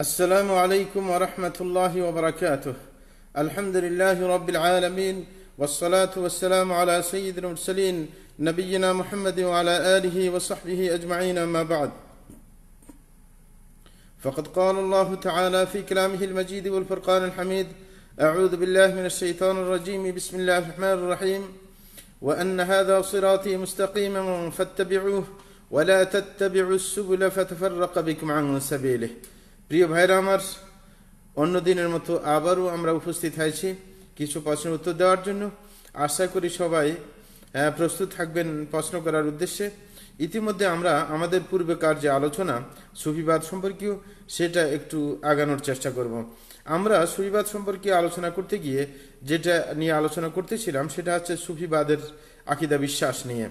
السلام عليكم ورحمة الله وبركاته الحمد لله رب العالمين والصلاة والسلام على سيد المرسلين نبينا محمد وعلى آله وصحبه أجمعين ما بعد فقد قال الله تعالى في كلامه المجيد والفرقان الحميد أعوذ بالله من الشيطان الرجيم بسم الله الرحمن الرحيم وأن هذا صراطي مستقيما فاتبعوه ولا تتبعوا السبل فتفرق بكم عن سبيله প্রিয় ভাইরা আমার অন্য দিনের মতো আবারও আমরা উপস্থিত হয়েছি কিছু প্রশ্নের উত্তর দেওয়ার জন্য আশা করি সবাই প্রস্তুত থাকবেন প্রশ্ন করার উদ্দেশ্যে ইতিমধ্যে আমরা আমাদের পূর্বেকার যে আলোচনা সুফিবাদ সম্পর্কেও সেটা একটু আগানোর চেষ্টা করব। আমরা সুফিবাদ সম্পর্কে আলোচনা করতে গিয়ে যেটা নিয়ে আলোচনা করতেছিলাম সেটা হচ্ছে সুফিবাদের আকিদা বিশ্বাস নিয়ে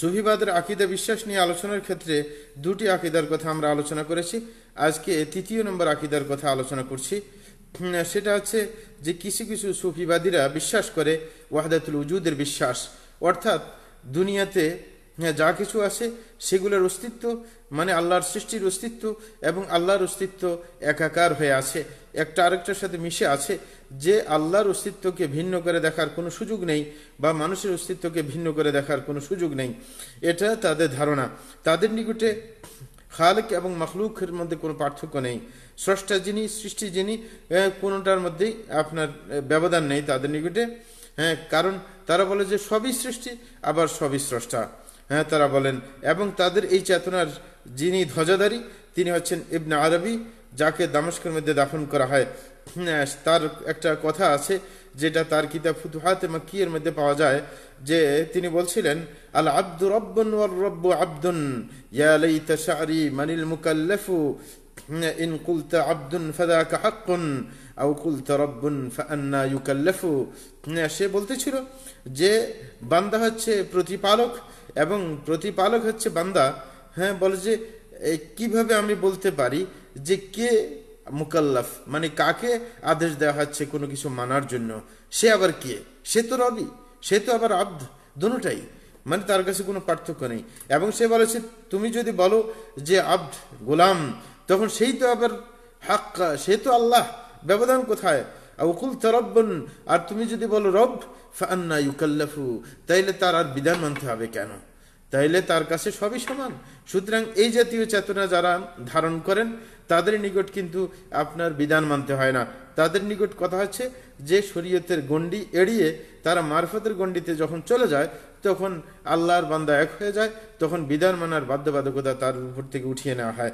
সুহিবাদের আকিদা বিশ্বাস নিয়ে আলোচনার ক্ষেত্রে দুটি আকিদার কথা আমরা আলোচনা করেছি আজকে তৃতীয় নম্বর আকিদার কথা আলোচনা করছি সেটা হচ্ছে যে কিছু কিছু সুফিবাদীরা বিশ্বাস করে ওয়াহদাতুল উজুদের বিশ্বাস অর্থাৎ দুনিয়াতে হ্যাঁ যা কিছু আছে সেগুলোর অস্তিত্ব মানে আল্লাহর সৃষ্টির অস্তিত্ব এবং আল্লাহর অস্তিত্ব একাকার হয়ে আছে একটা আরেকটার সাথে মিশে আছে যে আল্লাহর অস্তিত্বকে ভিন্ন করে দেখার কোনো সুযোগ নেই বা মানুষের অস্তিত্বকে ভিন্ন করে দেখার কোনো সুযোগ নেই এটা তাদের ধারণা তাদের নিকটে খালেক এবং মখলুকের মধ্যে কোনো পার্থক্য নেই স্রষ্টা যিনি সৃষ্টি যিনি কোনোটার মধ্যেই আপনার ব্যবধান নেই তাদের নিকটে হ্যাঁ কারণ তারা বলে যে সবই সৃষ্টি আবার সবই স্রষ্টা হ্যাঁ তারা বলেন এবং তাদের এই চেতনার যিনি ধ্বজাধারী তিনি হচ্ছেন ইবনে আরবি যাকে দামস্কের মধ্যে দাফন করা হয় হ্যাঁ, তার একটা কথা আছে যেটা তার কিতাব ফুতুহাত মাকিয়ের মধ্যে পাওয়া যায় যে তিনি বলছিলেন আল আব্দু রব্বন ওয়ার রব্ব আব্দুন ইয়া লাইতা শারি মানিল মুকাল্লাফু হ্যাঁ, ইন কুলতা আব্দুন ফাদাকা হাক্কুন আউ কুলত রব্বুন ফান্না ইউকাল্লাফু হ্যাঁ, সে বলতেছিল যে বান্দা হচ্ছে প্রতিপালক এবং প্রতিপালক হচ্ছে বান্দা হ্যাঁ বলে যে কিভাবে আমি বলতে পারি যে কে মুকাল্লাফ মানে কাকে আদেশ দেওয়া হচ্ছে কোনো কিছু মানার জন্য সে আবার কে সে তো রবি সে তো আবার আব্দ দুটাই মানে তার কাছে কোনো পার্থক্য নেই এবং সে বলেছে তুমি যদি বলো যে আব্দ গোলাম তখন সেই তো আবার হাক্কা সে তো আল্লাহ ব্যবধান কোথায় আকুল তরব্বন আর তুমি যদি বলো রব ফান্না ইউকাল্লাফু তাইলে তার আর বিধান মানতে হবে কেন তাইলে তার কাছে সবই সমান সুতরাং এই জাতীয় চেতনা যারা ধারণ করেন তাদের নিকট কিন্তু আপনার বিধান মানতে হয় না তাদের নিকট কথা হচ্ছে যে শরীয়তের গণ্ডি এড়িয়ে তারা মারফতের গণ্ডিতে যখন চলে যায় তখন আল্লাহর বান্দা এক হয়ে যায় তখন বিধান মানার বাধ্যবাধকতা তার উপর থেকে উঠিয়ে নেওয়া হয়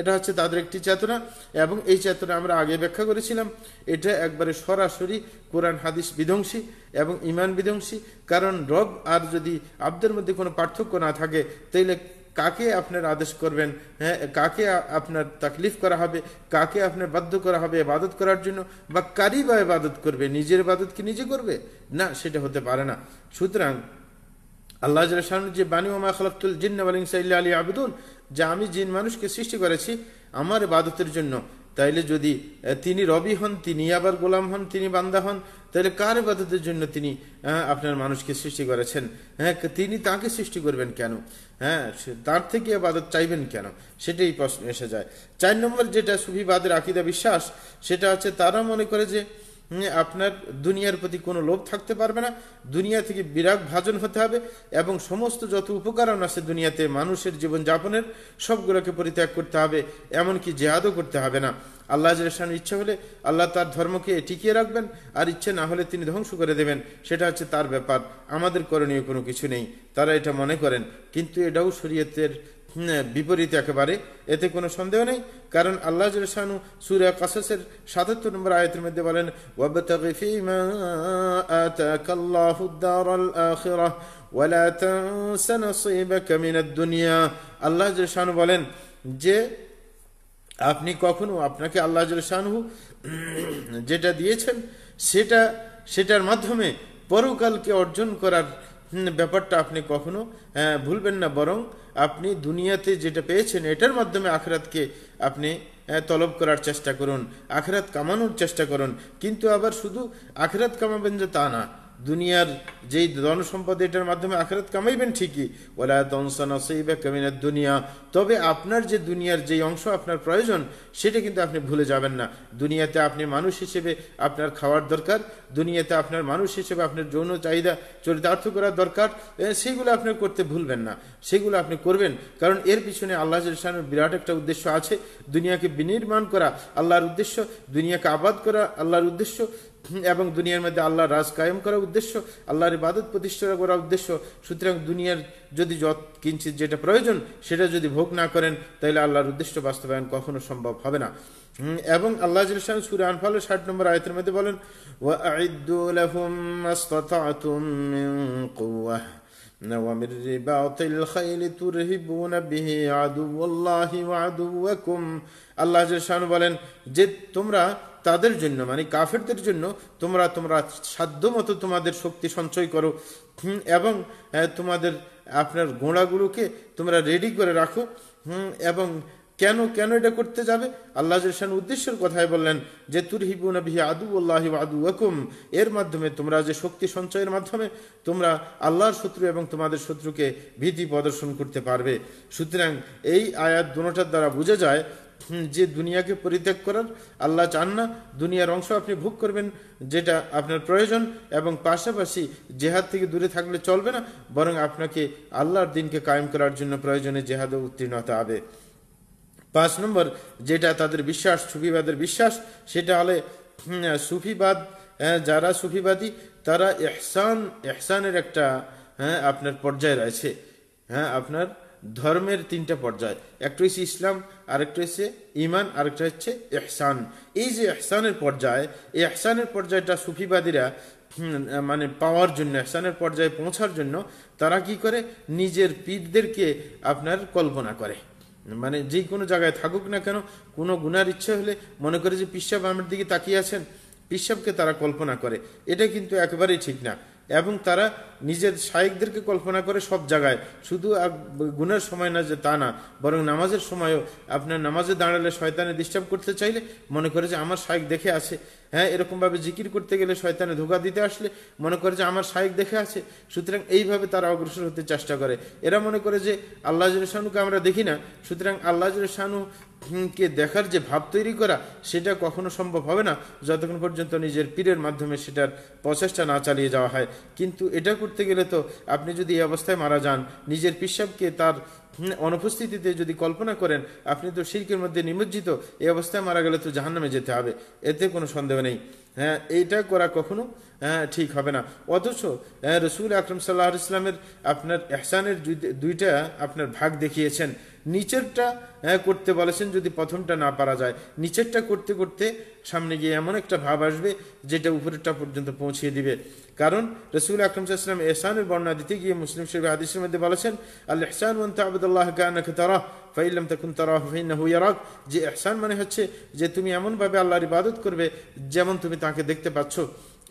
এটা হচ্ছে তাদের একটি চেতনা এবং এই চেতনা আমরা আগে ব্যাখ্যা করেছিলাম এটা একবারে সরাসরি কোরআন হাদিস বিধ্বংসী এবং ইমান বিধ্বংসী কারণ রব আর যদি আব্দের মধ্যে কোনো পার্থক্য না থাকে তাইলে কাকে আপনার আদেশ করবেন হ্যাঁ কাকে আপনার তাকলিফ করা হবে কাকে আপনার বাধ্য করা হবে এবাদত করার জন্য বা কারি বা এবাদত করবে নিজের এবাদত কি নিজে করবে না সেটা হতে পারে না সুতরাং আল্লাহ যে বাণী ওমা খালাকুল জিন্নাল ইনসা আলী আবেদন যে আমি জিন মানুষকে সৃষ্টি করেছি আমার বাদতের জন্য তাইলে যদি তিনি রবি হন তিনি আবার গোলাম হন তিনি বান্দা হন তাহলে কার বাদতের জন্য তিনি আপনার মানুষকে সৃষ্টি করেছেন হ্যাঁ তিনি তাকে সৃষ্টি করবেন কেন হ্যাঁ তার থেকে বাদত চাইবেন কেন সেটাই প্রশ্ন এসে যায় চার নম্বর যেটা সুফিবাদের আকিদা বিশ্বাস সেটা হচ্ছে তারা মনে করে যে আপনার দুনিয়ার প্রতি কোনো লোভ থাকতে পারবে না দুনিয়া থেকে বিরাগ ভাজন হতে হবে এবং সমস্ত যত উপকরণ আছে দুনিয়াতে মানুষের জীবনযাপনের সবগুলোকে পরিত্যাগ করতে হবে এমনকি জেহাদও করতে হবে না আল্লাহ জলেসানের ইচ্ছা হলে আল্লাহ তার ধর্মকে টিকিয়ে রাখবেন আর ইচ্ছে না হলে তিনি ধ্বংস করে দেবেন সেটা হচ্ছে তার ব্যাপার আমাদের করণীয় কোনো কিছু নেই তারা এটা মনে করেন কিন্তু এটাও শরীয়তের হ্যাঁ, বিপরীত একেবারে এতে কোনো সন্দেহ নেই কারণ আল্লাহ জলসানু সুরা কাসসের সাতাত্তর নম্বর আয়তের মধ্যে বলেন আল্লাহ জলসানু বলেন যে আপনি কখনো আপনাকে আল্লাহ জলসানহু যেটা দিয়েছেন সেটা সেটার মাধ্যমে পরকালকে অর্জন করার ব্যাপারটা আপনি কখনো হ্যাঁ, ভুলবেন না বরং আপনি দুনিয়াতে যেটা পেয়েছেন এটার মাধ্যমে আখরাতকে আপনি হ্যাঁ, তলব করার চেষ্টা করুন আখরাত কামানোর চেষ্টা করুন কিন্তু আবার শুধু আখরাত কামাবেন যে তা না দুনিয়ার যেই ধনসম্পদ এটার মাধ্যমে আখেরাত কামাইবেন ঠিকই ওলা দংসানসইবা কামিনার দুনিয়া তবে আপনার যে দুনিয়ার যেই অংশ আপনার প্রয়োজন সেটা কিন্তু আপনি ভুলে যাবেন না দুনিয়াতে আপনি মানুষ হিসেবে আপনার খাওয়ার দরকার দুনিয়াতে আপনার মানুষ হিসেবে আপনার যৌন চাহিদা চরিতার্থ করার দরকার সেগুলো আপনি করতে ভুলবেন না সেগুলো আপনি করবেন কারণ এর পিছনে আল্লাহ জলসানের বিরাট একটা উদ্দেশ্য আছে দুনিয়াকে বিনির্মাণ করা আল্লাহর উদ্দেশ্য দুনিয়াকে আবাদ করা আল্লাহর উদ্দেশ্য এবং দুনিয়ার মধ্যে আল্লাহর রাজ কায়েম করার উদ্দেশ্য আল্লাহর ইবাদত প্রতিষ্ঠা করার উদ্দেশ্য সুতরাং দুনিয়ার যদি যত কিঞ্চিত যেটা প্রয়োজন সেটা যদি ভোগ না করেন তাহলে আল্লাহর উদ্দেশ্য বাস্তবায়ন কখনো সম্ভব হবে না এবং আল্লাহ জিলসান সুরে আনফালের ষাট নম্বর আয়তের মধ্যে বলেন ومن رباط الخيل ترهبون به عدو الله وعدوكم আল্লাহ বলেন যে তোমরা তাদের জন্য মানে কাফেরদের জন্য তোমরা তোমরা সাধ্য মতো তোমাদের শক্তি সঞ্চয় করো এবং তোমাদের আপনার গোঁড়াগুলোকে তোমরা রেডি করে রাখো এবং কেন কেন এটা করতে যাবে আল্লাহ জসান উদ্দেশ্যের কথায় বললেন যে তুরহিবুন বিহি আদু আল্লাহ আদু এর মাধ্যমে তোমরা যে শক্তি সঞ্চয়ের মাধ্যমে তোমরা আল্লাহর শত্রু এবং তোমাদের শত্রুকে ভীতি প্রদর্শন করতে পারবে সুতরাং এই আয়াত দুটার দ্বারা বুঝে যায় যে দুনিয়াকে পরিত্যাগ করার আল্লাহ চান না দুনিয়ার অংশ আপনি ভোগ করবেন যেটা আপনার প্রয়োজন এবং পাশাপাশি জেহাদ থেকে দূরে থাকলে চলবে না বরং আপনাকে আল্লাহর দিনকে কায়েম করার জন্য প্রয়োজনে জেহাদে উত্তীর্ণ হতে হবে পাঁচ নম্বর যেটা তাদের বিশ্বাস সুফিবাদের বিশ্বাস সেটা হলে সুফিবাদ হ্যাঁ, যারা সুফিবাদী তারা এহসান এহসানের একটা হ্যাঁ আপনার পর্যায়ে রয়েছে হ্যাঁ আপনার ধর্মের তিনটা পর্যায় একটা হচ্ছে ইসলাম আরেকটা হচ্ছে ইমান আরেকটা হচ্ছে এহসান এই যে এহসানের পর্যায় এই এহসানের পর্যায়টা সুফিবাদীরা মানে পাওয়ার জন্য এহসানের পর্যায়ে পৌঁছার জন্য তারা কি করে নিজের পীরদেরকে আপনার কল্পনা করে মানে যে কোনো জায়গায় থাকুক না কেন কোনো গুনার ইচ্ছা হলে মনে করে যে পিসাব আমার দিকে তাকিয়ে আছেন পিসাবকে তারা কল্পনা করে এটা কিন্তু একেবারেই ঠিক না এবং তারা নিজের শায়েকদেরকে কল্পনা করে সব জায়গায় শুধু গুণের সময় না যে তা না বরং নামাজের সময়ও আপনার নামাজে দাঁড়ালে শয়তানে ডিস্টার্ব করতে চাইলে মনে করে যে আমার শায়েক দেখে আছে হ্যাঁ এরকমভাবে জিকির করতে গেলে শয়তানে ধোকা দিতে আসলে মনে করে যে আমার শায়েক দেখে আছে সুতরাং এইভাবে তারা অগ্রসর হতে চেষ্টা করে এরা মনে করে যে আল্লাহ শাহুকে আমরা দেখি না সুতরাং আল্লাহ শাহু কে দেখার যে ভাব তৈরি করা সেটা কখনো সম্ভব হবে না যতক্ষণ পর্যন্ত নিজের পীরের মাধ্যমে সেটার প্রচেষ্টা না চালিয়ে যাওয়া হয় কিন্তু এটা করতে করতে গেলে তো আপনি যদি এই অবস্থায় মারা যান নিজের পিসাবকে তার অনুপস্থিতিতে যদি কল্পনা করেন আপনি তো শিল্পের মধ্যে নিমজ্জিত এই অবস্থায় মারা গেলে তো জাহান্নামে যেতে হবে এতে কোনো সন্দেহ নেই হ্যাঁ এইটা করা কখনো হ্যাঁ ঠিক হবে না অথচ হ্যাঁ, রসুল আকরম সাল্লাহ ইসলামের আপনার এহসানের দুইটা আপনার ভাগ দেখিয়েছেন নিচেরটা হ্যাঁ, করতে বলেছেন যদি প্রথমটা না পারা যায় নিচেরটা করতে করতে সামনে গিয়ে এমন একটা ভাব আসবে যেটা উপরেরটা পর্যন্ত পৌঁছিয়ে দিবে কারণ রসুল আকরম ইসলাম এহসানের বর্ণনা দিতে গিয়ে মুসলিম শরীফ হাদিসের মধ্যে বলেছেন আল এহসান মন্ত আবদুল্লাহ কানকে তারা ফাইলাম তখন তারা ফাইনা হুইয়া রাগ যে এহসান মানে হচ্ছে যে তুমি এমনভাবে আল্লাহর ইবাদত করবে যেমন তুমি তাকে দেখতে পাচ্ছ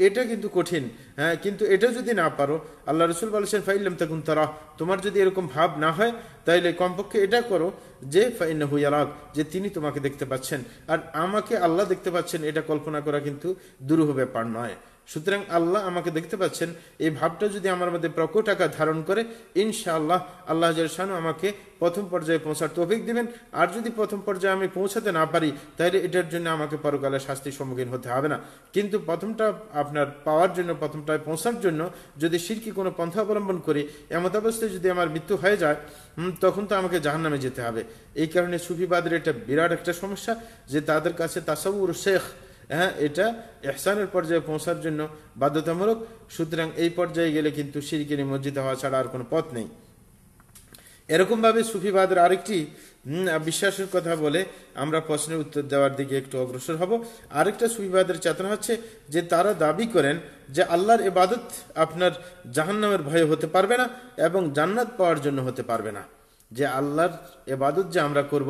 এটা কিন্তু কঠিন হ্যাঁ কিন্তু এটা যদি না পারো আল্লাহ রসুল বলেছেন ফাইলাম তখন তারা তোমার যদি এরকম ভাব না হয় তাইলে কমপক্ষে এটা করো যে ফাইনা হুইয়ারাগ যে তিনি তোমাকে দেখতে পাচ্ছেন আর আমাকে আল্লাহ দেখতে পাচ্ছেন এটা কল্পনা করা কিন্তু দুরূহ ব্যাপার নয় সুতরাং আল্লাহ আমাকে দেখতে পাচ্ছেন এই ভাবটা যদি আমার মধ্যে প্রকট আকার ধারণ করে ইনশাআল্লাহ আল্লাহ জানু আমাকে প্রথম পর্যায়ে পৌঁছার তফিক দেবেন আর যদি প্রথম পর্যায়ে আমি পৌঁছাতে না পারি তাহলে এটার জন্য আমাকে পরকালে শাস্তির সম্মুখীন হতে হবে না কিন্তু প্রথমটা আপনার পাওয়ার জন্য প্রথমটায় পৌঁছার জন্য যদি সিরকি কোনো পন্থা অবলম্বন করি এমত অবস্থায় যদি আমার মৃত্যু হয়ে যায় তখন তো আমাকে জাহান্নামে যেতে হবে এই কারণে সুফিবাদের এটা বিরাট একটা সমস্যা যে তাদের কাছে তাসাউর শেখ হ্যাঁ এটা এহসানের পর্যায়ে পৌঁছার জন্য বাধ্যতামূলক সুতরাং এই পর্যায়ে গেলে কিন্তু শিরকি নিমজ্জিত হওয়া ছাড়া আর কোনো পথ নেই এরকমভাবে সুফিবাদের আরেকটি বিশ্বাসের কথা বলে আমরা প্রশ্নের উত্তর দেওয়ার দিকে একটু অগ্রসর হব আরেকটা সুফিবাদের চেতনা হচ্ছে যে তারা দাবি করেন যে আল্লাহর এবাদত আপনার জাহান্নামের ভয়ে হতে পারবে না এবং জান্নাত পাওয়ার জন্য হতে পারবে না যে আল্লাহর এবাদত যে আমরা করব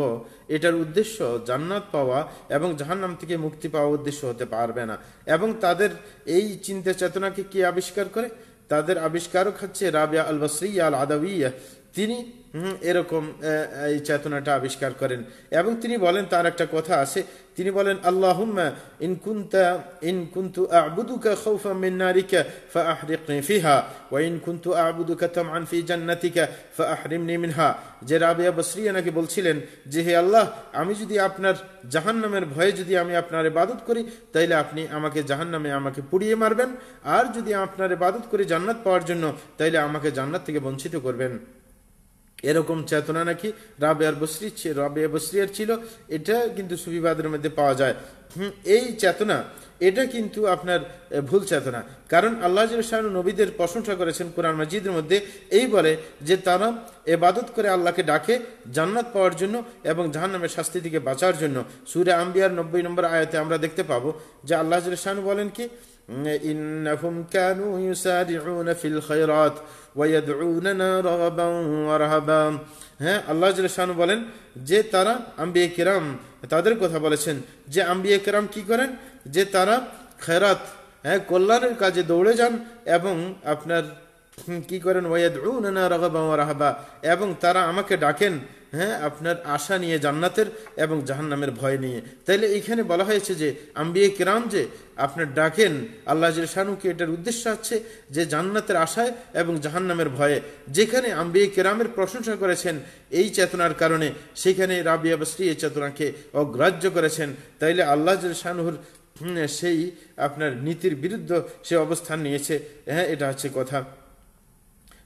এটার উদ্দেশ্য জান্নাত পাওয়া এবং জাহান্নাম থেকে মুক্তি পাওয়া উদ্দেশ্য হতে পারবে না এবং তাদের এই চিন্তা চেতনাকে কি আবিষ্কার করে তাদের আবিষ্কারক হচ্ছে রাবিয়া আল বসরিয়া আল আদাবিয়া তিনি এরকম এই চেতনাটা আবিষ্কার করেন এবং তিনি বলেন তার একটা কথা আছে তিনি বলেন আল্লাহ ইন কুন্তা ইন কুন্তু আবুদুকা খৌফা মিন নারিকা ফা আহরিকনি ফিহা ওয়া ইন কুন্তু আবুদুকা তামান ফি জান্নাতিকা ফা আহরিমনি মিনহা যে রাবিয়া বসরিয়া নাকি বলছিলেন যে হে আল্লাহ আমি যদি আপনার জাহান্নামের ভয়ে যদি আমি আপনার ইবাদত করি তাইলে আপনি আমাকে জাহান্নামে আমাকে পুড়িয়ে মারবেন আর যদি আপনার ইবাদত করে জান্নাত পাওয়ার জন্য তাইলে আমাকে জান্নাত থেকে বঞ্চিত করবেন এরকম চেতনা নাকি রাবে আর বসরি রাবে বসরিয়ার ছিল এটা কিন্তু সুফিবাদের মধ্যে পাওয়া যায় হুম এই চেতনা এটা কিন্তু আপনার ভুল চেতনা কারণ আল্লাহ জলসাহ নবীদের প্রশংসা করেছেন কোরআন মাজিদের মধ্যে এই বলে যে তারা এবাদত করে আল্লাহকে ডাকে জান্নাত পাওয়ার জন্য এবং জাহান্নামের শাস্তি থেকে বাঁচার জন্য সুরে আম্বিয়ার নব্বই নম্বর আয়াতে আমরা দেখতে পাবো যে আল্লাহ জলসাহ বলেন কি إنهم كانوا يسارعون في الخيرات ويدعوننا رغبا ورهبا হ্যাঁ আল্লাহ জলশানু বলেন যে তারা আম্বিয়ে কিরাম তাদের কথা বলেছেন যে আম্বিয়ে কিরাম কি করেন যে তারা খেরাত হ্যাঁ কল্যাণের কাজে দৌড়ে যান এবং আপনার কি করেন ওয়াদ রাহাবা এবং তারা আমাকে ডাকেন হ্যাঁ আপনার আশা নিয়ে জান্নাতের এবং জাহান্নামের ভয় নিয়ে তাইলে এখানে বলা হয়েছে যে আম্বিয়ে কেরাম যে আপনার ডাকেন আল্লাহ শাহনুকে এটার উদ্দেশ্য আছে যে জান্নাতের আশায় এবং জাহান্নামের ভয়ে যেখানে আম্বিয়ে কেরামের প্রশংসা করেছেন এই চেতনার কারণে সেখানে রাবিয়া বস্তি এই চেতনাকে অগ্রাহ্য করেছেন তাইলে আল্লাহ শাহনুর সেই আপনার নীতির বিরুদ্ধ সে অবস্থান নিয়েছে হ্যাঁ এটা হচ্ছে কথা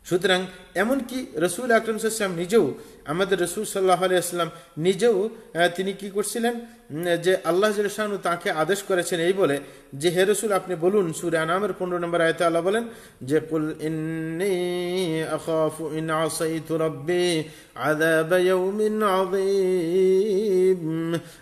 সুতরাং এমনকি রসুল আকরম সাম নিজেও আমাদের রসুল সাল্লাহ আলিয়াল্লাম নিজেও তিনি কি করছিলেন যে আল্লাহ জলসানু তাকে আদেশ করেছেন এই বলে যে হে রসুল আপনি বলুন সুরে আনামের পনেরো নম্বর আয়তে আল্লাহ বলেন যে কুল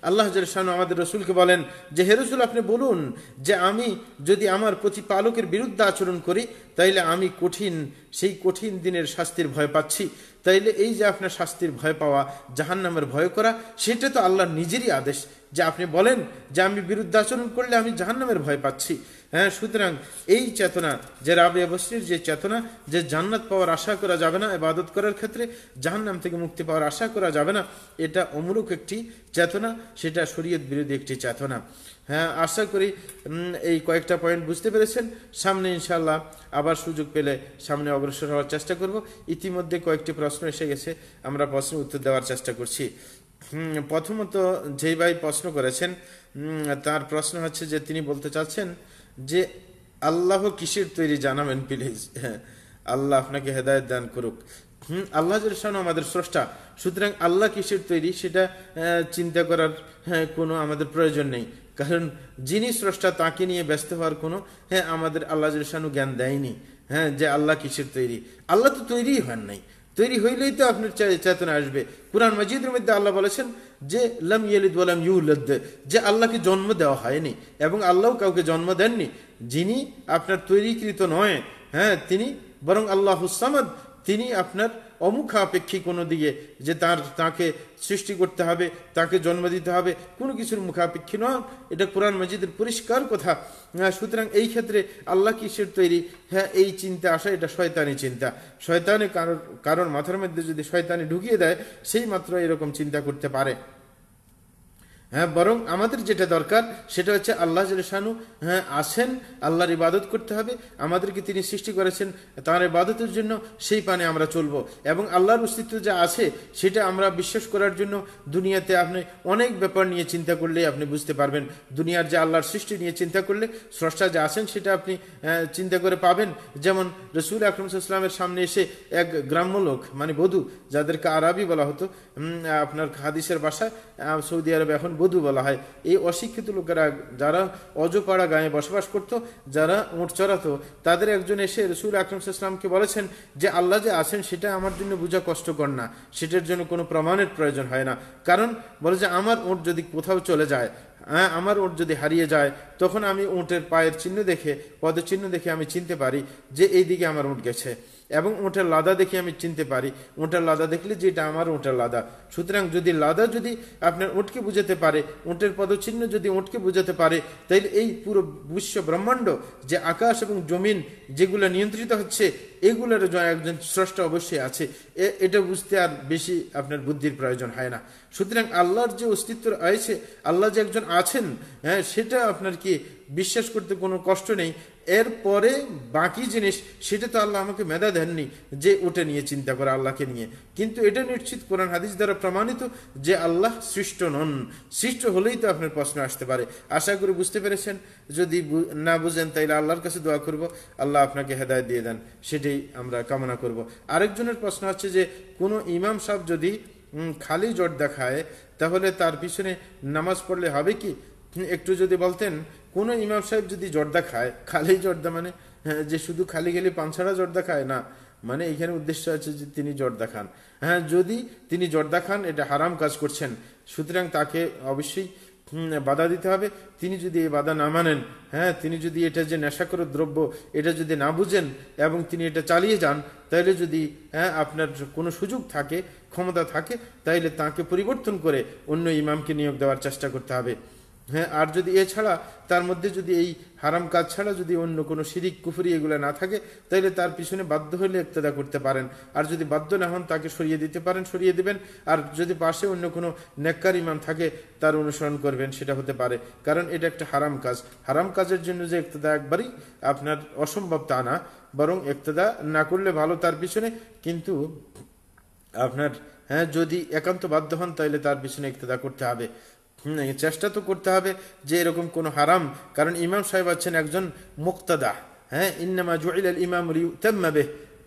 আল্লাহ জলসানু আমাদের রসুলকে বলেন যে হে রসুল আপনি বলুন যে আমি যদি আমার প্রতিপালকের বিরুদ্ধে আচরণ করি তাইলে আমি কঠিন সেই কঠিন দিনের শাস্তির ভয় পাচ্ছি তাইলে এই যে আপনার শাস্তির ভয় পাওয়া জাহান নামের ভয় করা সেটা তো আল্লাহর নিজেরই আদেশ যে আপনি বলেন যে আমি বিরুদ্ধে আচরণ করলে আমি জাহান নামের ভয় পাচ্ছি হ্যাঁ সুতরাং এই চেতনা যে রাবে বসরির যে চেতনা যে জান্নাত পাওয়ার আশা করা যাবে না এবাদত করার ক্ষেত্রে জাহান্নাম থেকে মুক্তি পাওয়ার আশা করা যাবে না এটা অমূলক একটি চেতনা সেটা শরীয়ত বিরোধী একটি চেতনা হ্যাঁ আশা করি এই কয়েকটা পয়েন্ট বুঝতে পেরেছেন সামনে ইনশাল্লাহ আবার সুযোগ পেলে সামনে অগ্রসর হওয়ার চেষ্টা করব ইতিমধ্যে কয়েকটি প্রশ্ন এসে গেছে আমরা প্রশ্নের উত্তর দেওয়ার চেষ্টা করছি প্রথমত যেই ভাই প্রশ্ন করেছেন তার প্রশ্ন হচ্ছে যে তিনি বলতে চাচ্ছেন যে আল্লাহ কিসের তৈরি জানাবেন প্লিজ হ্যাঁ আল্লাহ আপনাকে হেদায়ত দান করুক আল্লাহ জন আমাদের স্রষ্টা সুতরাং আল্লাহ কিসের তৈরি সেটা চিন্তা করার হ্যাঁ, কোনো আমাদের প্রয়োজন নেই কারণ যিনি স্রষ্টা তাকে নিয়ে ব্যস্ত হওয়ার কোনো হ্যাঁ আমাদের আল্লাহ জানু জ্ঞান দেয়নি হ্যাঁ যে আল্লাহ কিসের তৈরি আল্লাহ তো তৈরিই হন নাই তৈরি হইলেই তো আপনার চেতনা আসবে কোরআন মজিদের মধ্যে আল্লাহ বলেছেন যে লম ইয়ালিদ ওয়ালাম ইউলদ যে আল্লাহকে জন্ম দেওয়া হয়নি এবং আল্লাহ কাউকে জন্ম দেননি যিনি আপনার তৈরিকৃত নয় হ্যাঁ তিনি বরং আল্লাহ হুসামাদ তিনি আপনার অমুখাপেক্ষী কোনো দিকে যে তার তাকে সৃষ্টি করতে হবে তাকে জন্ম দিতে হবে কোনো কিছুর মুখাপেক্ষী নয় এটা কোরআন মজিদের পরিষ্কার কথা হ্যাঁ, সুতরাং এই ক্ষেত্রে আল্লাহ কিসের তৈরি হ্যাঁ এই চিন্তা আসা এটা শয়তানি চিন্তা শয়তানে কারোর কারোর মাথার মধ্যে যদি শয়তানি ঢুকিয়ে দেয় সেই মাত্র এরকম চিন্তা করতে পারে হ্যাঁ বরং আমাদের যেটা দরকার সেটা হচ্ছে আল্লাহ জলশানু হ্যাঁ আসেন আল্লাহর ইবাদত করতে হবে আমাদেরকে তিনি সৃষ্টি করেছেন তাঁর ইবাদতের জন্য সেই পানে আমরা চলবো এবং আল্লাহর অস্তিত্ব যা আছে সেটা আমরা বিশ্বাস করার জন্য দুনিয়াতে আপনি অনেক ব্যাপার নিয়ে চিন্তা করলে আপনি বুঝতে পারবেন দুনিয়ার যে আল্লাহর সৃষ্টি নিয়ে চিন্তা করলে স্রষ্টা যা আসেন সেটা আপনি চিন্তা করে পাবেন যেমন রসুল ইসলামের সামনে এসে এক গ্রাম্য লোক মানে বধূ যাদেরকে আরবি বলা হতো আপনার হাদিসের বাসায় সৌদি আরব এখন বধু বলা হয় এই অশিক্ষিত লোকেরা যারা অজপাড়া গায়ে বসবাস করত যারা ওঁট চড়াতো তাদের একজন এসে রসুল আকরম ইসলামকে বলেছেন যে আল্লাহ যে আছেন সেটা আমার জন্য বোঝা কষ্টকর না সেটার জন্য কোনো প্রমাণের প্রয়োজন হয় না কারণ বলে যে আমার ওঁট যদি কোথাও চলে যায় হ্যাঁ আমার ওট যদি হারিয়ে যায় তখন আমি ওঁটের পায়ের চিহ্ন দেখে পদের চিহ্ন দেখে আমি চিনতে পারি যে এই দিকে আমার ওট গেছে এবং ওটা লাদা দেখে আমি চিনতে পারি ওটার লাদা দেখলে যে এটা আমার ওটার লাদা সুতরাং যদি লাদা যদি আপনার ওটকে বুঝাতে পারে ওঁটের পদচিহ্ন যদি ওটকে বুঝাতে পারে তাইলে এই পুরো বিশ্ব ব্রহ্মাণ্ড যে আকাশ এবং জমিন যেগুলো নিয়ন্ত্রিত হচ্ছে এগুলোর একজন স্রষ্ট অবশ্যই আছে এটা বুঝতে আর বেশি আপনার বুদ্ধির প্রয়োজন হয় না সুতরাং আল্লাহর যে অস্তিত্ব রয়েছে আল্লাহ যে একজন আছেন হ্যাঁ সেটা আপনার কি বিশ্বাস করতে কোনো কষ্ট নেই এরপরে বাকি জিনিস সেটা তো আল্লাহ আমাকে মেধা দেননি যে ওটা নিয়ে চিন্তা করে আল্লাহকে নিয়ে কিন্তু এটা নিশ্চিত কোরআন হাদিস দ্বারা প্রমাণিত যে আল্লাহ সৃষ্ট নন সৃষ্ট হলেই তো আপনার প্রশ্ন আসতে পারে আশা করি বুঝতে পেরেছেন যদি না বুঝেন তাইলে আল্লাহর কাছে দোয়া করব আল্লাহ আপনাকে হেদায় দিয়ে দেন সেটাই আমরা কামনা করব আরেকজনের প্রশ্ন হচ্ছে যে কোনো ইমাম সাহ যদি খালি জট দেখায় তাহলে তার পিছনে নামাজ পড়লে হবে কি একটু যদি বলতেন কোনো ইমাম সাহেব যদি জর্দা খায় খালি জর্দা মানে হ্যাঁ, যে শুধু খালি খালি ছাড়া জর্দা খায় না মানে এখানে উদ্দেশ্য আছে যে তিনি জর্দা খান হ্যাঁ যদি তিনি জর্দা খান এটা হারাম কাজ করছেন সুতরাং তাকে অবশ্যই বাধা দিতে হবে তিনি যদি এই বাধা না মানেন হ্যাঁ তিনি যদি এটা যে নেশাকর দ্রব্য এটা যদি না বুঝেন এবং তিনি এটা চালিয়ে যান তাহলে যদি হ্যাঁ আপনার কোনো সুযোগ থাকে ক্ষমতা থাকে তাহলে তাকে পরিবর্তন করে অন্য ইমামকে নিয়োগ দেওয়ার চেষ্টা করতে হবে হ্যাঁ আর যদি এছাড়া তার মধ্যে যদি এই হারাম কাজ ছাড়া যদি অন্য কোনো শিরিক কুফুরি এগুলো না থাকে তাহলে তার পিছনে বাধ্য হলে একতেদা করতে পারেন আর যদি বাধ্য না হন তাকে সরিয়ে দিতে পারেন সরিয়ে দিবেন আর যদি পাশে অন্য কোনো নেককার ইমাম থাকে তার অনুসরণ করবেন সেটা হতে পারে কারণ এটা একটা হারাম কাজ হারাম কাজের জন্য যে একতেদা একবারই আপনার অসম্ভব তা না বরং একতেদা না করলে ভালো তার পিছনে কিন্তু আপনার হ্যাঁ যদি একান্ত বাধ্য হন তাহলে তার পিছনে একতেদা করতে হবে চেষ্টা তো করতে হবে যে এরকম কোনো হারাম কারণ ইমাম সাহেব আছেন একজন মুক্তাদা হ্যাঁ ইন্নামা জুইল ইমাম রিউ তেম্মাবে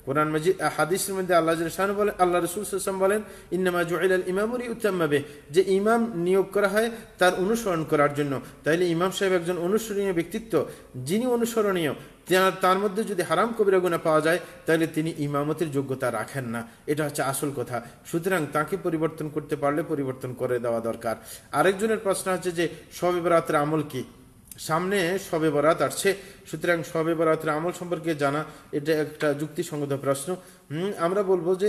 কোরআন মাজিদ হাদিসের মধ্যে আল্লাহ শাহান বলেন আল্লাহ রসুল হাসান বলেন ইন্নামা জুয়েল আল ইমামুরি উত্তম্মাবে যে ইমাম নিয়োগ করা হয় তার অনুসরণ করার জন্য তাইলে ইমাম সাহেব একজন অনুসরণীয় ব্যক্তিত্ব যিনি অনুসরণীয় তার মধ্যে যদি হারাম কবিরা গুণা পাওয়া যায় তাহলে তিনি ইমামতের যোগ্যতা রাখেন না এটা হচ্ছে আসল কথা সুতরাং তাকে পরিবর্তন করতে পারলে পরিবর্তন করে দেওয়া দরকার আরেকজনের প্রশ্ন হচ্ছে যে সবে রাতের আমল কি সামনে সবে বরাত আসছে সুতরাং সবে বরাতের আমল সম্পর্কে জানা এটা একটা যুক্তিসঙ্গত প্রশ্ন আমরা বলবো যে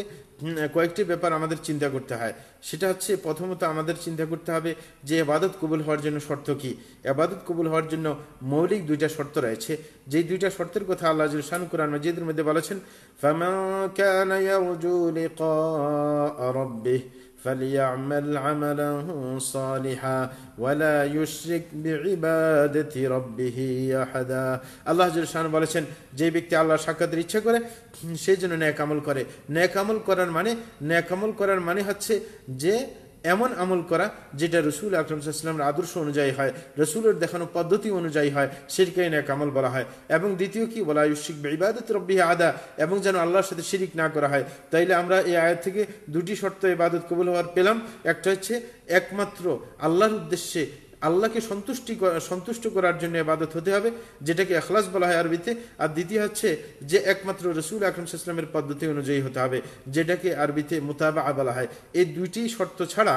কয়েকটি ব্যাপার আমাদের চিন্তা করতে হয় সেটা হচ্ছে প্রথমত আমাদের চিন্তা করতে হবে যে আবাদত কবুল হওয়ার জন্য শর্ত কী আবাদত কবুল হওয়ার জন্য মৌলিক দুইটা শর্ত রয়েছে যেই দুইটা শর্তের কথা আল্লাহ শান কোরআন মজিদের মধ্যে বলেছেন فليعمل عملا صالحا ولا يشرك بعبادة ربه أحدا আল্লাহ জলশান বলেছেন যে ব্যক্তি আল্লাহর সাক্ষাতের ইচ্ছা করে সেই জন্য ন্যাক করে ন্যাক করার মানে নেকামল করার মানে হচ্ছে যে এমন আমল করা যেটা রসুল আকরম সাল্লামের আদর্শ অনুযায়ী হয় রসুলের দেখানো পদ্ধতি অনুযায়ী হয় সেটাই এক আমল বলা হয় এবং দ্বিতীয় কি বলা হয় শিখ ইবাদত রব্বি আদা এবং যেন আল্লাহর সাথে শিরিক না করা হয় তাইলে আমরা এই আয়াত থেকে দুটি শর্ত ইবাদত কবুল হওয়ার পেলাম একটা হচ্ছে একমাত্র আল্লাহর উদ্দেশ্যে আল্লাহকে সন্তুষ্টি সন্তুষ্ট করার জন্য এবাদত হতে হবে যেটাকে এখলাস বলা হয় আরবিতে আর দ্বিতীয় হচ্ছে যে একমাত্র রসুল আকরম ইসলামের পদ্ধতি অনুযায়ী হতে হবে যেটাকে আরবিতে মোতাবা বলা হয় এই দুইটি শর্ত ছাড়া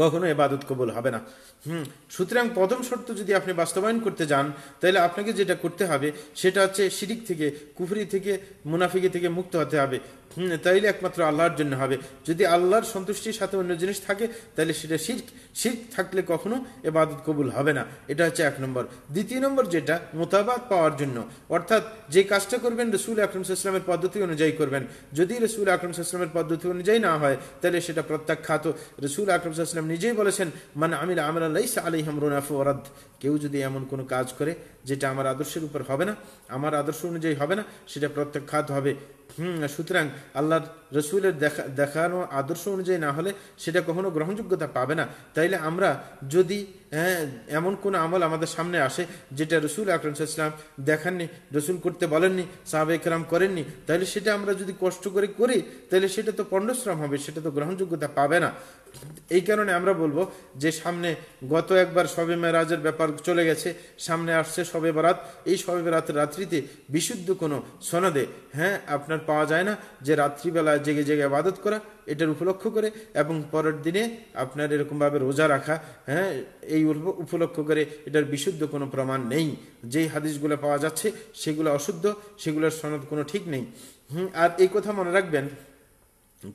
কখনো এবাদত কবুল হবে না হুম সুতরাং প্রথম শর্ত যদি আপনি বাস্তবায়ন করতে যান তাহলে আপনাকে যেটা করতে হবে সেটা হচ্ছে শিরিক থেকে কুফরি থেকে মুনাফিকি থেকে মুক্ত হতে হবে হুম তাইলে একমাত্র আল্লাহর জন্য হবে যদি আল্লাহর সন্তুষ্টির সাথে অন্য জিনিস থাকে তাহলে সেটা শির্ক শির্ক থাকলে কখনো এবাদত কবুল হবে না এটা হচ্ছে এক নম্বর দ্বিতীয় নম্বর যেটা মোতাবাত পাওয়ার জন্য অর্থাৎ যে কাজটা করবেন রসুল আকরমসাল্লামের পদ্ধতি অনুযায়ী করবেন যদি রসুল আকরমসাল্লামের পদ্ধতি অনুযায়ী না হয় তাহলে সেটা প্রত্যাখ্যাত রসুল আকরমসাল্লাম নিজেই বলেছেন মানে আমির আমরা লাইসা কেউ যদি এমন কোনো কাজ করে যেটা আমার আদর্শের উপর হবে না আমার আদর্শ অনুযায়ী হবে না সেটা প্রত্যাখ্যাত হবে হুম সুতরাং আল্লাহ রসুলের দেখা দেখানো আদর্শ অনুযায়ী না হলে সেটা কখনো গ্রহণযোগ্যতা পাবে না তাইলে আমরা যদি হ্যাঁ, এমন কোন আমল আমাদের সামনে আসে যেটা রসুল আকরম ইসলাম দেখাননি রসুল করতে বলেননি সাহাবে একরাম করেননি তাহলে সেটা আমরা যদি কষ্ট করে করি তাহলে সেটা তো পণ্ডশ্রম হবে সেটা তো গ্রহণযোগ্যতা পাবে না এই কারণে আমরা বলবো যে সামনে গত একবার সবে মেরাজের ব্যাপার চলে গেছে সামনে আসছে সবে বরাত এই সবে বরাত রাত্রিতে বিশুদ্ধ কোনো সনদে হ্যাঁ আপনার পাওয়া যায় না যে রাত্রিবেলা জেগে জেগে আবাদত করা এটার উপলক্ষ করে এবং পরের দিনে আপনার এরকমভাবে রোজা রাখা হ্যাঁ এই উপলক্ষ করে এটার বিশুদ্ধ কোনো প্রমাণ নেই যেই হাদিসগুলো পাওয়া যাচ্ছে সেগুলো অশুদ্ধ সেগুলোর সনদ কোনো ঠিক নেই হুম আর এই কথা মনে রাখবেন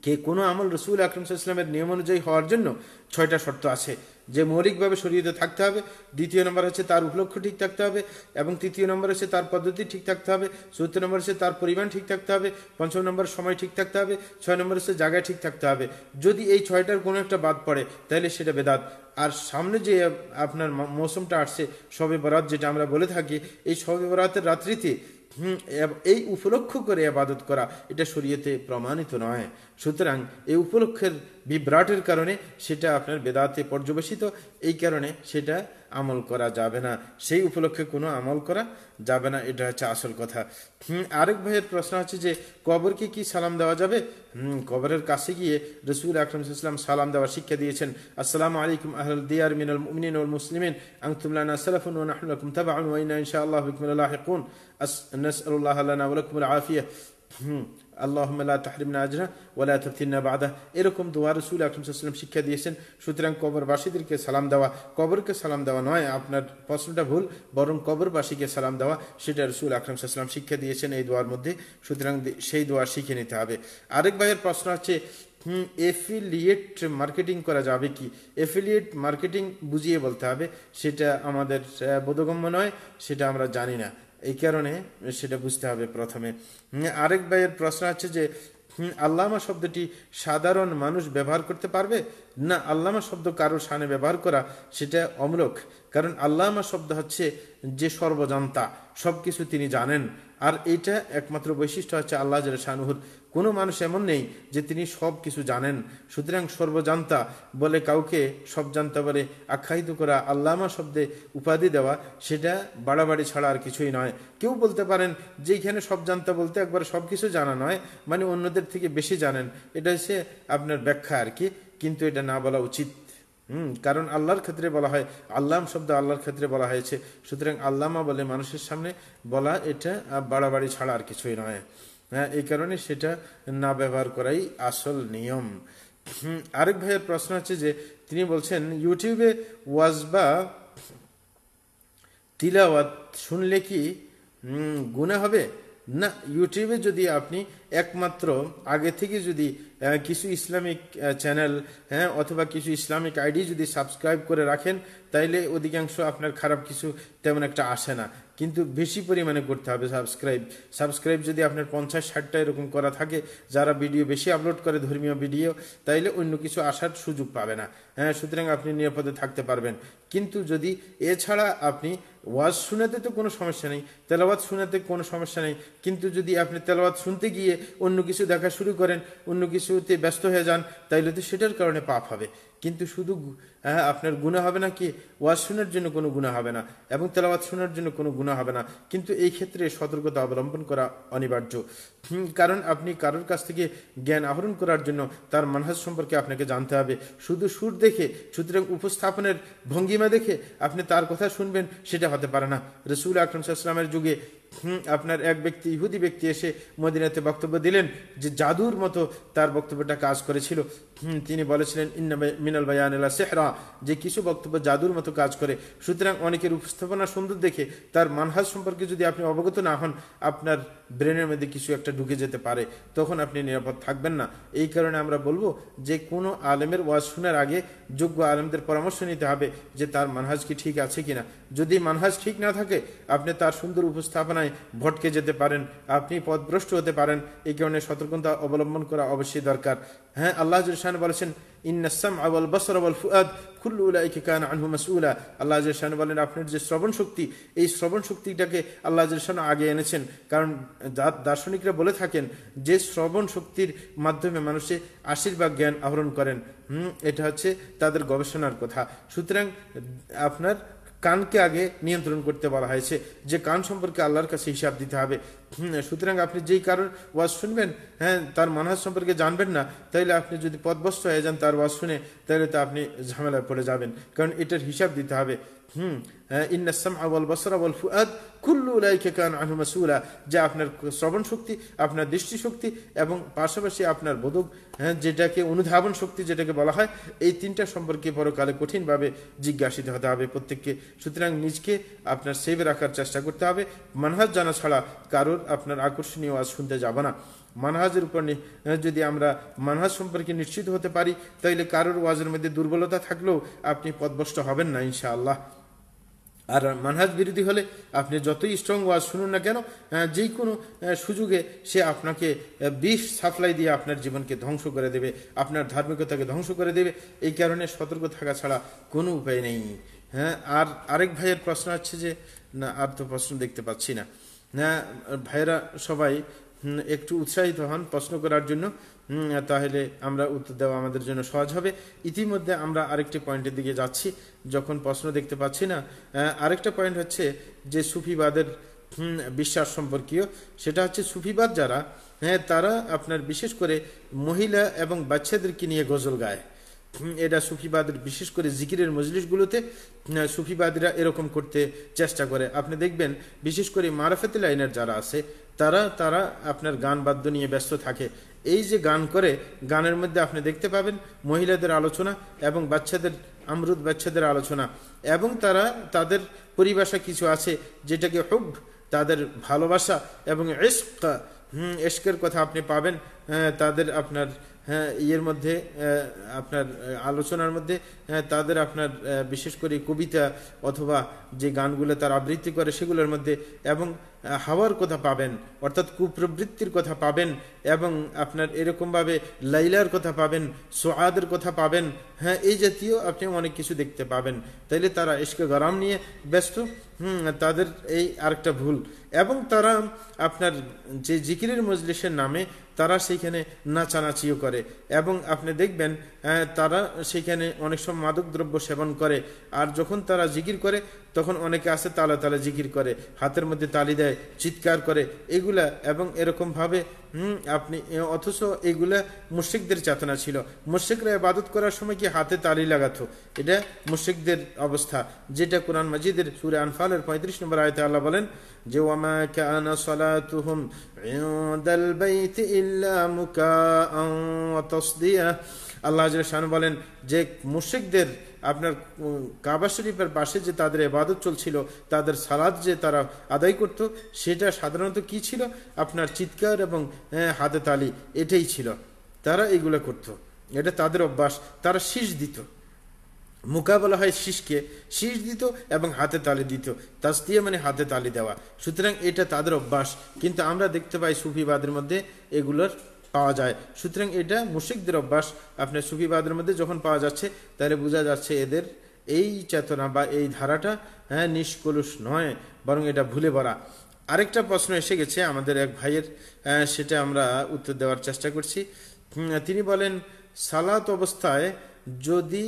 কে কোনো আমল রসুল আকরম ইসলামের নিয়ম অনুযায়ী হওয়ার জন্য ছয়টা শর্ত আছে যে মৌলিকভাবে শরীয়তে থাকতে হবে দ্বিতীয় নম্বর হচ্ছে তার উপলক্ষ ঠিক থাকতে হবে এবং তৃতীয় নম্বর হচ্ছে তার পদ্ধতি ঠিক থাকতে হবে চতুর্থ নম্বর হচ্ছে তার পরিমাণ ঠিক থাকতে হবে পঞ্চম নম্বর সময় ঠিক থাকতে হবে ছয় নম্বর হচ্ছে জায়গায় ঠিক থাকতে হবে যদি এই ছয়টার কোনো একটা বাদ পড়ে তাহলে সেটা বেদাত আর সামনে যে আপনার মৌসুমটা আসছে সবে বরাত যেটা আমরা বলে থাকি এই সবে বরাতের রাত্রিতে এই উপলক্ষ করে আবাদত করা এটা শরীয়তে প্রমাণিত নয় সুতরাং এই উপলক্ষের বিভ্রাটের কারণে সেটা আপনার বেদাতে পর্যবেসিত এই কারণে সেটা আমল করা যাবে না সেই উপলক্ষে কোনো আমল করা যাবে না এটা হচ্ছে আসল কথা আরেক ভাইয়ের প্রশ্ন হচ্ছে যে কবরকে কি সালাম দেওয়া যাবে কবরের কাছে গিয়ে রসুল আকরম ইসলাম সালাম দেওয়ার শিক্ষা দিয়েছেন আসসালাম আলাইকুম আহল দিয়ার মিনাল মুমিনিন ওয়াল মুসলিমিন আনতুমলানা সালাফুন ওয়া নাহনু লাকুম তাবাউন ওয়া ইন্না ইনশাআল্লাহ বিকুম লাহিকুন নাসআলুল্লাহ লানা ওয়া লাকুম আল আফিয়া আল্লাহম তাহরিমনা আজরা ওলা তফতিনা বাদা এরকম দোয়া রসুল আকরমসাল্লাম শিক্ষা দিয়েছেন সুতরাং কবরবাসীদেরকে সালাম দেওয়া কবরকে সালাম দেওয়া নয় আপনার প্রশ্নটা ভুল বরং কবরবাসীকে সালাম দেওয়া সেটা রসুল আকরমসাল্লাম শিক্ষা দিয়েছেন এই দোয়ার মধ্যে সুতরাং সেই দোয়া শিখে নিতে হবে আরেক ভাইয়ের প্রশ্ন হচ্ছে এফিলিয়েট মার্কেটিং করা যাবে কি এফিলিয়েট মার্কেটিং বুঝিয়ে বলতে হবে সেটা আমাদের বোধগম্য নয় সেটা আমরা জানি না এই কারণে সেটা বুঝতে হবে প্রথমে আরেক ভাইয়ের প্রশ্ন আছে যে আল্লামা শব্দটি সাধারণ মানুষ ব্যবহার করতে পারবে না আল্লামা শব্দ কারোর সানে ব্যবহার করা সেটা অমূলক কারণ আল্লামা শব্দ হচ্ছে যে সর্বজনতা সব কিছু তিনি জানেন আর এটা একমাত্র বৈশিষ্ট্য হচ্ছে আল্লাহ শাহনুহুর কোনো মানুষ এমন নেই যে তিনি সব কিছু জানেন সুতরাং সর্বজান্তা বলে কাউকে সব জানতা বলে আখ্যায়িত করা আল্লামা শব্দে উপাধি দেওয়া সেটা বাড়াবাড়ি ছাড়া আর কিছুই নয় কেউ বলতে পারেন যে এখানে সব জানতা বলতে একবার সব কিছু জানা নয় মানে অন্যদের থেকে বেশি জানেন এটা হচ্ছে আপনার ব্যাখ্যা আর কি কিন্তু এটা না বলা উচিত হুম কারণ আল্লাহর ক্ষেত্রে বলা হয় আল্লাম শব্দ আল্লাহর ক্ষেত্রে বলা হয়েছে সুতরাং আল্লামা বলে মানুষের সামনে বলা এটা বাড়াবাড়ি ছাড়া আর কিছুই নয় হ্যাঁ এই কারণে সেটা না ব্যবহার করাই আসল নিয়ম আরেক ভাইয়ের প্রশ্ন হচ্ছে যে তিনি বলছেন ইউটিউবে ওয়াজ বা তিলাওয়াত শুনলে কি গুণা হবে না ইউটিউবে যদি আপনি একমাত্র আগে থেকে যদি কিছু ইসলামিক চ্যানেল হ্যাঁ অথবা কিছু ইসলামিক আইডি যদি সাবস্ক্রাইব করে রাখেন তাইলে অধিকাংশ আপনার খারাপ কিছু তেমন একটা আসে না কিন্তু বেশি পরিমাণে করতে হবে সাবস্ক্রাইব সাবস্ক্রাইব যদি আপনার পঞ্চাশ ষাটটা এরকম করা থাকে যারা ভিডিও বেশি আপলোড করে ধর্মীয় ভিডিও তাইলে অন্য কিছু আসার সুযোগ পাবে না হ্যাঁ সুতরাং আপনি নিরাপদে থাকতে পারবেন কিন্তু যদি এছাড়া আপনি ওয়াজ শোনাতে তো কোনো সমস্যা নেই তেলাওয়াত শোনাতে কোনো সমস্যা নেই কিন্তু যদি আপনি তেলাওয়াত শুনতে গিয়ে অন্য কিছু দেখা শুরু করেন অন্য কিছুতে ব্যস্ত হয়ে যান তাইলে তো সেটার কারণে পাপ হবে কিন্তু শুধু হ্যাঁ আপনার গুণা হবে না কি ওয়াজ শোনার জন্য কোনো গুণা হবে না এবং তেলাওয়াত শোনার জন্য কোনো গুণা হবে না কিন্তু এই ক্ষেত্রে সতর্কতা অবলম্বন করা অনিবার্য কারণ আপনি কারোর কাছ থেকে জ্ঞান আহরণ করার জন্য তার মানহাজ সম্পর্কে আপনাকে জানতে হবে শুধু সুর দেখে সুতরাং উপস্থাপনের ভঙ্গিমা দেখে আপনি তার কথা শুনবেন সেটা হতে পারে না রসুল আকরম সাল্লামের যুগে আপনার এক ব্যক্তি ইহুদি ব্যক্তি এসে মদিনাতে বক্তব্য দিলেন যে জাদুর মতো তার বক্তব্যটা কাজ করেছিল তিনি বলেছিলেন ইন্না মিনাল বায়ানিলা সেহরা যে কিছু বক্তব্য জাদুর মতো কাজ করে সুতরাং অনেকের উপস্থাপনা সুন্দর দেখে তার মানহাজ সম্পর্কে যদি আপনি অবগত না হন আপনার ব্রেনের মধ্যে কিছু একটা ঢুকে যেতে পারে তখন আপনি নিরাপদ থাকবেন না এই কারণে আমরা বলবো যে কোনো আলেমের ওয়াজ শোনার আগে যোগ্য আলেমদের পরামর্শ নিতে হবে যে তার মানহাজ কি ঠিক আছে কি না যদি মানহাজ ঠিক না থাকে আপনি তার সুন্দর উপস্থাপনায় ভটকে যেতে পারেন আপনি পদভ্রষ্ট হতে পারেন এই কারণে সতর্কতা অবলম্বন করা অবশ্যই দরকার হ্যাঁ আল্লাহ জুলশান বলেছেন ইন্নাসাম আবল বসর আবল ফুয়াদ কুল্লু উলাইকে কান আনহু মাসউলা আল্লাহ জুলশান বলেন আপনার যে শ্রবণ শক্তি এই শ্রবণ শক্তিটাকে আল্লাহ জুলশান আগে এনেছেন কারণ দার্শনিকরা বলে থাকেন যে শ্রবণ শক্তির মাধ্যমে মানুষে আশীর্বাদ জ্ঞান আহরণ করেন হুম এটা হচ্ছে তাদের গবেষণার কথা সুতরাং আপনার কানকে আগে নিয়ন্ত্রণ করতে বলা হয়েছে যে কান সম্পর্কে আল্লাহর কাছে হিসাব দিতে হবে সুতরাং আপনি যেই কারণ ওয়াজ শুনবেন হ্যাঁ তার মানহাজ সম্পর্কে জানবেন না তাইলে আপনি যদি পদভস্ত হয়ে যান তার ওয়াজ শুনে তাহলে তো আপনি ঝামেলায় পড়ে যাবেন কারণ এটার হিসাব দিতে হবে হুম হ্যাঁ, মাসুলা যা আপনার শ্রবণ শক্তি আপনার দৃষ্টিশক্তি এবং পাশাপাশি আপনার বোধক হ্যাঁ, যেটাকে অনুধাবন শক্তি যেটাকে বলা হয় এই তিনটা সম্পর্কে পরকালে কঠিনভাবে জিজ্ঞাসিত হতে হবে প্রত্যেককে সুতরাং নিজকে আপনার সেভ রাখার চেষ্টা করতে হবে মানহাজ জানা ছাড়া কারোর আপনার আকর্ষণীয় আজ শুনতে যাব না মানহাজের উপর হ্যাঁ, যদি আমরা মানহাজ সম্পর্কে নিশ্চিত হতে পারি তাহলে কারোর ওয়াজের মধ্যে দুর্বলতা থাকলেও আপনি পদভষ্ট হবেন না ইনশাআল্লাহ আর মানহাজ বিরোধী হলে আপনি যতই স্ট্রং ওয়াজ শুনুন না কেন যে কোনো সুযোগে সে আপনাকে বিষ সাপ্লাই দিয়ে আপনার জীবনকে ধ্বংস করে দেবে আপনার ধার্মিকতাকে ধ্বংস করে দেবে এই কারণে সতর্ক থাকা ছাড়া কোনো উপায় নেই হ্যাঁ আর আরেক ভাইয়ের প্রশ্ন আছে যে না আর তো প্রশ্ন দেখতে পাচ্ছি না হ্যাঁ ভাইয়েরা সবাই একটু উৎসাহিত হন প্রশ্ন করার জন্য তাহলে আমরা উত্তর দেওয়া আমাদের জন্য সহজ হবে ইতিমধ্যে আমরা আরেকটি পয়েন্টের দিকে যাচ্ছি যখন প্রশ্ন দেখতে পাচ্ছি না আরেকটা পয়েন্ট হচ্ছে যে সুফিবাদের বিশ্বাস সম্পর্কীয় সেটা হচ্ছে সুফিবাদ যারা হ্যাঁ তারা আপনার বিশেষ করে মহিলা এবং বাচ্চাদেরকে নিয়ে গজল গায় এটা সুফিবাদের বিশেষ করে জিকিরের মজলিশগুলোতে সুফিবাদীরা এরকম করতে চেষ্টা করে আপনি দেখবেন বিশেষ করে মারাফেতুল লাইনের যারা আছে তারা তারা আপনার গান বাদ্য নিয়ে ব্যস্ত থাকে এই যে গান করে গানের মধ্যে আপনি দেখতে পাবেন মহিলাদের আলোচনা এবং বাচ্চাদের আমরুদ বাচ্চাদের আলোচনা এবং তারা তাদের পরিভাষা কিছু আছে যেটাকে হুব তাদের ভালোবাসা এবং এস্ক এস্কের কথা আপনি পাবেন তাদের আপনার হ্যাঁ, ইয়ের মধ্যে আপনার আলোচনার মধ্যে হ্যাঁ, তাদের আপনার বিশেষ করে কবিতা অথবা যে গানগুলো তার আবৃত্তি করে সেগুলোর মধ্যে এবং হাওয়ার কথা পাবেন অর্থাৎ কুপ্রবৃত্তির কথা পাবেন এবং আপনার এরকমভাবে লাইলার কথা পাবেন সোয়াদের কথা পাবেন হ্যাঁ এই জাতীয় আপনি অনেক কিছু দেখতে পাবেন তাইলে তারা ইস্কে গরম নিয়ে ব্যস্ত হুম তাদের এই আরেকটা ভুল এবং তারা আপনার যে জিকিরের মজলিসের নামে তারা সেইখানে নাচানাচিও করে এবং আপনি দেখবেন তারা সেখানে অনেক সময় মাদকদ্রব্য সেবন করে আর যখন তারা জিকির করে তখন অনেকে আসে তালা তালা জিকির করে হাতের মধ্যে তালি দেয় চিৎকার করে এগুলা এবং এরকমভাবে হম আপনি অথচ এগুলা মুশ্রিকদের চেতনা ছিল মুশ্রিকরা এবাদত করার সময় কি হাতে তালি লাগাতো এটা মুশ্রিকদের অবস্থা যেটা কোরআন মাজিদের সুরে আনফালের পঁয়ত্রিশ নম্বর আয়তে আল্লাহ বলেন যে ওয়ামা কানা সালাতুহুম ইনদাল বাইতি ইল্লা মুকা ওয়া তাসদিয়া আল্লাহ বলেন যে মুর্শিকদের আপনার কাবা শরীফের পাশে যে তাদের এবাদত চলছিল তাদের সালাদ যে তারা আদায় করত সেটা সাধারণত কি ছিল আপনার চিৎকার এবং হ্যাঁ, হাতে তালি এটাই ছিল তারা এগুলো করত। এটা তাদের অভ্যাস তারা শীষ দিত মোকাবেলা হয় শীষকে শীষ দিত এবং হাতে তালি দিত দিয়ে মানে হাতে তালি দেওয়া সুতরাং এটা তাদের অভ্যাস কিন্তু আমরা দেখতে পাই সুফিবাদের মধ্যে এগুলোর পাওয়া যায় সুতরাং এটা মুশিকদের অভ্যাস আপনার সুফিবাদের মধ্যে যখন পাওয়া যাচ্ছে তাহলে বোঝা যাচ্ছে এদের এই চেতনা বা এই ধারাটা হ্যাঁ নিষ্কলুষ নয় বরং এটা ভুলে ভরা আরেকটা প্রশ্ন এসে গেছে আমাদের এক ভাইয়ের হ্যাঁ, সেটা আমরা উত্তর দেওয়ার চেষ্টা করছি তিনি বলেন সালাত অবস্থায় যদি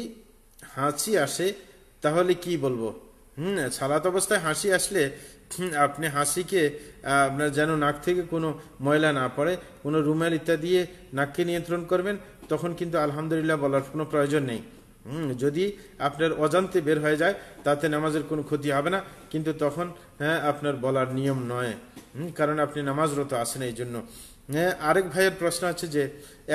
হাসি আসে তাহলে কি বলবো হুম সালাত অবস্থায় হাসি আসলে আপনি হাসিকে আপনার যেন নাক থেকে কোনো ময়লা না পড়ে কোনো রুমাল ইত্যাদি নাককে নিয়ন্ত্রণ করবেন তখন কিন্তু আলহামদুলিল্লাহ বলার কোনো প্রয়োজন নেই যদি আপনার অজান্তে বের হয়ে যায় তাতে নামাজের কোনো ক্ষতি হবে না কিন্তু তখন হ্যাঁ আপনার বলার নিয়ম নয় কারণ আপনি নামাজরত আসেন এই জন্য হ্যাঁ আরেক ভাইয়ের প্রশ্ন আছে যে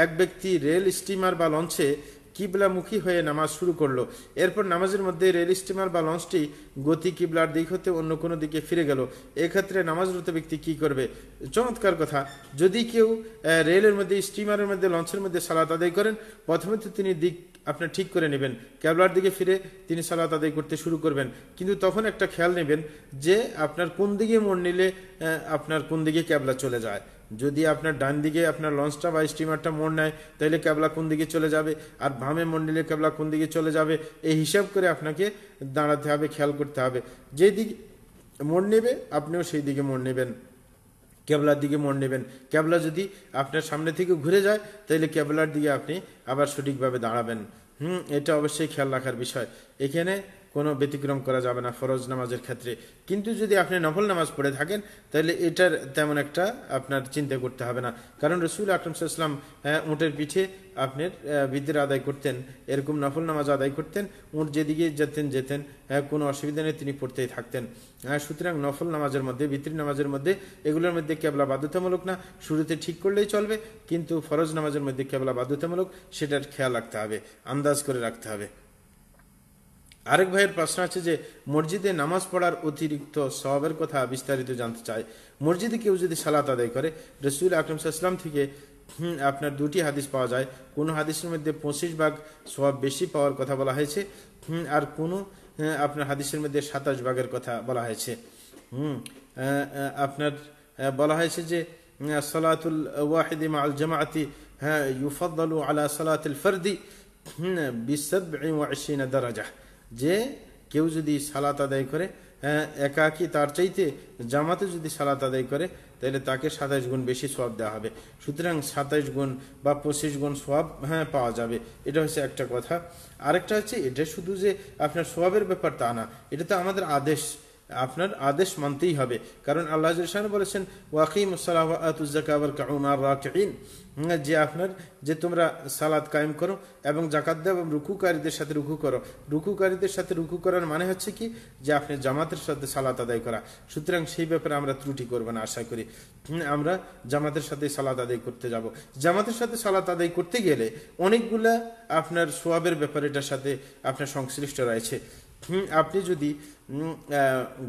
এক ব্যক্তি রেল স্টিমার বা লঞ্চে কিবলামুখী হয়ে নামাজ শুরু করলো এরপর নামাজের মধ্যে রেল স্টিমার বা লঞ্চটি গতি কিবলার দিক হতে অন্য কোনো দিকে ফিরে গেল এক্ষেত্রে নামাজরত ব্যক্তি কি করবে চমৎকার কথা যদি কেউ রেলের মধ্যে স্টিমারের মধ্যে লঞ্চের মধ্যে সালাত আদায় করেন প্রথমে তো তিনি দিক আপনার ঠিক করে নেবেন ক্যাবলার দিকে ফিরে তিনি সালাত আদায় করতে শুরু করবেন কিন্তু তখন একটা খেয়াল নেবেন যে আপনার কোন দিকে মন নিলে আপনার কোন দিকে ক্যাবলা চলে যায় যদি আপনার ডান দিকে আপনার লঞ্চটা বা স্টিমারটা মোড় নেয় তাহলে ক্যাবলা কোন দিকে চলে যাবে আর ভামে মোড় নিলে ক্যাবলা কোন দিকে চলে যাবে এই হিসাব করে আপনাকে দাঁড়াতে হবে খেয়াল করতে হবে যে দিক মোড় নেবে আপনিও সেই দিকে মোড় নেবেন ক্যাবলার দিকে মোড় নেবেন ক্যাবলা যদি আপনার সামনে থেকে ঘুরে যায় তাহলে ক্যাবলার দিকে আপনি আবার সঠিকভাবে দাঁড়াবেন হুম এটা অবশ্যই খেয়াল রাখার বিষয় এখানে কোনো ব্যতিক্রম করা যাবে না ফরজ নামাজের ক্ষেত্রে কিন্তু যদি আপনি নফল নামাজ পড়ে থাকেন তাহলে এটার তেমন একটা আপনার চিন্তা করতে হবে না কারণ রসুল আকরম সাল্লাম উঁটের পিঠে আপনার বিদ্যের আদায় করতেন এরকম নফল নামাজ আদায় করতেন উঁট যেদিকে যেতেন যেতেন হ্যাঁ, কোনো অসুবিধা নেই তিনি পড়তেই থাকতেন হ্যাঁ, সুতরাং নফল নামাজের মধ্যে বিত্রী নামাজের মধ্যে এগুলোর মধ্যে কেবলা বাধ্যতামূলক না শুরুতে ঠিক করলেই চলবে কিন্তু ফরজ নামাজের মধ্যে কেবলা বাধ্যতামূলক সেটার খেয়াল রাখতে হবে আন্দাজ করে রাখতে হবে আরেক ভাইয়ের প্রশ্ন আছে যে মসজিদে নামাজ পড়ার অতিরিক্ত সবের কথা বিস্তারিত জানতে চায় মসজিদে কেউ যদি সালাত আদায় করে রসুল আকরম সাল্লাম থেকে আপনার দুটি হাদিস পাওয়া যায় কোনো হাদিসের মধ্যে পঁচিশ ভাগ সব বেশি পাওয়ার কথা বলা হয়েছে আর কোনো হ্যাঁ, আপনার হাদিসের মধ্যে সাতাশ ভাগের কথা বলা হয়েছে হুম আপনার বলা হয়েছে যে সালাতুল ওয়াহিদি মা আল জামাতি হ্যাঁ ইউফাদ আলা সালাতুল ফর্দি বিশ দারাজা যে কেউ যদি সালাত আদায় করে হ্যাঁ, একাকি তার চাইতে জামাতে যদি সালাত আদায় করে তাহলে তাকে সাতাইশ গুণ বেশি সোয়াব দেওয়া হবে সুতরাং সাতাইশ গুণ বা পঁচিশ গুণ সোয়াব হ্যাঁ পাওয়া যাবে এটা হচ্ছে একটা কথা আরেকটা হচ্ছে এটা শুধু যে আপনার সোয়াবের ব্যাপার তা না এটা তো আমাদের আদেশ আপনার আদেশ মানতেই হবে কারণ আল্লাহ বলেছেন ওয়াকিম সালাহ আতুজাকাবর কাউমার রাকিন হ্যাঁ, যে আপনার যে তোমরা সালাদ কায়েম করো এবং জাকাত দাও এবং রুকুকারীদের সাথে রুকু করো রুকুকারীদের সাথে রুকু করার মানে হচ্ছে কি যে আপনি জামাতের সাথে সালাত আদায় করা সুতরাং সেই ব্যাপারে আমরা ত্রুটি করবো না আশা করি হ্যাঁ, আমরা জামাতের সাথে সালাত আদায় করতে যাব জামাতের সাথে সালাত আদায় করতে গেলে অনেকগুলা আপনার সোয়াবের ব্যাপারে এটার সাথে আপনার সংশ্লিষ্ট রয়েছে আপনি যদি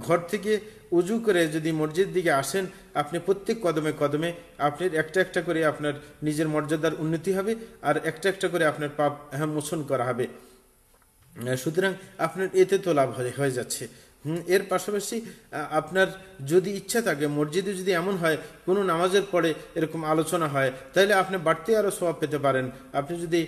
ঘর থেকে উজু করে যদি মসজিদ দিকে আসেন আপনি প্রত্যেক কদমে কদমে আপনার একটা একটা করে আপনার নিজের মর্যাদার উন্নতি হবে আর একটা একটা করে আপনার পাপ হ্যাঁ, মোচন করা হবে সুতরাং আপনার এতে তো লাভ হয়ে যাচ্ছে এর পাশাপাশি আপনার যদি ইচ্ছা থাকে মসজিদে যদি এমন হয় কোনো নামাজের পরে এরকম আলোচনা হয় তাহলে আপনি বাড়তি আরও স্বভাব পেতে পারেন আপনি যদি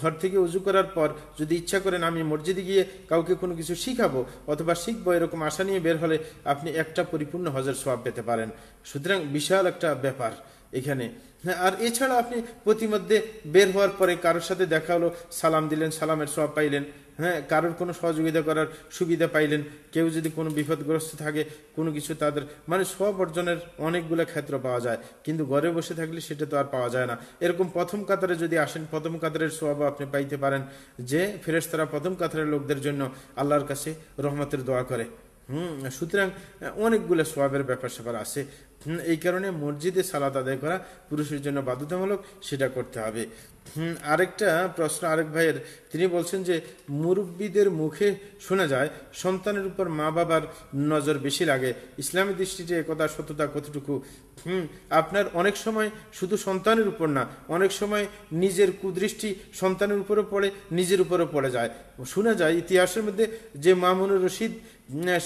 ঘর থেকে উজু করার পর যদি ইচ্ছা করেন আমি মসজিদে গিয়ে কাউকে কোনো কিছু শিখাবো অথবা শিখবো এরকম আশা নিয়ে বের হলে আপনি একটা পরিপূর্ণ হজের স্বভাব পেতে পারেন সুতরাং বিশাল একটা ব্যাপার এখানে হ্যাঁ, আর এছাড়া আপনি প্রতিমধ্যে বের হওয়ার পরে কারোর সাথে দেখা হলো সালাম দিলেন সালামের স্বভাব পাইলেন হ্যাঁ কারোর কোনো সহযোগিতা করার সুবিধা পাইলেন কেউ যদি কোনো বিপদগ্রস্ত থাকে কোনো কিছু তাদের মানে সব অর্জনের অনেকগুলো ক্ষেত্র পাওয়া যায় কিন্তু ঘরে বসে থাকলে সেটা তো আর পাওয়া যায় না এরকম প্রথম কাতারে যদি আসেন প্রথম কাতারের সব আপনি পাইতে পারেন যে ফেরেস্তারা প্রথম কাতারের লোকদের জন্য আল্লাহর কাছে রহমতের দোয়া করে হুম সুতরাং অনেকগুলো সবাবের ব্যাপার স্যাপার আছে এই কারণে মসজিদে সালাত আদায় করা পুরুষের জন্য বাধ্যতামূলক সেটা করতে হবে হুম আরেকটা প্রশ্ন আরেক ভাইয়ের তিনি বলছেন যে মুরব্বীদের মুখে শোনা যায় সন্তানের উপর মা বাবার নজর বেশি লাগে ইসলামী দৃষ্টিতে একতা সততা কতটুকু হুম আপনার অনেক সময় শুধু সন্তানের উপর না অনেক সময় নিজের কুদৃষ্টি সন্তানের উপরে পড়ে নিজের উপরে পড়ে যায় শোনা যায় ইতিহাসের মধ্যে যে মামুনুর রশিদ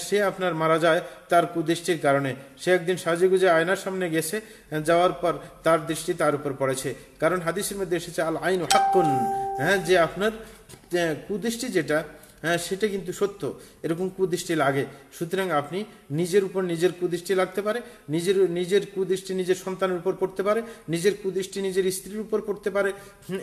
সে আপনার মারা যায় তার কুদৃষ্টির কারণে সে একদিন সাজেগুজে আয়নার সামনে গেছে যাওয়ার পর তার দৃষ্টি তার উপর পড়েছে কারণ হাদিসের মধ্যে এসেছে আল আইন হাক্কুন হ্যাঁ যে আপনার কুদৃষ্টি যেটা হ্যাঁ সেটা কিন্তু সত্য এরকম কুদৃষ্টি লাগে সুতরাং আপনি নিজের উপর নিজের কুদৃষ্টি লাগতে পারে নিজের নিজের কুদৃষ্টি নিজের সন্তানের উপর পড়তে পারে নিজের কুদৃষ্টি নিজের স্ত্রীর উপর পড়তে পারে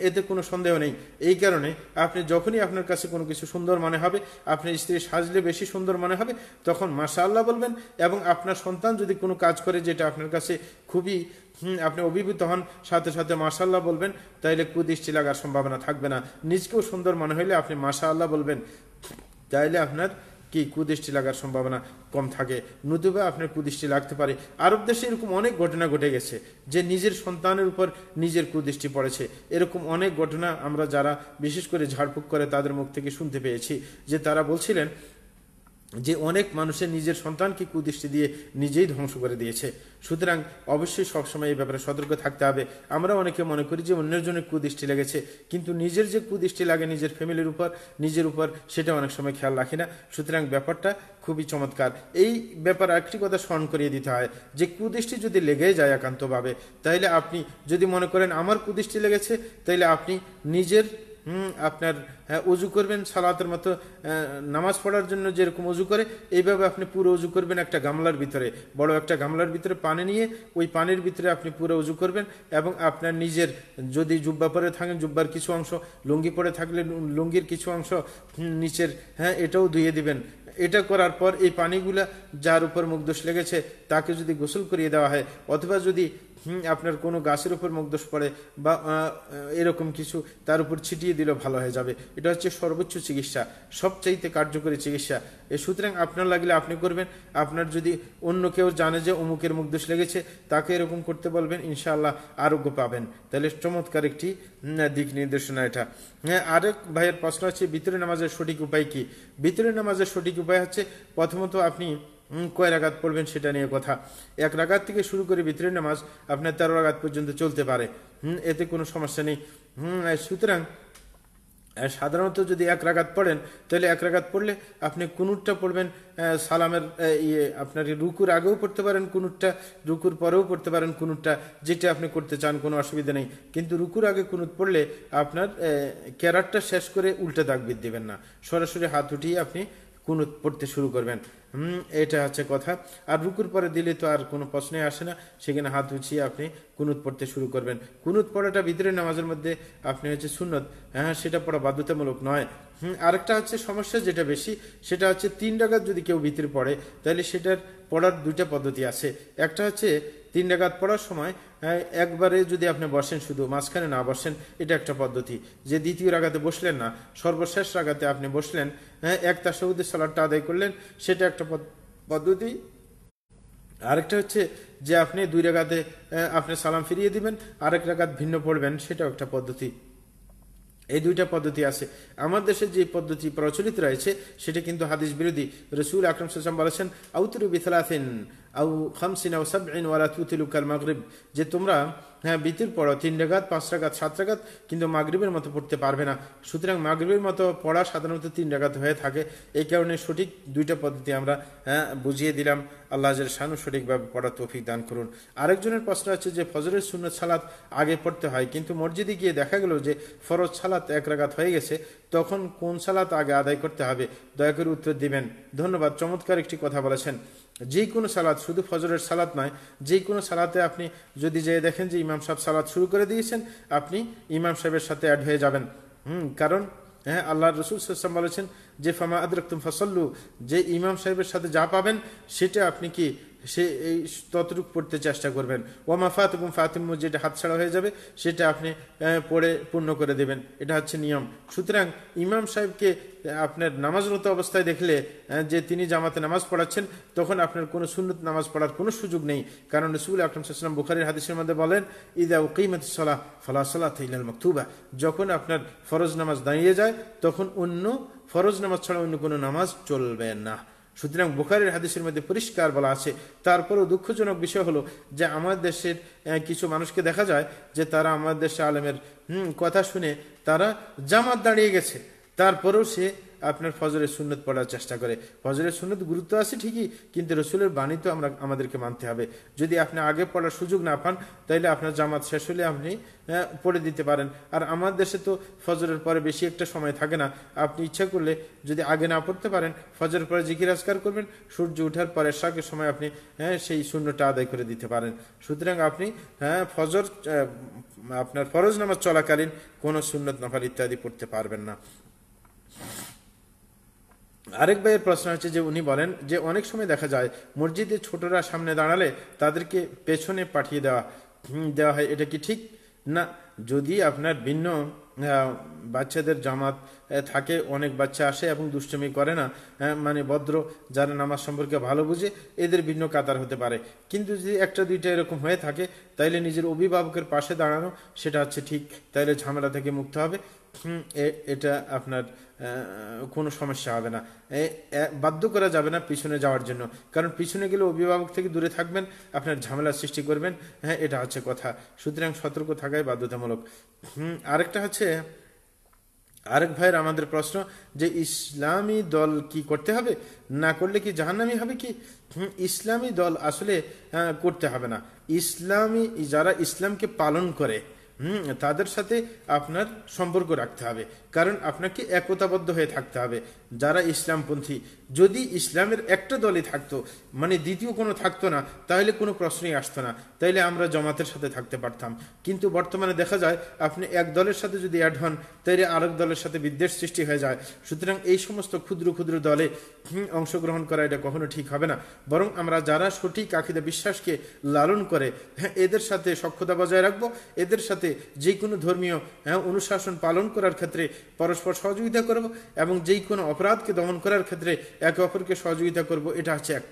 এতে কোনো সন্দেহ নেই এই কারণে আপনি যখনই আপনার কাছে কোনো কিছু সুন্দর মনে হবে আপনার স্ত্রী সাজলে বেশি সুন্দর মনে হবে তখন মাসা আল্লাহ বলবেন এবং আপনার সন্তান যদি কোনো কাজ করে যেটা আপনার কাছে খুবই হুম আপনি অভিভূত হন সাথে সাথে মাশাল্লাহ বলবেন তাইলে কুদৃষ্টি লাগার সম্ভাবনা থাকবে না নিজকেও সুন্দর মনে হইলে আপনি মাশা আল্লাহ বলবেন তাইলে আপনার কি কুদৃষ্টি লাগার সম্ভাবনা কম থাকে নতুবা আপনার কুদৃষ্টি লাগতে পারে আরব দেশে এরকম অনেক ঘটনা ঘটে গেছে যে নিজের সন্তানের উপর নিজের কুদৃষ্টি পড়েছে এরকম অনেক ঘটনা আমরা যারা বিশেষ করে ঝাড়ফুঁক করে তাদের মুখ থেকে শুনতে পেয়েছি যে তারা বলছিলেন যে অনেক মানুষের নিজের সন্তানকে কুদৃষ্টি দিয়ে নিজেই ধ্বংস করে দিয়েছে সুতরাং অবশ্যই সবসময় এই ব্যাপারে সতর্ক থাকতে হবে আমরা অনেকে মনে করি যে অন্যের জন্য কুদৃষ্টি লেগেছে কিন্তু নিজের যে কুদৃষ্টি লাগে নিজের ফ্যামিলির উপর নিজের উপর সেটা অনেক সময় খেয়াল রাখি না সুতরাং ব্যাপারটা খুবই চমৎকার এই ব্যাপার একটি কথা স্মরণ করিয়ে দিতে হয় যে কুদৃষ্টি যদি লেগে যায় একান্তভাবে তাহলে আপনি যদি মনে করেন আমার কুদৃষ্টি লেগেছে তাহলে আপনি নিজের আপনার হ্যাঁ, উজু করবেন সালাতের মতো নামাজ পড়ার জন্য যেরকম উজু করে এইভাবে আপনি পুরো উজু করবেন একটা গামলার ভিতরে বড় একটা গামলার ভিতরে পানি নিয়ে ওই পানির ভিতরে আপনি পুরো উজু করবেন এবং আপনার নিজের যদি জুব্বা পরে থাকেন জুব্বার কিছু অংশ লুঙ্গি পরে থাকলে লুঙ্গির কিছু অংশ নিচের হ্যাঁ এটাও ধুয়ে দিবেন এটা করার পর এই পানিগুলা যার উপর মুখ দোষ লেগেছে তাকে যদি গোসল করিয়ে দেওয়া হয় অথবা যদি আপনার কোনো গাছের উপর মুগ্ধস পড়ে বা এরকম কিছু তার উপর ছিটিয়ে দিলে ভালো হয়ে যাবে এটা হচ্ছে সর্বোচ্চ চিকিৎসা সবচাইতে কার্যকরী চিকিৎসা এ সুতরাং আপনার লাগলে আপনি করবেন আপনার যদি অন্য কেউ জানে যে অমুকের মুগ্ধস লেগেছে তাকে এরকম করতে বলবেন ইনশাআল্লাহ আরোগ্য পাবেন তাহলে চমৎকার একটি দিক নির্দেশনা এটা হ্যাঁ আরেক ভাইয়ের প্রশ্ন হচ্ছে বিতরে নামাজের সঠিক উপায় কি বিতরে নামাজের সঠিক উপায় হচ্ছে প্রথমত আপনি কয় রাগাত পড়বেন সেটা নিয়ে কথা এক রাগাত থেকে শুরু করে ভিতরের নামাজ আপনার তেরো রাগাত পর্যন্ত চলতে পারে হুম এতে কোনো সমস্যা নেই হুম সুতরাং সাধারণত যদি এক রাগাত পড়েন তাহলে এক রাগাত পড়লে আপনি কুনুরটা পড়বেন সালামের ইয়ে আপনার রুকুর আগেও পড়তে পারেন কুনুরটা রুকুর পরেও পড়তে পারেন কুনুরটা যেটা আপনি করতে চান কোনো অসুবিধা নেই কিন্তু রুকুর আগে কুনুত পড়লে আপনার ক্যারাটটা শেষ করে উল্টা দাগবিদ দেবেন না সরাসরি হাত উঠিয়ে আপনি কুনুত পড়তে শুরু করবেন হুম এটা হচ্ছে কথা আর রুকুর পরে দিলে তো আর কোনো প্রশ্নই আসে না সেখানে হাত উঁচিয়ে আপনি কুনুত পড়তে শুরু করবেন কুনুত পড়াটা ভিতরে নামাজের মধ্যে আপনি হচ্ছে সুন্নত হ্যাঁ সেটা পড়া বাধ্যতামূলক নয় হুম আরেকটা হচ্ছে সমস্যা যেটা বেশি সেটা হচ্ছে তিন ডাকাত যদি কেউ ভিতরে পড়ে তাহলে সেটার পড়ার দুইটা পদ্ধতি আছে একটা হচ্ছে তিন ডাকাত পড়ার সময় একবারে যদি আপনি বসেন শুধু মাঝখানে না বসেন এটা একটা পদ্ধতি যে দ্বিতীয় রাগাতে বসলেন না সর্বশেষ রাগাতে আপনি বসলেন হ্যাঁ এক তাসাউদ্দিন সালাদটা আদায় করলেন সেটা একটা পদ্ধতি আরেকটা হচ্ছে যে আপনি দুই রাগাতে আপনি সালাম ফিরিয়ে দিবেন আরেক রাগাত ভিন্ন পড়বেন সেটাও একটা পদ্ধতি এই দুইটা পদ্ধতি আছে আমার দেশে যে পদ্ধতি প্রচলিত রয়েছে সেটা কিন্তু হাদিস বিরোধী রসুল আকরম সাম বলেছেন আউতরু বিথলাথিন আউ খামসিন আউ সাবইন ওয়ালা তুতিলু কাল মাগরিব যে তোমরা হ্যাঁ বিতির পড়ো তিন রেগাত পাঁচ রেগাত সাত রেগাত কিন্তু মাগরিবের মতো পড়তে পারবে না সুতরাং মাগরিবের মতো পড়া সাধারণত তিন রেঘাত হয়ে থাকে এই কারণে সঠিক দুইটা পদ্ধতি আমরা হ্যাঁ বুঝিয়ে দিলাম আল্লাহ সানু সঠিকভাবে পড়া তৌফিক দান করুন আরেকজনের প্রশ্ন আছে যে ফজরের শূন্য সালাত আগে পড়তে হয় কিন্তু মসজিদে গিয়ে দেখা গেল যে ফরজ সালাত এক রাগাত হয়ে গেছে তখন কোন সালাত আগে আদায় করতে হবে দয়া করে উত্তর দিবেন ধন্যবাদ চমৎকার একটি কথা বলেছেন যে কোনো সালাদ শুধু ফজরের সালাদ নয় যে কোনো সালাতে আপনি যদি যেয়ে দেখেন যে ইমাম সাহেব সালাদ শুরু করে দিয়েছেন আপনি ইমাম সাহেবের সাথে অ্যাড হয়ে যাবেন হুম কারণ হ্যাঁ আল্লাহ রসুল সাম বলেছেন যে ফামা আদরকুম ফসল্লু যে ইমাম সাহেবের সাথে যা পাবেন সেটা আপনি কি সে এই ততটুকু পড়তে চেষ্টা করবেন ওয়ামা এবং ফাতিম্মু যেটা হাতছাড়া হয়ে যাবে সেটা আপনি পড়ে পূর্ণ করে দেবেন এটা হচ্ছে নিয়ম সুতরাং ইমাম সাহেবকে আপনার নামাজরত অবস্থায় দেখলে যে তিনি জামাতে নামাজ পড়াচ্ছেন তখন আপনার কোনো সুন্নত নামাজ পড়ার কোনো সুযোগ নেই কারণ রসুল আকরম সাল্লাম বুখারির হাদিসের মধ্যে বলেন ইদা উকিমত সালাহ ফলা সালাহ ইলাল মকতুবা যখন আপনার ফরজ নামাজ দাঁড়িয়ে যায় তখন অন্য ফরজ নামাজ ছাড়া অন্য কোনো নামাজ চলবে না সুতরাং বোখারের হাদিসের মধ্যে পরিষ্কার বলা আছে তারপরেও দুঃখজনক বিষয় হলো যে আমার দেশের কিছু মানুষকে দেখা যায় যে তারা আমার দেশে আলেমের কথা শুনে তারা জামাত দাঁড়িয়ে গেছে তারপরেও সে আপনার ফজরের সুন্নত পড়ার চেষ্টা করে ফজরের সুন্নত গুরুত্ব আছে ঠিকই কিন্তু রসুলের বাণী তো আমরা আমাদেরকে মানতে হবে যদি আপনি আগে পড়ার সুযোগ না পান তাহলে আপনার জামাত শেষ হলে আপনি পড়ে দিতে পারেন আর আমার দেশে তো ফজরের পরে বেশি একটা সময় থাকে না আপনি ইচ্ছা করলে যদি আগে না পড়তে পারেন ফজরের পরে জিকির আজকার করবেন সূর্য ওঠার পরে শাকের সময় আপনি হ্যাঁ সেই শূন্যটা আদায় করে দিতে পারেন সুতরাং আপনি হ্যাঁ ফজর আপনার ফরজ নামাজ চলাকালীন কোনো সুন্নত নফাল ইত্যাদি পড়তে পারবেন না আরেক ভাইয়ের প্রশ্ন হচ্ছে যে উনি বলেন যে অনেক সময় দেখা যায় মসজিদে ছোটরা সামনে দাঁড়ালে তাদেরকে পেছনে পাঠিয়ে দেওয়া দেওয়া হয় এটা কি ঠিক না যদি আপনার ভিন্ন বাচ্চাদের জামাত থাকে অনেক বাচ্চা আসে এবং দুষ্টমি করে না মানে ভদ্র যারা নামাজ সম্পর্কে ভালো বুঝে এদের ভিন্ন কাতার হতে পারে কিন্তু যদি একটা দুইটা এরকম হয়ে থাকে তাইলে নিজের অভিভাবকের পাশে দাঁড়ানো সেটা হচ্ছে ঠিক তাইলে ঝামেলা থেকে মুক্ত হবে এটা আপনার কোনো সমস্যা হবে না বাধ্য করা যাবে না পিছনে যাওয়ার জন্য কারণ পিছনে গেলে অভিভাবক থেকে দূরে থাকবেন আপনার ঝামেলা সৃষ্টি করবেন হ্যাঁ এটা হচ্ছে কথা সুতরাং সতর্ক থাকাই বাধ্যতামূলক হুম আরেকটা হচ্ছে আরেক ভাইয়ের আমাদের প্রশ্ন যে ইসলামী দল কি করতে হবে না করলে কি জাহান্নামি হবে কি ইসলামী দল আসলে করতে হবে না ইসলামী যারা ইসলামকে পালন করে হুম তাদের সাথে আপনার সম্পর্ক রাখতে হবে কারণ আপনাকে একতাবদ্ধ হয়ে থাকতে হবে যারা ইসলামপন্থী যদি ইসলামের একটা দলে থাকতো মানে দ্বিতীয় কোনো থাকতো না তাহলে কোনো প্রশ্নই আসতো না তাহলে আমরা জমাতের সাথে থাকতে পারতাম কিন্তু বর্তমানে দেখা যায় আপনি এক দলের সাথে যদি অ্যাড হন তাহলে আরেক দলের সাথে বিদ্বেষ সৃষ্টি হয়ে যায় সুতরাং এই সমস্ত ক্ষুদ্র ক্ষুদ্র দলে অংশগ্রহণ করা এটা কখনো ঠিক হবে না বরং আমরা যারা সঠিক আখিদা বিশ্বাসকে লালন করে হ্যাঁ এদের সাথে সক্ষতা বজায় রাখবো এদের সাথে যে কোনো ধর্মীয় হ্যাঁ অনুশাসন পালন করার ক্ষেত্রে পরস্পর সহযোগিতা করব এবং যেই কোনো অপরাধকে দমন করার ক্ষেত্রে একে অপরকে সহযোগিতা করব এটা হচ্ছে এক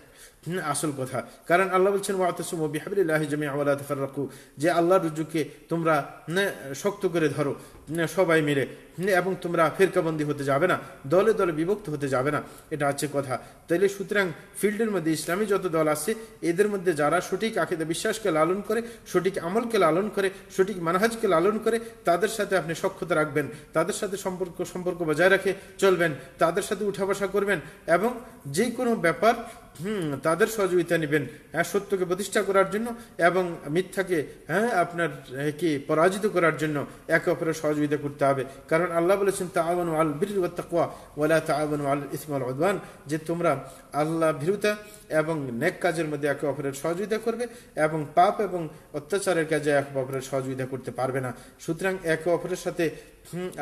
আসল কথা কারণ আল্লাহ বলছেন ওয়াতসুমবিহাবিল্লাহ জমি ফার রাখু যে আল্লাহ রুজুকে তোমরা শক্ত করে ধরো সবাই মিলে এবং তোমরা ফেরকাবন্দি হতে যাবে না দলে দলে বিভক্ত হতে যাবে না এটা আছে কথা তাইলে সুতরাং ফিল্ডের মধ্যে ইসলামী যত দল আছে এদের মধ্যে যারা সঠিক আকিদা বিশ্বাসকে লালন করে সঠিক আমলকে লালন করে সঠিক মানহাজকে লালন করে তাদের সাথে আপনি সক্ষতা রাখবেন তাদের সাথে সম্পর্ক সম্পর্ক বজায় রাখে চলবেন তাদের সাথে উঠা বসা করবেন এবং যে কোনো ব্যাপার হুম তাদের সহযোগিতা নেবেন হ্যাঁ সত্যকে প্রতিষ্ঠা করার জন্য এবং মিথ্যাকে হ্যাঁ আপনার কি পরাজিত করার জন্য একে অপরের সহযোগিতা সহযোগিতা করতে হবে কারণ আল্লাহ বলেছেন তাওয়ান আল বীর তাকুয়া ওয়ালা তাওয়ান আল ইসমাল উদ্বান যে তোমরা আল্লাহ ভীরুতা এবং নেক কাজের মধ্যে একে অপরের সহযোগিতা করবে এবং পাপ এবং অত্যাচারের কাজে একে অপরের সহযোগিতা করতে পারবে না সুতরাং একে অপরের সাথে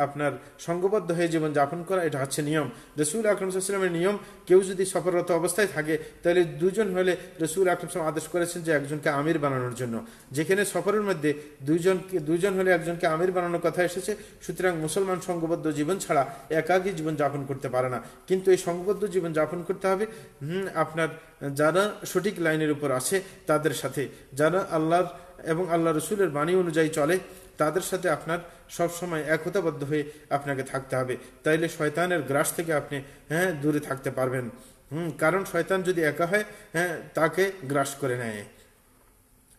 আপনার সঙ্গবদ্ধ হয়ে জীবন যাপন করা এটা হচ্ছে নিয়ম রসুল আকরমসাল্লামের নিয়ম কেউ যদি সফররত অবস্থায় থাকে তাহলে দুজন হলে রসুল আকরমসাল্লাম আদেশ করেছেন যে একজনকে আমির বানানোর জন্য যেখানে সফরের মধ্যে দুইজনকে দুজন হলে একজনকে আমির বানানোর কথা এসেছে সুতরাং মুসলমান সঙ্গবদ্ধ জীবন ছাড়া একাকী জীবন যাপন করতে পারে না কিন্তু এই সঙ্গবদ্ধ জীবন যাপন করতে হবে আপনার যারা সঠিক লাইনের উপর আছে তাদের সাথে যারা আল্লাহর এবং আল্লাহ রসুলের বাণী অনুযায়ী চলে তাদের সাথে আপনার সবসময় একতাবদ্ধ হয়ে আপনাকে থাকতে হবে তাইলে শয়তানের গ্রাস থেকে আপনি হ্যাঁ দূরে থাকতে পারবেন হুম কারণ শয়তান যদি একা হয় হ্যাঁ তাকে গ্রাস করে নেয়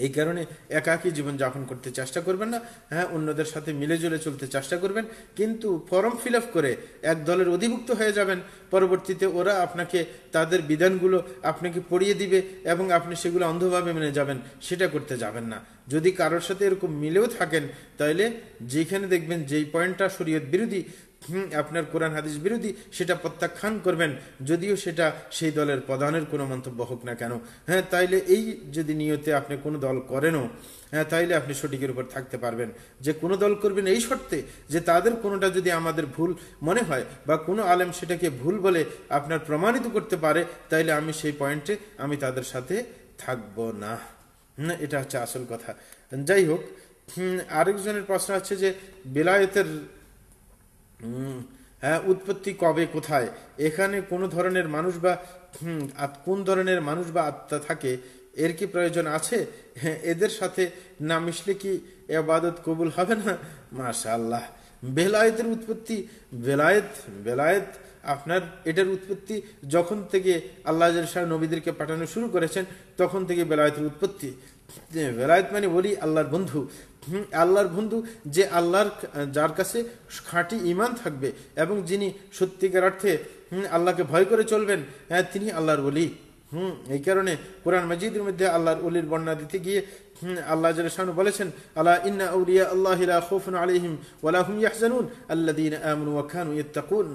এই কারণে একাকী জীবনযাপন করতে চেষ্টা করবেন না হ্যাঁ অন্যদের সাথে মিলে জুলে চলতে চেষ্টা করবেন কিন্তু ফর্ম ফিল করে এক দলের অধিভুক্ত হয়ে যাবেন পরবর্তীতে ওরা আপনাকে তাদের বিধানগুলো আপনাকে পড়িয়ে দিবে এবং আপনি সেগুলো অন্ধভাবে মেনে যাবেন সেটা করতে যাবেন না যদি কারোর সাথে এরকম মিলেও থাকেন তাহলে যেখানে দেখবেন যেই পয়েন্টটা শরীয়ত বিরোধী আপনার কোরআন হাদিস বিরোধী সেটা প্রত্যাখ্যান করবেন যদিও সেটা সেই দলের প্রধানের কোনো মন্তব্য হোক না কেন হ্যাঁ তাইলে এই যদি নিয়তে আপনি কোনো দল করেনও হ্যাঁ তাইলে আপনি সঠিকের উপর থাকতে পারবেন যে কোনো দল করবেন এই শর্তে যে তাদের কোনোটা যদি আমাদের ভুল মনে হয় বা কোনো আলেম সেটাকে ভুল বলে আপনার প্রমাণিত করতে পারে তাইলে আমি সেই পয়েন্টে আমি তাদের সাথে থাকব না এটা হচ্ছে আসল কথা যাই হোক আরেকজনের প্রশ্ন আছে যে বেলায়েতের হ্যাঁ উৎপত্তি কবে কোথায় এখানে কোনো ধরনের মানুষ বা কোন ধরনের মানুষ বা আত্মা থাকে এর কি প্রয়োজন আছে হ্যাঁ, এদের সাথে না মিশলে কি আবাদত কবুল হবে না মাশা আল্লাহ বেলায়েতের উৎপত্তি বেলায়েত বেলায়েত আপনার এটার উৎপত্তি যখন থেকে আল্লাহ নবীদেরকে পাঠানো শুরু করেছেন তখন থেকে বেলায়েতের উৎপত্তি যে বেলায়ত মানে বলি আল্লাহর বন্ধু আল্লাহর বন্ধু যে আল্লাহর যার কাছে খাঁটি ইমান থাকবে এবং যিনি সত্যিকার অর্থে আল্লাহকে ভয় করে চলবেন হ্যাঁ তিনি আল্লাহর বলি হুম এই কারণে কোরআন মজিদের মধ্যে আল্লাহর উলির বর্ণনা দিতে গিয়ে আল্লাহ জালসানু বলেছেন আল্লাহ ইন্না উরিয়া আল্লাহ লা খাউফুন আলাইহিম ওয়ালা হুম ইয়াহজানুন আল্লাযীনা আমানু ওয়া কানু ইত্তাকুন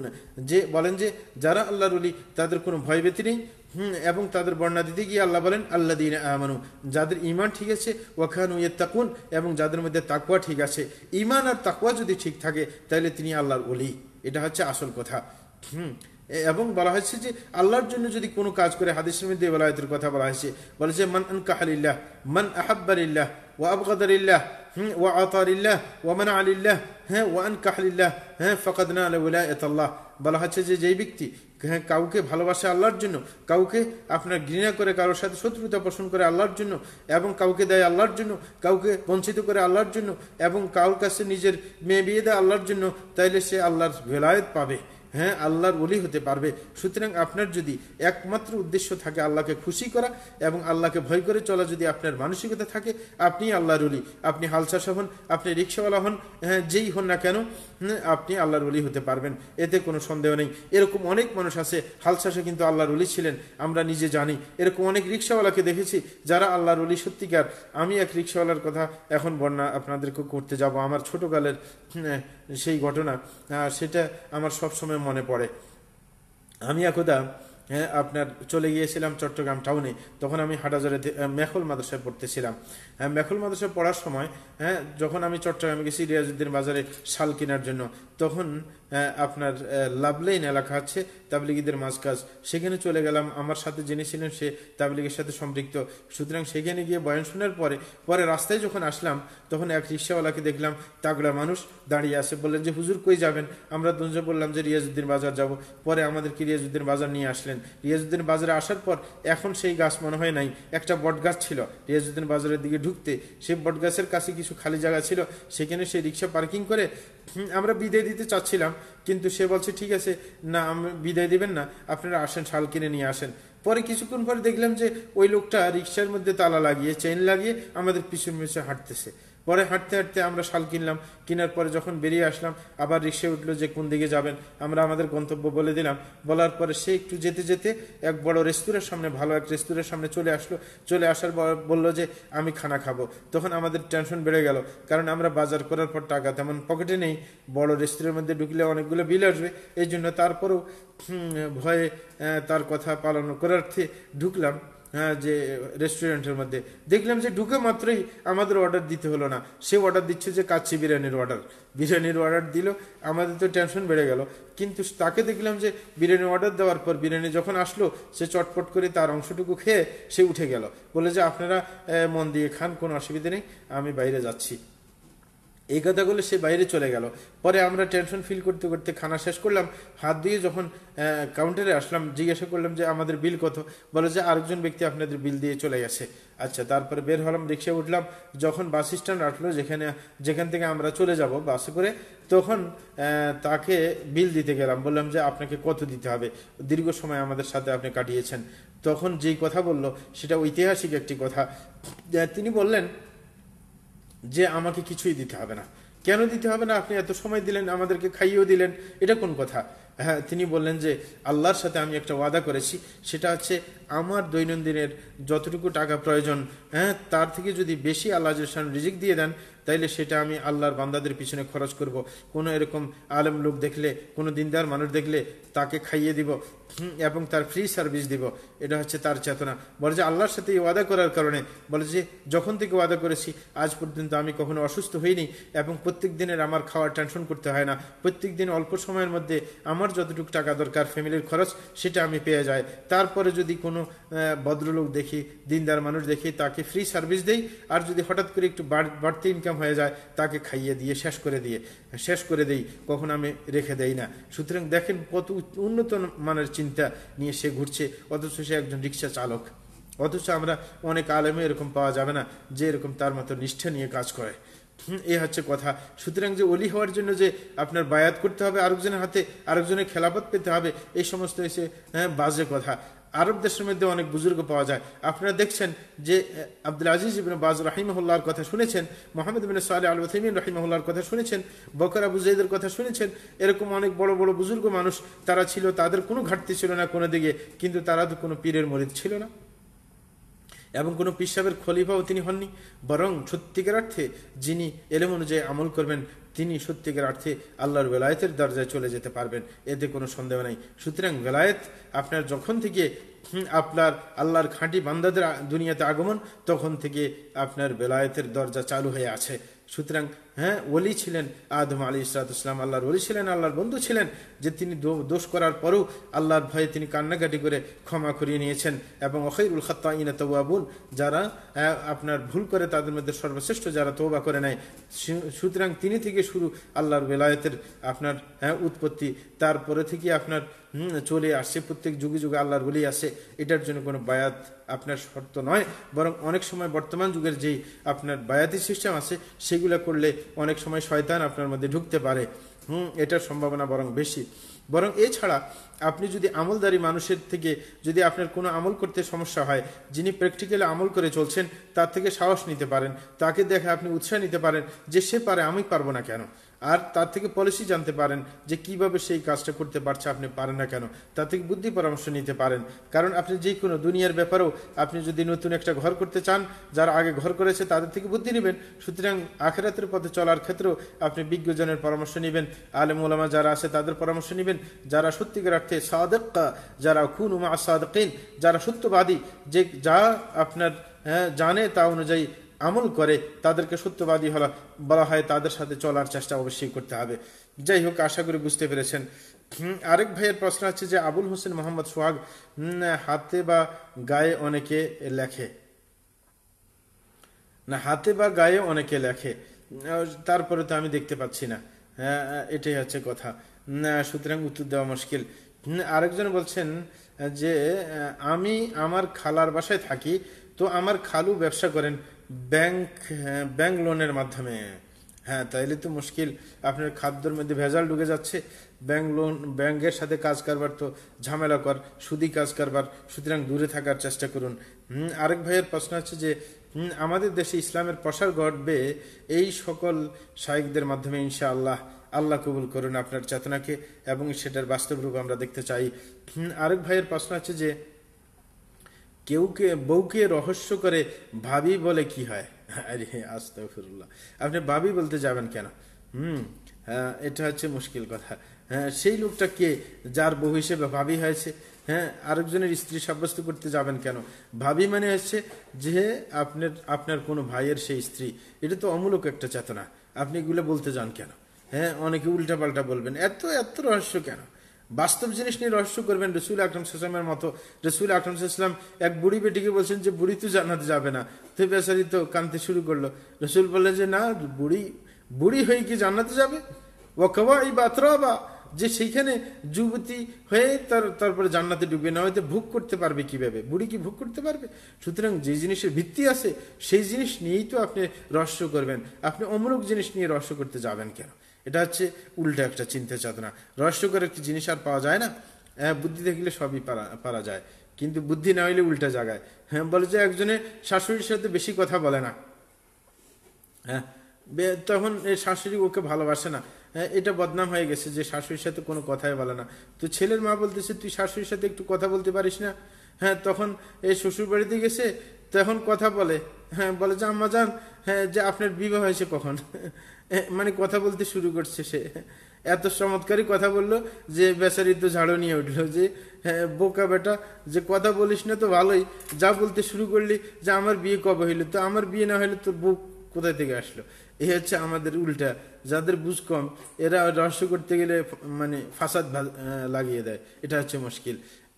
যে বলেন যে যারা আল্লাহর উলি তাদের কোনো ভয় ব্যতি নেই হুম এবং তাদের বর্ণা দিতে গিয়ে আল্লাহ বলেন আল্লা দিন আমানু যাদের ইমান ঠিক আছে ওখানু ইয়ে তাকুন এবং যাদের মধ্যে তাকুয়া ঠিক আছে ইমান আর তাকুয়া যদি ঠিক থাকে তাহলে তিনি আল্লাহর অলি এটা হচ্ছে আসল কথা হুম এবং বলা হয়েছে যে আল্লাহর জন্য যদি কোনো কাজ করে হাদিসের মধ্যে বেলায়তের কথা বলা হয়েছে বলেছে মান কাহালিল্লাহ মান আহাব্বালিল্লাহ ও আবগাদারিল্লাহ হুম ও আতারিল্লাহ ও মানা আলিল্লাহ হ্যাঁ ওয়ান কাহালিল্লাহ হ্যাঁ ফকাদনা আল্লাহ বলা হচ্ছে যে যেই ব্যক্তি হ্যাঁ কাউকে ভালোবাসা আল্লাহর জন্য কাউকে আপনার ঘৃণা করে কারোর সাথে শত্রুতা পোষণ করে আল্লাহর জন্য এবং কাউকে দেয় আল্লাহর জন্য কাউকে বঞ্চিত করে আল্লাহর জন্য এবং কাউর কাছে নিজের মেয়ে বিয়ে দেয় আল্লাহর জন্য তাইলে সে আল্লাহর ভেলায়ত পাবে হ্যাঁ আল্লাহর ওলি হতে পারবে সুতরাং আপনার যদি একমাত্র উদ্দেশ্য থাকে আল্লাহকে খুশি করা এবং আল্লাহকে ভয় করে চলা যদি আপনার মানসিকতা থাকে আপনি আল্লাহর ওলি আপনি হালচাষা হন আপনি রিক্সাওয়ালা হন হ্যাঁ যেই হন না কেন হ্যাঁ, আপনি আল্লাহর ওলি হতে পারবেন এতে কোনো সন্দেহ নেই এরকম অনেক মানুষ আছে হালচাষা কিন্তু আল্লাহর ওলি ছিলেন আমরা নিজে জানি এরকম অনেক রিক্সাওয়ালাকে দেখেছি যারা আল্লাহর ওলি সত্যিকার আমি এক রিক্সাওয়ালার কথা এখন বর্ণনা আপনাদেরকে করতে যাব আমার ছোটোকালের হ্যাঁ, সেই ঘটনা সেটা আমার সবসময় মনে পড়ে আমি একদা হ্যাঁ আপনার চলে গিয়েছিলাম চট্টগ্রাম টাউনে তখন আমি হাটাজারে মেখল মাদ্রাসায় পড়তেছিলাম হ্যাঁ, মেখল মাদ্রাসা পড়ার সময় হ্যাঁ যখন আমি চট্টগ্রামে গেছি রিয়াজুদ্দিন বাজারে শাল কেনার জন্য তখন হ্যাঁ, আপনার লাভলেইন এলাকা আছে তাবলিগীদের মাঝকাজ সেখানে চলে গেলাম আমার সাথে যিনি ছিলেন সে তাবলিগের সাথে সম্পৃক্ত সুতরাং সেখানে গিয়ে বয়ান শোনার পরে পরে রাস্তায় যখন আসলাম তখন এক রিক্সাওয়ালাকে দেখলাম তাগড়া মানুষ দাঁড়িয়ে আছে বললেন যে হুজুর কই যাবেন আমরা দুজন বললাম যে রিয়াজুদ্দিন বাজার যাব পরে আমাদেরকে রিয়াজুদ্দিন বাজার নিয়ে আসলেন রিয়াজুদ্দিন বাজারে আসার পর এখন সেই গাছ মনে হয় নাই একটা বট গাছ ছিল রিয়াজুদ্দিন বাজারের দিকে ঢুকতে সে বটগাছের কাছে কিছু খালি জায়গা ছিল সেখানে সে রিক্সা পার্কিং করে আমরা বিদায় দিতে চাচ্ছিলাম কিন্তু সে বলছে ঠিক আছে না আমি বিদায় দেবেন না আপনারা আসেন শাল কিনে নিয়ে আসেন পরে কিছুক্ষণ পরে দেখলাম যে ওই লোকটা রিক্সার মধ্যে তালা লাগিয়ে চেন লাগিয়ে আমাদের পিছন পিছনে হাঁটতেছে পরে হাঁটতে হাঁটতে আমরা শাল কিনলাম কেনার পরে যখন বেরিয়ে আসলাম আবার রিক্সে উঠলো যে কোন দিকে যাবেন আমরা আমাদের গন্তব্য বলে দিলাম বলার পরে সে একটু যেতে যেতে এক বড় রেস্তোরাঁর সামনে ভালো এক রেস্তোরাঁর সামনে চলে আসলো চলে আসার পর বললো যে আমি খানা খাবো তখন আমাদের টেনশন বেড়ে গেল কারণ আমরা বাজার করার পর টাকা তেমন পকেটে নেই বড় রেস্তোরাঁর মধ্যে ঢুকলে অনেকগুলো বিল আসবে এই জন্য তারপরেও ভয়ে তার কথা পালন করার্থে ঢুকলাম হ্যাঁ, যে রেস্টুরেন্টের মধ্যে দেখলাম যে ঢুকে মাত্রই আমাদের অর্ডার দিতে হলো না সে অর্ডার দিচ্ছে যে কাচ্ছি বিরিয়ানির অর্ডার বিরিয়ানির অর্ডার দিল আমাদের তো টেনশন বেড়ে গেল কিন্তু তাকে দেখলাম যে বিরিয়ানি অর্ডার দেওয়ার পর বিরিয়ানি যখন আসলো সে চটপট করে তার অংশটুকু খেয়ে সে উঠে গেল বলে যে আপনারা মন দিয়ে খান কোনো অসুবিধা নেই আমি বাইরে যাচ্ছি এই কথাগুলো সে বাইরে চলে গেল পরে আমরা টেনশন ফিল করতে করতে খানা শেষ করলাম হাত দিয়ে যখন কাউন্টারে আসলাম জিজ্ঞাসা করলাম যে আমাদের বিল কত বলো যে আরেকজন ব্যক্তি আপনাদের বিল দিয়ে চলে গেছে আচ্ছা তারপরে বের হলাম রিক্সা উঠলাম যখন বাস স্ট্যান্ড আসলো যেখানে যেখান থেকে আমরা চলে যাব বাসে করে তখন তাকে বিল দিতে গেলাম বললাম যে আপনাকে কত দিতে হবে দীর্ঘ সময় আমাদের সাথে আপনি কাটিয়েছেন তখন যেই কথা বলল সেটা ঐতিহাসিক একটি কথা তিনি বললেন যে আমাকে কিছুই দিতে হবে না কেন দিতে হবে না আপনি এত সময় দিলেন আমাদেরকে খাইয়েও দিলেন এটা কোন কথা হ্যাঁ তিনি বললেন যে আল্লাহর সাথে আমি একটা ওয়াদা করেছি সেটা হচ্ছে আমার দৈনন্দিনের যতটুকু টাকা প্রয়োজন হ্যাঁ তার থেকে যদি বেশি আল্লাহ রিজিক দিয়ে দেন তাইলে সেটা আমি আল্লাহর বান্দাদের পিছনে খরচ করব। কোনো এরকম আলেম লোক দেখলে কোনো দিনদার মানুষ দেখলে তাকে খাইয়ে দিব এবং তার ফ্রি সার্ভিস দিব এটা হচ্ছে তার চেতনা বলে যে আল্লাহর সাথে এই ওয়াদা করার কারণে বলে যে যখন থেকে ওয়াদা করেছি আজ পর্যন্ত আমি কখনো অসুস্থ হইনি এবং প্রত্যেক দিনের আমার খাওয়ার টেনশন করতে হয় না প্রত্যেক দিন অল্প সময়ের মধ্যে আমার যতটুকু টাকা দরকার ফ্যামিলির খরচ সেটা আমি পেয়ে যাই তারপরে যদি কোনো ভদ্রলোক দেখি দিনদার মানুষ দেখি তাকে ফ্রি সার্ভিস দেই আর যদি হঠাৎ করে একটু বাড়তি ইনকাম হয়ে যায় তাকে খাইয়ে দিয়ে শেষ করে দিয়ে শেষ করে দেই কখন আমি রেখে দেই না সুতরাং দেখেন কত উন্নত মানের চিন্তা নিয়ে সে ঘুরছে অথচ সে একজন রিক্সা চালক অথচ আমরা অনেক আলেমে এরকম পাওয়া যাবে না যে এরকম তার মতো নিষ্ঠা নিয়ে কাজ করে এ হচ্ছে কথা সুতরাং যে অলি হওয়ার জন্য যে আপনার বায়াত করতে হবে আরেকজনের হাতে আরেকজনের খেলাপথ পেতে হবে এই সমস্ত এসে হ্যাঁ বাজে কথা আরব দেশের মধ্যে অনেক বুজুর্গ পাওয়া যায় আপনারা দেখছেন যে আব্দুল আজিজ ইবিন বাজ রাহিমহুল্লাহর কথা শুনেছেন মোহাম্মদ বিন সালে আল ওসিমিন রাহিমহুল্লাহর কথা শুনেছেন বকর আবু জৈদের কথা শুনেছেন এরকম অনেক বড় বড় বুজুর্গ মানুষ তারা ছিল তাদের কোনো ঘাটতি ছিল না কোনো দিকে কিন্তু তারা তো কোনো পীরের মরিদ ছিল না এবং কোনো পিসাবের খলিফাও তিনি হননি বরং সত্যিকার অর্থে যিনি এলেম অনুযায়ী আমল করবেন তিনি সত্যিকার অর্থে আল্লাহর বেলায়েতের দরজায় চলে যেতে পারবেন এতে কোনো সন্দেহ নাই সুতরাং বেলায়েত আপনার যখন থেকে আপনার আল্লাহর খাঁটি বান্দাদের দুনিয়াতে আগমন তখন থেকে আপনার বেলায়েতের দরজা চালু হয়ে আছে সুতরাং হ্যাঁ ওলি ছিলেন আদম আলী ইসরাতুসলাম আল্লাহর ওলি ছিলেন আল্লাহর বন্ধু ছিলেন যে তিনি দোষ করার পরেও আল্লাহর ভয়ে তিনি কান্নাকাটি করে ক্ষমা করিয়ে নিয়েছেন এবং অখৈরুল খাতা ইনা তবুয়াবুন যারা আপনার ভুল করে তাদের মধ্যে সর্বশ্রেষ্ঠ যারা তৌবা করে নেয় সুতরাং তিনি থেকে শুরু আল্লাহর বেলায়েতের আপনার হ্যাঁ উৎপত্তি তারপরে থেকে আপনার চলে আসছে প্রত্যেক যুগে যুগে আল্লাহর বলি আসে এটার জন্য কোনো বায়াত আপনার শর্ত নয় বরং অনেক সময় বর্তমান যুগের যেই আপনার বায়াতি সিস্টেম আছে সেগুলো করলে অনেক সময় শয়তান আপনার মধ্যে ঢুকতে পারে হুম এটার সম্ভাবনা বরং বেশি বরং এছাড়া আপনি যদি আমলদারি মানুষের থেকে যদি আপনার কোনো আমল করতে সমস্যা হয় যিনি প্র্যাকটিক্যালি আমল করে চলছেন তার থেকে সাহস নিতে পারেন তাকে দেখে আপনি উৎসাহ নিতে পারেন যে সে পারে আমি পারবো না কেন আর তার থেকে পলিসি জানতে পারেন যে কিভাবে সেই কাজটা করতে পারছে আপনি পারেন না কেন তার থেকে বুদ্ধি পরামর্শ নিতে পারেন কারণ আপনি যে কোনো দুনিয়ার ব্যাপারেও আপনি যদি নতুন একটা ঘর করতে চান যারা আগে ঘর করেছে তাদের থেকে বুদ্ধি নেবেন সুতরাং আখেরাতের পথে চলার ক্ষেত্রেও আপনি বিজ্ঞজনের পরামর্শ নেবেন আলেম ওলামা যারা আছে তাদের পরামর্শ নেবেন যারা সত্যিকার অর্থে সাদকা যারা খুন উমা সাদকিন যারা সত্যবাদী যে যা আপনার হ্যাঁ জানে তা অনুযায়ী আমল করে তাদেরকে সত্যবাদী হলা বলা হয় তাদের সাথে চলার চেষ্টা অবশ্যই করতে হবে যাই হোক আশা করি বুঝতে পেরেছেন আরেক ভাইয়ের প্রশ্ন আছে যে আবুল হোসেন মোহাম্মদ সোহাগ হাতে বা গায়ে অনেকে লেখে না হাতে বা গায়ে অনেকে লেখে তারপরে তো আমি দেখতে পাচ্ছি না হ্যাঁ, এটাই হচ্ছে কথা সুতরাং উত্তর দেওয়া মুশকিল আরেকজন বলছেন যে আমি আমার খালার বাসায় থাকি তো আমার খালু ব্যবসা করেন ব্যাংক হ্যাঁ, ব্যাংক লোনের মাধ্যমে হ্যাঁ তাইলে তো মুশকিল আপনার খাদ্যর মধ্যে ভেজাল ঢুকে যাচ্ছে ব্যাংক লোন ব্যাংকের সাথে কাজ করবার তো ঝামেলা কর সুদি কাজ করবার সুতরাং দূরে থাকার চেষ্টা করুন আরেক ভাইয়ের প্রশ্ন আছে যে আমাদের দেশে ইসলামের প্রসার ঘটবে এই সকল শায়কদের মাধ্যমে ইনশা আল্লাহ আল্লাহ কবুল করুন আপনার চেতনাকে এবং সেটার বাস্তব রূপ আমরা দেখতে চাই আরেক ভাইয়ের প্রশ্ন আছে যে কেউকে বউকে রহস্য করে ভাবি বলে কি হয় আরে আস্তাফিরুল্লাহ আপনি ভাবি বলতে যাবেন কেন হুম হ্যাঁ, এটা হচ্ছে মুশকিল কথা হ্যাঁ সেই লোকটা কে যার বউ হিসেবে ভাবি হয়েছে হ্যাঁ আরেকজনের স্ত্রী সাব্যস্ত করতে যাবেন কেন ভাবি মানে হচ্ছে যে আপনার আপনার কোনো ভাইয়ের সেই স্ত্রী এটা তো অমূলক একটা চেতনা আপনি এগুলো বলতে যান কেন হ্যাঁ অনেকে উল্টা পাল্টা বলবেন এত এত রহস্য কেন বাস্তব জিনিস নিয়ে রহস্য করবেন রসুল আকরম সাল্লামের মতো রসুল আকরম সাল্লাম এক বুড়ি বেটিকে বলছেন যে বুড়ি তো জানাতে যাবে না তো বেসারি তো কানতে শুরু করলো রসুল বললেন যে না বুড়ি বুড়ি হয়ে কি জানাতে যাবে ও কবা এই বাতরা বা যে সেইখানে যুবতী হয়ে তার তারপরে জান্নাতে ডুবে না হয়তো ভোগ করতে পারবে কিভাবে বুড়ি কি ভোগ করতে পারবে সুতরাং যে জিনিসের ভিত্তি আছে সেই জিনিস নিয়েই তো আপনি রহস্য করবেন আপনি অমরুক জিনিস নিয়ে রহস্য করতে যাবেন কেন এটা হচ্ছে উল্টা একটা চিন্তা চেতনা রহস্যকর একটি জিনিস আর পাওয়া যায় না হ্যাঁ বুদ্ধি দেখলে সবই পারা পারা যায় কিন্তু বুদ্ধি না হইলে উল্টা জায়গায় হ্যাঁ বলে যে একজনের শাশুড়ির সাথে বেশি কথা বলে না হ্যাঁ তখন শাশুড়ি ওকে ভালোবাসে না হ্যাঁ এটা বদনাম হয়ে গেছে যে শাশুড়ির সাথে কোনো কথাই বলে না তো ছেলের মা বলতেছে তুই শাশুড়ির সাথে একটু কথা বলতে পারিস না হ্যাঁ তখন এই শ্বশুর বাড়িতে গেছে তখন কথা বলে হ্যাঁ বলে যে আম্মা যান হ্যাঁ যে আপনার বিবাহ হয়েছে কখন মানে কথা বলতে শুরু করছে সে এত চমৎকারই কথা বললো যে বেচারি তো ঝাড়ো নিয়ে উঠলো যে হ্যাঁ, বোকা বেটা যে কথা বলিস না তো ভালোই যা বলতে শুরু করলি যে আমার বিয়ে কবে হইলো তো আমার বিয়ে না হইলে তোর বুক কোথায় থেকে আসলো এ হচ্ছে আমাদের উল্টা যাদের বুঝ কম এরা রহস্য করতে গেলে মানে ফাসাদ লাগিয়ে দেয় এটা হচ্ছে মুশকিল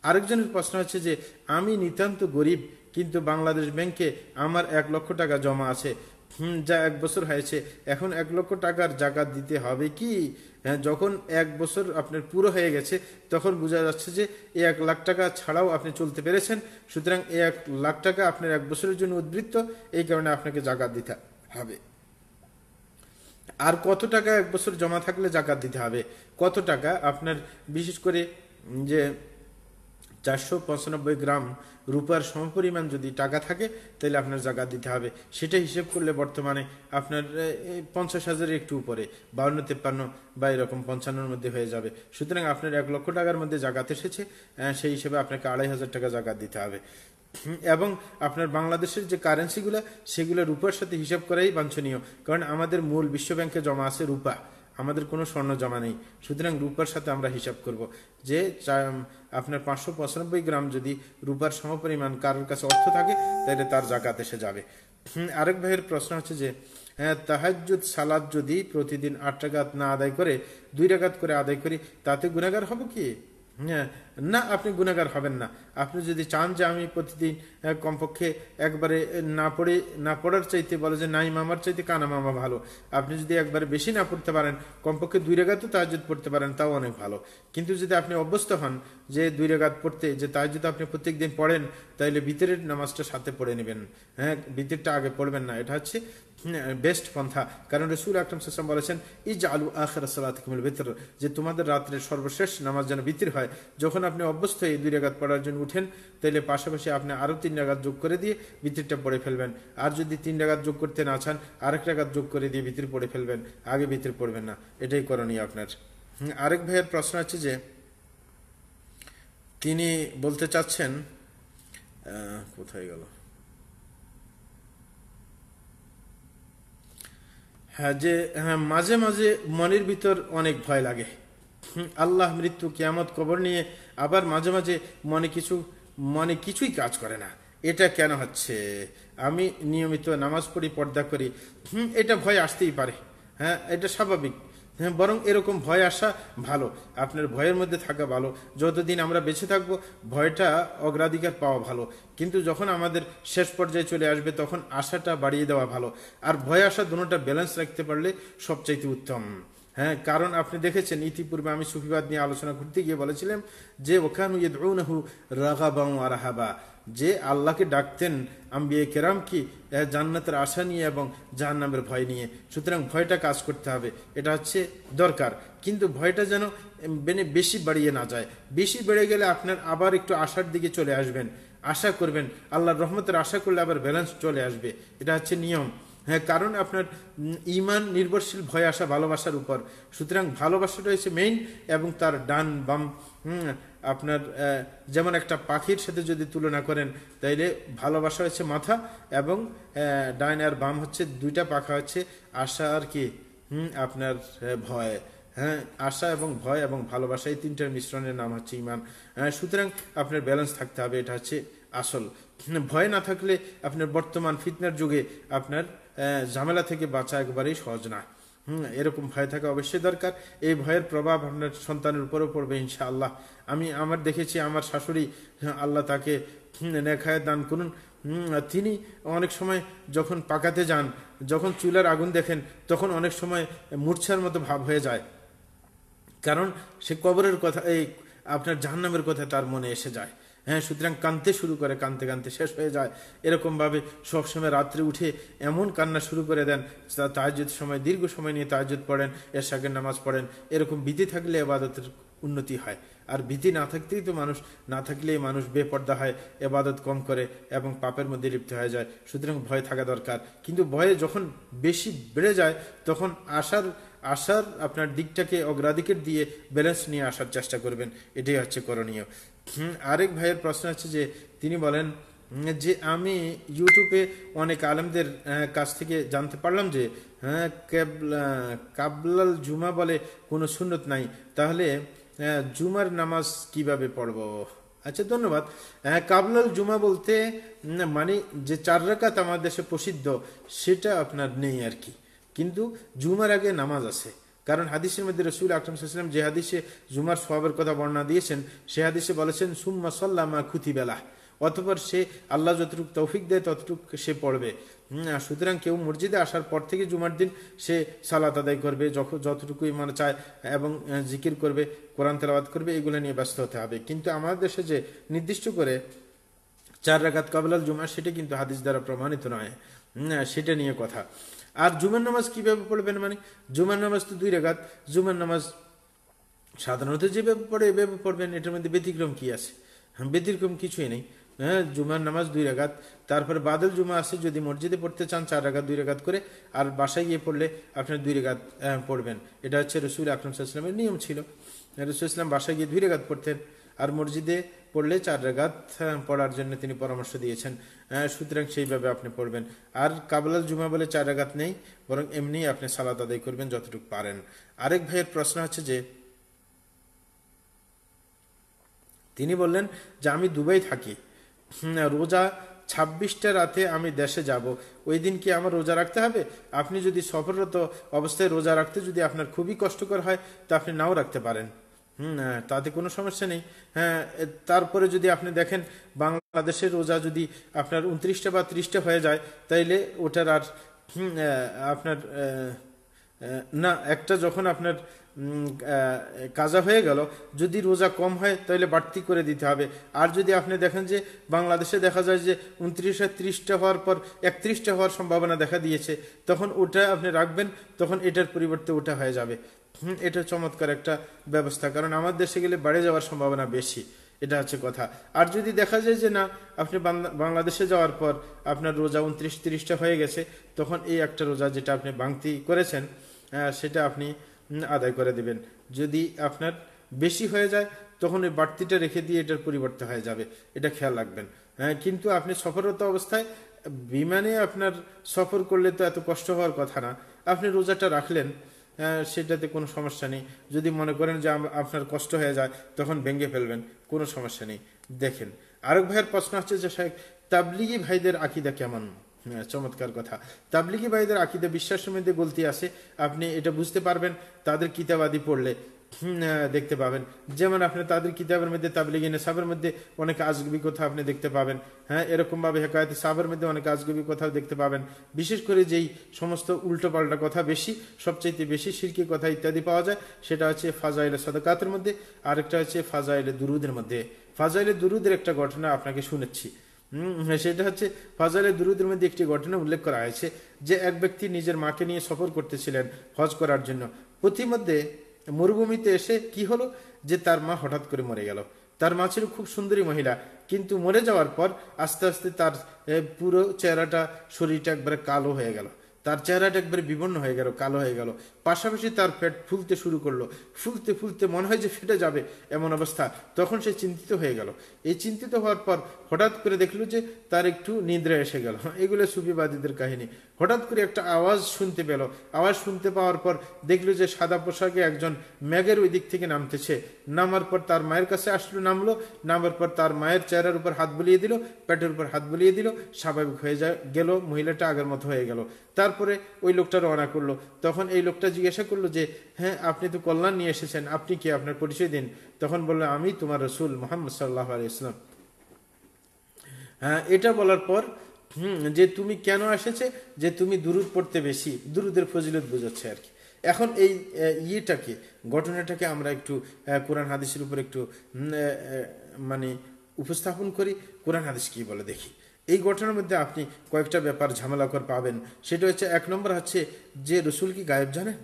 আরেকজনের প্রশ্ন হচ্ছে যে আমি নিতান্ত গরিব কিন্তু বাংলাদেশ ব্যাংকে আমার এক লক্ষ টাকা জমা আছে হুম যা এক বছর হয়েছে এখন এক লক্ষ টাকার জাকাত দিতে হবে কি হ্যাঁ, যখন এক বছর আপনার পুরো হয়ে গেছে তখন বোঝা যাচ্ছে যে এই এক লাখ টাকা ছাড়াও আপনি চলতে পেরেছেন সুতরাং এই এক লাখ টাকা আপনার এক বছরের জন্য উদ্বৃত্ত এই কারণে আপনাকে জাকাত দিতে হবে আর কত টাকা এক বছর জমা থাকলে জাকাত দিতে হবে কত টাকা আপনার বিশেষ করে যে চারশো পঁচানব্বই গ্রাম রূপার সমপরিমাণ যদি টাকা থাকে তাহলে আপনার জায়গা দিতে হবে সেটা হিসেব করলে বর্তমানে আপনার পঞ্চাশ হাজারের একটু উপরে বাউন্ন তেপ্পান্ন বা এরকম পঞ্চান্নর মধ্যে হয়ে যাবে সুতরাং আপনার এক লক্ষ টাকার মধ্যে জাগাত এসেছে সেই হিসেবে আপনাকে আড়াই হাজার টাকা জায়গা দিতে হবে এবং আপনার বাংলাদেশের যে কারেন্সিগুলো সেগুলো রূপার সাথে হিসাব করাই বাঞ্ছনীয় কারণ আমাদের মূল বিশ্বব্যাংকে জমা আছে রূপা আমাদের কোনো স্বর্ণ জমা নেই সুতরাং রূপার সাথে আমরা হিসাব করব যে আপনার পাঁচশো পঁচানব্বই গ্রাম যদি রূপার সমপরিমাণ কারোর কাছে অর্থ থাকে তাহলে তার জাকাত এসে যাবে আরেক ভাইয়ের প্রশ্ন হচ্ছে যে হ্যাঁ তাহাজুদ সালাদ যদি প্রতিদিন আট টাকাত না আদায় করে দুই টাকাত করে আদায় করি তাতে গুণাগার হবে কি হ্যাঁ না আপনি গুণাগার হবেন না আপনি যদি চান যে আমি প্রতিদিন হ্যাঁ, কমপক্ষে একবারে না পড়ে না পড়ার চাইতে বলে যে নাই মামার চাইতে কানা মামা ভালো আপনি যদি একবারে বেশি না পড়তে পারেন কমপক্ষে দুই রেগাতও তাহাজুদ পড়তে পারেন তাও অনেক ভালো কিন্তু যদি আপনি অভ্যস্ত হন যে দুই রেগাত পড়তে যে তাহাজুদ আপনি প্রত্যেক দিন পড়েন তাহলে ভিতরের নামাজটা সাথে পড়ে নেবেন হ্যাঁ ভিতরটা আগে পড়বেন না এটা হচ্ছে বেস্ট পন্থা কারণ রসুল আকরম সাসম বলেছেন ইজ আলু আখের সালাতিকমুল ভিতর যে তোমাদের রাত্রের সর্বশেষ নামাজ যেন ভিতর হয় যখন আপনি অভ্যস্ত এই দুই রেগাত পড়ার জন্য উঠেন তাহলে পাশাপাশি আপনি আরও তিন রেগাত যোগ করে দিয়ে ভিতরটা পড়ে ফেলবেন আর যদি তিন রেগাত যোগ করতে না চান আরেক রেগাত যোগ করে দিয়ে বিতির পড়ে ফেলবেন আগে বিতির পড়বেন না এটাই করণীয় আপনার আরেক ভাইয়ের প্রশ্ন আছে যে তিনি বলতে চাচ্ছেন কোথায় গেল হ্যাঁ যে হ্যাঁ মাঝে মাঝে মনের ভিতর অনেক ভয় লাগে আল্লাহ মৃত্যু কেয়ামত কবর নিয়ে আবার মাঝে মাঝে মনে কিছু মনে কিছুই কাজ করে না এটা কেন হচ্ছে আমি নিয়মিত নামাজ পড়ি পর্দা করি এটা ভয় আসতেই পারে হ্যাঁ এটা স্বাভাবিক হ্যাঁ বরং এরকম ভয় আসা ভালো আপনার ভয়ের মধ্যে থাকা ভালো যতদিন আমরা বেঁচে থাকবো ভয়টা অগ্রাধিকার পাওয়া ভালো কিন্তু যখন আমাদের শেষ পর্যায়ে চলে আসবে তখন আশাটা বাড়িয়ে দেওয়া ভালো আর ভয় আসা দুটা ব্যালেন্স রাখতে পারলে সবচাইতে উত্তম হ্যাঁ কারণ আপনি দেখেছেন ইতিপূর্বে আমি সুফিবাদ নিয়ে আলোচনা করতে গিয়ে বলেছিলাম যে ওখানু ইয়ে রাগাবাউ হাবা যে আল্লাহকে ডাকতেন আম্বিয়ে কেরাম কি জান্নাতের আশা নিয়ে এবং জাহান্নামের ভয় নিয়ে সুতরাং ভয়টা কাজ করতে হবে এটা হচ্ছে দরকার কিন্তু ভয়টা যেন বেনে মানে বেশি বাড়িয়ে না যায় বেশি বেড়ে গেলে আপনার আবার একটু আশার দিকে চলে আসবেন আশা করবেন আল্লাহর রহমতের আশা করলে আবার ব্যালেন্স চলে আসবে এটা হচ্ছে নিয়ম হ্যাঁ কারণ আপনার ইমান নির্ভরশীল ভয় আসা ভালোবাসার উপর সুতরাং ভালোবাসাটা হচ্ছে মেইন এবং তার ডান বাম আপনার যেমন একটা পাখির সাথে যদি তুলনা করেন তাইলে ভালোবাসা হচ্ছে মাথা এবং ডাইন আর বাম হচ্ছে দুইটা পাখা হচ্ছে আশা আর কি হুম আপনার ভয় হ্যাঁ আশা এবং ভয় এবং ভালোবাসা এই তিনটার মিশ্রণের নাম হচ্ছে ইমান সুতরাং আপনার ব্যালেন্স থাকতে হবে এটা হচ্ছে আসল ভয় না থাকলে আপনার বর্তমান ফিটনার যুগে আপনার ঝামেলা থেকে বাঁচা একবারেই সহজ না এরকম ভয় থাকা অবশ্যই দরকার এই ভয়ের প্রভাব আপনার সন্তানের উপরও পড়বে ইনশাআল্লাহ আমি আমার দেখেছি আমার শাশুড়ি হ্যাঁ, আল্লাহ তাকে নেখায় দান করুন তিনি অনেক সময় যখন পাকাতে যান যখন চুলার আগুন দেখেন তখন অনেক সময় মূর্ছার মতো ভাব হয়ে যায় কারণ সে কবরের কথা এই আপনার জাহান্নামের কথা তার মনে এসে যায় হ্যাঁ সুতরাং কানতে শুরু করে কানতে কানতে শেষ হয়ে যায় এরকমভাবে সবসময় রাত্রে উঠে এমন কান্না শুরু করে দেন তাহাজুদ সময় দীর্ঘ সময় নিয়ে তাহাজুদ পড়েন সাগের নামাজ পড়েন এরকম বিধি থাকলে আবাদতের উন্নতি হয় আর ভীতি না থাকতেই তো মানুষ না থাকলেই মানুষ বেপর্দা হয় এবাদত কম করে এবং পাপের মধ্যে লিপ্ত হয়ে যায় সুতরাং ভয় থাকা দরকার কিন্তু ভয়ে যখন বেশি বেড়ে যায় তখন আশার আসার আপনার দিকটাকে অগ্রাধিকার দিয়ে ব্যালেন্স নিয়ে আসার চেষ্টা করবেন এটাই হচ্ছে করণীয় আরেক ভাইয়ের প্রশ্ন আছে যে তিনি বলেন যে আমি ইউটিউবে অনেক আলেমদের কাছ থেকে জানতে পারলাম যে হ্যাঁ কাবলাল জুমা বলে কোনো সুন্নত নাই তাহলে হ্যাঁ, জুমার নামাজ কিভাবে পড়ব আচ্ছা ধন্যবাদ হ্যাঁ, কাবলাল জুমা বলতে মানে যে চার রাকাত আমার দেশে প্রসিদ্ধ সেটা আপনার নেই আর কি কিন্তু জুমার আগে নামাজ আছে কারণ হাদিসের মধ্যে রসুল আকরম সাল্লাম যে হাদিসে জুমার সবাবের কথা বর্ণনা দিয়েছেন সে হাদিসে বলেছেন সুম্মা সাল্লামা খুতিবেলা অতপর সে আল্লাহ যতটুকু তৌফিক দেয় ততটুক সে পড়বে সুতরাং কেউ মসজিদে আসার পর থেকে জুমার দিন সে সালাত আদায় করবে যখন যতটুকু মানে চায় এবং জিকির করবে কোরআন তেলাবাদ করবে এগুলো নিয়ে ব্যস্ত হতে হবে কিন্তু আমাদের দেশে যে নির্দিষ্ট করে চার রাকাত কাবলাল জুমা সেটা কিন্তু হাদিস দ্বারা প্রমাণিত নয় সেটা নিয়ে কথা আর জুমার নামাজ কিভাবে পড়বেন মানে জুমার নামাজ তো দুই রেখাত জুমার নামাজ সাধারণত যেভাবে পড়ে এভাবে পড়বেন এটার মধ্যে ব্যতিক্রম কি আছে হ্যাঁ, ব্যতিক্রম কিছুই নেই হ্যাঁ জুমার নামাজ দুই রাগাত তারপর বাদল জুমা আসে যদি মসজিদে পড়তে চান চার রাগাত দুই রাগাত করে আর বাসায় গিয়ে পড়লে আপনার দুই রেগাত পড়বেন এটা হচ্ছে রসুল আকরম সাল্লামের নিয়ম ছিল রসুল ইসলাম বাসায় গিয়ে দুই রেগাত পড়তেন আর মসজিদে পড়লে চার রেগাত পড়ার জন্য তিনি পরামর্শ দিয়েছেন সুতরাং সেইভাবে আপনি পড়বেন আর কাবলাল জুমা বলে চার রেগাত নেই বরং এমনি আপনি সালাত আদায় করবেন যতটুকু পারেন আরেক ভাইয়ের প্রশ্ন হচ্ছে যে তিনি বললেন যে আমি দুবাই থাকি হ্যাঁ, রোজা ছাব্বিশটা রাতে আমি দেশে যাব ওই দিন কি আমার রোজা রাখতে হবে আপনি যদি সফররত অবস্থায় রোজা রাখতে যদি আপনার খুবই কষ্টকর হয় তা আপনি নাও রাখতে পারেন হুম হ্যাঁ, তাতে কোনো সমস্যা নেই হ্যাঁ তারপরে যদি আপনি দেখেন বাংলাদেশের রোজা যদি আপনার উনত্রিশটা বা ত্রিশটা হয়ে যায় তাইলে ওটার আর আপনার না একটা যখন আপনার কাজা হয়ে গেল যদি রোজা কম হয় তাহলে বাড়তি করে দিতে হবে আর যদি আপনি দেখেন যে বাংলাদেশে দেখা যায় যে উনত্রিশে ত্রিশটা হওয়ার পর একত্রিশটা হওয়ার সম্ভাবনা দেখা দিয়েছে তখন ওটা আপনি রাখবেন তখন এটার পরিবর্তে ওটা হয়ে যাবে এটা চমৎকার একটা ব্যবস্থা কারণ আমার দেশে গেলে বাড়ে যাওয়ার সম্ভাবনা বেশি এটা হচ্ছে কথা আর যদি দেখা যায় যে না আপনি বাংলাদেশে যাওয়ার পর আপনার রোজা উনত্রিশ তিরিশটা হয়ে গেছে তখন এই একটা রোজা যেটা আপনি বাংতি করেছেন সেটা আপনি আদায় করে দেবেন যদি আপনার বেশি হয়ে যায় তখন এই বাড়তিটা রেখে দিয়ে এটার পরিবর্তে হয়ে যাবে এটা খেয়াল রাখবেন হ্যাঁ কিন্তু আপনি সফররত অবস্থায় বিমানে আপনার সফর করলে তো এত কষ্ট হওয়ার কথা না আপনি রোজাটা রাখলেন হ্যাঁ, সেটাতে কোনো সমস্যা নেই যদি মনে করেন যে আপনার কষ্ট হয়ে যায় তখন ভেঙে ফেলবেন কোনো সমস্যা নেই দেখেন আরেক ভাইয়ের প্রশ্ন হচ্ছে যে সাহেব তাবলিগি ভাইদের আকিদা কেমন হ্যাঁ চমৎকার কথা তাবলিগি ভাইদের আকিদা বিশ্বাসের মধ্যে গলতি আছে আপনি এটা বুঝতে পারবেন তাদের আদি পড়লে দেখতে পাবেন যেমন আপনি তাদের কিতাবের মধ্যে তাবলিগি সাবের মধ্যে অনেক আজগবি কথা আপনি দেখতে পাবেন হ্যাঁ এরকমভাবে হেকায়তে সাবের মধ্যে অনেক আজগবি কথাও দেখতে পাবেন বিশেষ করে যেই সমস্ত উল্টোপাল্টা কথা বেশি সবচাইতে বেশি শিরকি কথা ইত্যাদি পাওয়া যায় সেটা হচ্ছে ফাজাইলে সদকাতের মধ্যে আরেকটা হচ্ছে ফাজাইলে দুরুদের মধ্যে ফাজাইলে দুরুদের একটা ঘটনা আপনাকে শুনেছি সেটা হচ্ছে ফজলে দুরুদের মধ্যে একটি ঘটনা উল্লেখ করা হয়েছে যে এক ব্যক্তি নিজের মাকে নিয়ে সফর করতেছিলেন হজ করার জন্য পথিমধ্যে মরুভূমিতে এসে কি হলো যে তার মা হঠাৎ করে মরে গেল তার মা ছিল খুব সুন্দরী মহিলা কিন্তু মরে যাওয়ার পর আস্তে আস্তে তার পুরো চেহারাটা শরীরটা একবারে কালো হয়ে গেল তার চেহারাটা একবারে বিবন্ন হয়ে গেল কালো হয়ে গেল পাশাপাশি তার ফেট ফুলতে শুরু করলো ফুলতে ফুলতে মনে হয় যে ফেটে যাবে এমন অবস্থা তখন সে চিন্তিত হয়ে গেল এই চিন্তিত হওয়ার পর হঠাৎ করে দেখলো যে তার একটু নিদ্রা এসে গেল এগুলো সুফিবাদীদের কাহিনী হঠাৎ করে একটা আওয়াজ শুনতে পেল আওয়াজ শুনতে পাওয়ার পর দেখলো যে সাদা পোশাকে একজন ম্যাগের ওই দিক থেকে নামতেছে নামার পর তার মায়ের কাছে আসলো নামলো নামার পর তার মায়ের চেহারার উপর হাত বুলিয়ে দিল পেটের উপর হাত বুলিয়ে দিল স্বাভাবিক হয়ে যায় গেল মহিলাটা আগের মতো হয়ে গেল তার তারপরে ওই লোকটা রওনা করলো তখন এই লোকটা জিজ্ঞাসা করলো যে হ্যাঁ আপনি তো কল্যাণ নিয়ে এসেছেন আপনি কি আপনার পরিচয় দিন তখন বললো আমি তোমার রসুল মোহাম্মদ সাল্লাহ ইসলাম হ্যাঁ এটা বলার পর হুম যে তুমি কেন এসেছে যে তুমি দূরত পড়তে বেশি দূরদের ফজিলত বোঝাচ্ছে আর কি এখন এই ইয়েটাকে ঘটনাটাকে আমরা একটু কোরআন হাদিসের উপর একটু মানে উপস্থাপন করি কোরআন হাদিস কি বলে দেখি এই ঘটনার মধ্যে আপনি কয়েকটা ব্যাপার ঝামেলা করে পাবেন সেটা হচ্ছে এক নম্বর হচ্ছে যে রসুল কি গায়েব জানেন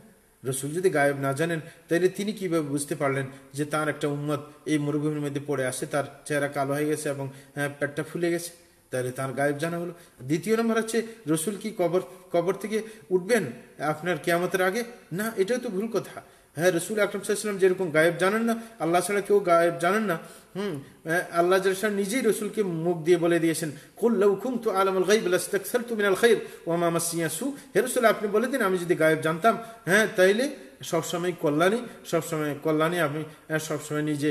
রসুল যদি গায়েব না জানেন তাহলে তিনি কিভাবে বুঝতে পারলেন যে তার একটা উম্মত এই মরুভূমির মধ্যে পড়ে আসে তার চেহারা কালো হয়ে গেছে এবং হ্যাঁ, পেটটা ফুলে গেছে তাহলে তার গায়েব জানা হলো দ্বিতীয় নম্বর হচ্ছে রসুল কি কবর কবর থেকে উঠবেন আপনার কেয়ামতের আগে না এটাও তো ভুল কথা হ্যাঁ রসুল আকরম সাল্লাম যেরকম গায়েব জানেন না আল্লাহ ছাড়া কেউ গায়েব জানেন না হুম হ্যাঁ, আল্লাহ জলসান নিজেই রসুলকে মুখ দিয়ে বলে দিয়েছেন কুল্লাউ খুম তু আলমুল গাইব তুমি আল খাইব ওয়া মামাসিয়াসু হে রসুল আপনি বলে দিন আমি যদি গায়েব জানতাম হ্যাঁ তাইলে সবসময় কল্যাণী সবসময় কল্যাণী আমি সবসময় নিজে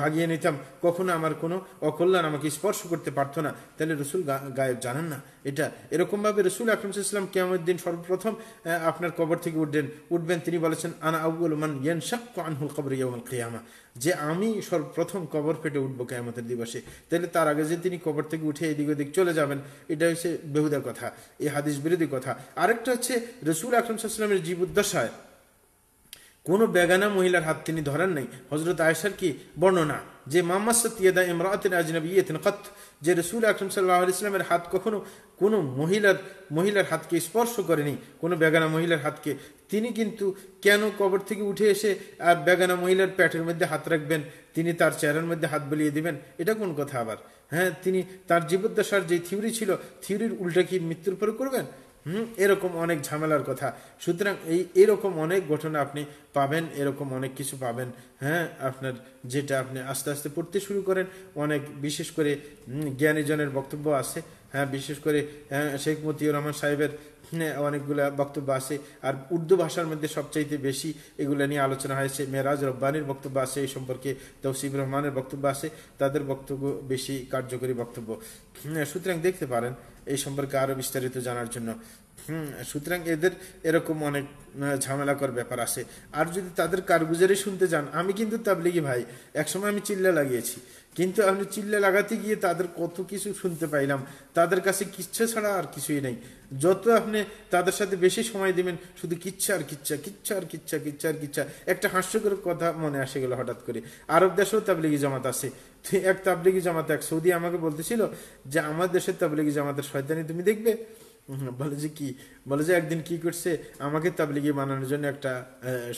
ভাগিয়ে নিতাম কখনো আমার কোনো অকল্যাণ আমাকে স্পর্শ করতে পারতো না তাহলে রসুল গায়েব জানেন না এটা এরকমভাবে রসুল আকরম ইসলাম কেমন সর্বপ্রথম আপনার কবর থেকে উঠবেন উঠবেন তিনি বলেছেন আনা আবুল মান আনহুল কবর ইয়ামুল কেয়ামা যে আমি সর্বপ্রথম কবর ফেটে উঠবো কেয়ামতের দিবসে তাহলে তার আগে যে তিনি কবর থেকে উঠে এদিক ওদিক চলে যাবেন এটা হচ্ছে বেহুদার কথা এই হাদিস বিরোধী কথা আরেকটা হচ্ছে রসুল আকরম সাল্লামের জীবদ্দশায় কোনো বেগানা মহিলার হাত তিনি ধরেন নাই হজরত আয়সার কি বর্ণনা যে মাম্মাসিয়াদা ইমরাতের আজনবী ইয়েতেন কত যে রসুল আকরম সাল্লাহ ইসলামের হাত কখনো কোনো মহিলার মহিলার হাতকে স্পর্শ করেনি কোনো বেগানা মহিলার হাতকে তিনি কিন্তু কেন কবর থেকে উঠে এসে আর বেগানা মহিলার প্যাটের মধ্যে হাত রাখবেন তিনি তার চেহারার মধ্যে হাত বলিয়ে দিবেন এটা কোন কথা আবার হ্যাঁ তিনি তার জীবদ্দশার যে থিওরি ছিল থিওরির উল্টা কি মৃত্যুর পরে করবেন হুম এরকম অনেক ঝামেলার কথা সুতরাং এই এরকম অনেক ঘটনা আপনি পাবেন এরকম অনেক কিছু পাবেন হ্যাঁ আপনার যেটা আপনি আস্তে আস্তে পড়তে শুরু করেন অনেক বিশেষ করে জ্ঞানীজনের বক্তব্য আছে হ্যাঁ বিশেষ করে হ্যাঁ, শেখ মতিউর রহমান সাহেবের অনেকগুলো বক্তব্য আছে আর উর্দু ভাষার মধ্যে সবচাইতে বেশি এগুলো নিয়ে আলোচনা হয়েছে মেরাজ রব্বানির বক্তব্য আছে এই সম্পর্কে তৌসিব রহমানের বক্তব্য আছে তাদের বক্তব্য বেশি কার্যকরী বক্তব্য সুতরাং দেখতে পারেন এই সম্পর্কে আরও বিস্তারিত জানার জন্য সুতরাং এদের এরকম অনেক ঝামেলাকর ব্যাপার আছে আর যদি তাদের কারগুজারি শুনতে যান আমি কিন্তু তাবলিগি ভাই একসময় আমি চিল্লা লাগিয়েছি কিন্তু আমি চিল্লা লাগাতে গিয়ে তাদের কত কিছু শুনতে পাইলাম তাদের কাছে কিচ্ছা ছাড়া আর কিছুই নেই যত আপনি তাদের সাথে বেশি সময় দিবেন শুধু কিচ্ছা আর কিচ্ছা কিচ্ছা আর কিচ্ছা কিচ্ছা আর কিচ্ছা একটা হাস্যকর কথা মনে আসে গেল হঠাৎ করে আরব দেশেও তাবলিগি জামাত আছে এক তাবলিগি জামাত এক সৌদি আমাকে বলতেছিল যে আমার দেশের তাবলিগি জামাতের শয়তানি তুমি দেখবে বলে যে কি বলে যে একদিন কি করছে আমাকে তাবলিগি বানানোর জন্য একটা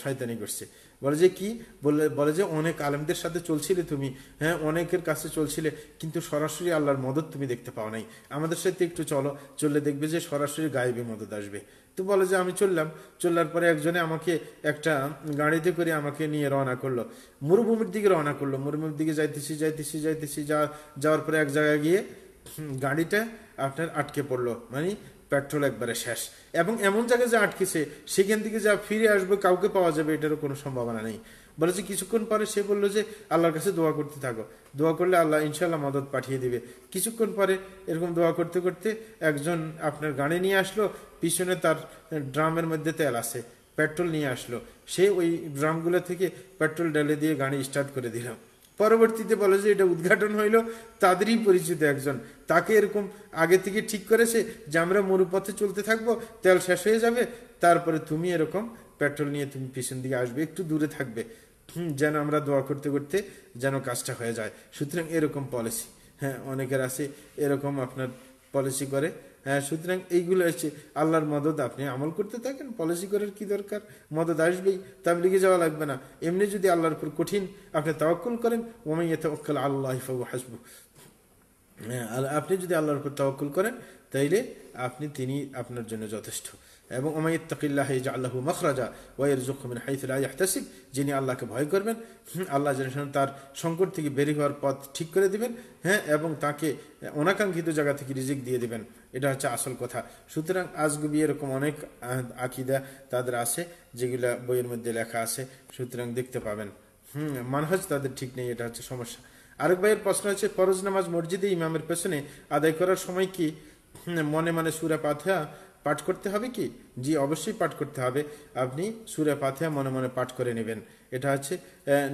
শয়তানি করছে বলে যে কি বলে বলে যে অনেক আলেমদের সাথে চলছিলে তুমি হ্যাঁ অনেকের কাছে চলছিলে কিন্তু সরাসরি আল্লাহর মদত তুমি দেখতে পাও নাই আমাদের সাথে একটু চলো চললে দেখবে যে সরাসরি গায়েবে মদত আসবে তো বলে যে আমি চললাম চললার পরে একজনে আমাকে একটা গাড়িতে করে আমাকে নিয়ে রওনা করলো মরুভূমির দিকে রওনা করলো মরুভূমির দিকে যাইতেছি যাইতেছি যাইতেছি যা যাওয়ার পরে এক জায়গায় গিয়ে গাড়িটা আপনার আটকে পড়লো মানে পেট্রোল একবারে শেষ এবং এমন জায়গায় যে আটকেছে সেখান থেকে যা ফিরে আসবে কাউকে পাওয়া যাবে এটারও কোনো সম্ভাবনা নেই বলেছে কিছুক্ষণ পরে সে বলল যে আল্লাহর কাছে দোয়া করতে থাকো দোয়া করলে আল্লাহ ইনশাল্লাহ মদত পাঠিয়ে দিবে কিছুক্ষণ পরে এরকম দোয়া করতে করতে একজন আপনার গাড়ি নিয়ে আসলো পিছনে তার ড্রামের মধ্যে তেল আছে পেট্রোল নিয়ে আসলো সে ওই ড্রামগুলো থেকে পেট্রোল ডেলে দিয়ে গাড়ি স্টার্ট করে দিলাম পরবর্তীতে বলে যে এটা উদ্ঘাটন হইল তাদেরই পরিচিত একজন তাকে এরকম আগে থেকে ঠিক করেছে যে আমরা মরুপথে চলতে থাকবো তেল শেষ হয়ে যাবে তারপরে তুমি এরকম পেট্রোল নিয়ে তুমি পিছন দিকে আসবে একটু দূরে থাকবে যেন আমরা দোয়া করতে করতে যেন কাজটা হয়ে যায় সুতরাং এরকম পলিসি হ্যাঁ অনেকের আছে এরকম আপনার পলিসি করে হ্যাঁ সুতরাং এইগুলো আছে আল্লাহর মদত আপনি আমল করতে থাকেন পলিসি করার কি দরকার মদত আসবেই লিখে যাওয়া লাগবে না এমনি যদি আল্লাহর উপর কঠিন আপনি তাওকুল করেন ওমাই তাওয়াক্কাল আল্লাহ হিফাবু হাসবু হ্যাঁ, আপনি যদি আল্লাহর উপর তাওয়াক্কুল করেন তাইলে আপনি তিনি আপনার জন্য যথেষ্ট এবং ওমাইত্তাকিল্লাহ যে আল্লাহ মখরাজা ওয়ের জুখমিন হাইফুল আহতাসিব যিনি আল্লাহকে ভয় করবেন আল্লাহ যেন তার সংকট থেকে বেরিয়ে হওয়ার পথ ঠিক করে দিবেন হ্যাঁ এবং তাকে অনাকাঙ্ক্ষিত জায়গা থেকে রিজিক দিয়ে দেবেন এটা হচ্ছে আসল কথা সুতরাং আজগুবি এরকম অনেক আকিদা তাদের আছে যেগুলা বইয়ের মধ্যে লেখা আছে সুতরাং দেখতে পাবেন হুম মানহাজ তাদের ঠিক নেই এটা হচ্ছে সমস্যা আরেক ভাইয়ের প্রশ্ন হচ্ছে ফরজ নামাজ মসজিদে ইমামের পেছনে আদায় করার সময় কি মনে মনে সুরা পাথা পাঠ করতে হবে কি জি অবশ্যই পাঠ করতে হবে আপনি সুরে পাথিয়া মনে মনে পাঠ করে নেবেন এটা হচ্ছে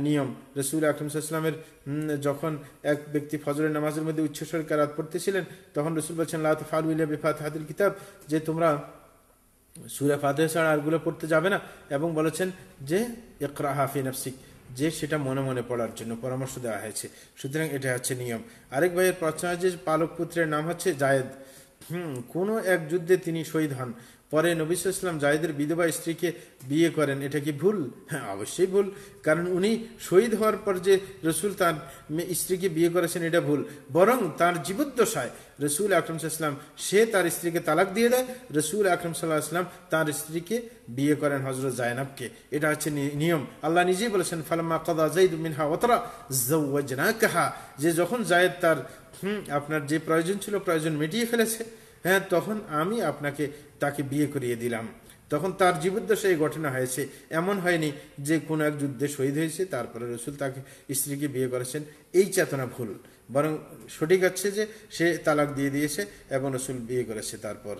নিয়ম রসুল আকরমসাল্লামের যখন এক ব্যক্তি ফজরের নামাজের মধ্যে উচ্চস্বর কারাত পড়তেছিলেন তখন রসুল বলছেন লাত বেফাত হাদির কিতাব যে তোমরা সুরে ফাতে ছাড়া আরগুলো পড়তে যাবে না এবং বলেছেন যে ইকরা হাফি নাফসিক যে সেটা মনে মনে পড়ার জন্য পরামর্শ দেওয়া হয়েছে সুতরাং এটা হচ্ছে নিয়ম আরেক ভাইয়ের প্রশ্ন যে পালক পুত্রের নাম হচ্ছে জায়েদ হুম কোনো এক যুদ্ধে তিনি শহীদ হন পরে নবিস ইসলাম জাহিদের বিধবা স্ত্রীকে বিয়ে করেন এটা কি ভুল হ্যাঁ অবশ্যই ভুল কারণ উনি শহীদ হওয়ার পর যে রসুল তার স্ত্রীকে বিয়ে করেছেন এটা ভুল বরং তার জীবদ্দশায় রসুল আকরম সাল্লাম সে তার স্ত্রীকে তালাক দিয়ে দেয় রসুল আকরম সাল্লাহ আসলাম তার স্ত্রীকে বিয়ে করেন হজরত জায়নাবকে এটা হচ্ছে নিয়ম আল্লাহ নিজেই বলেছেন ফালাম্মা কদা জাইদ মিনহা ওতরা জৌজনা কাহা যে যখন জায়েদ তার হুম আপনার যে প্রয়োজন ছিল প্রয়োজন মিটিয়ে ফেলেছে হ্যাঁ তখন আমি আপনাকে তাকে বিয়ে করিয়ে দিলাম তখন তার জীবদ্দশা এই ঘটনা হয়েছে এমন হয়নি যে কোনো এক যুদ্ধে শহীদ হয়েছে তারপরে রসুল তাকে স্ত্রীকে বিয়ে করেছেন এই চেতনা ভুল বরং সঠিক হচ্ছে যে সে তালাক দিয়ে দিয়েছে এবং রসুল বিয়ে করেছে তারপর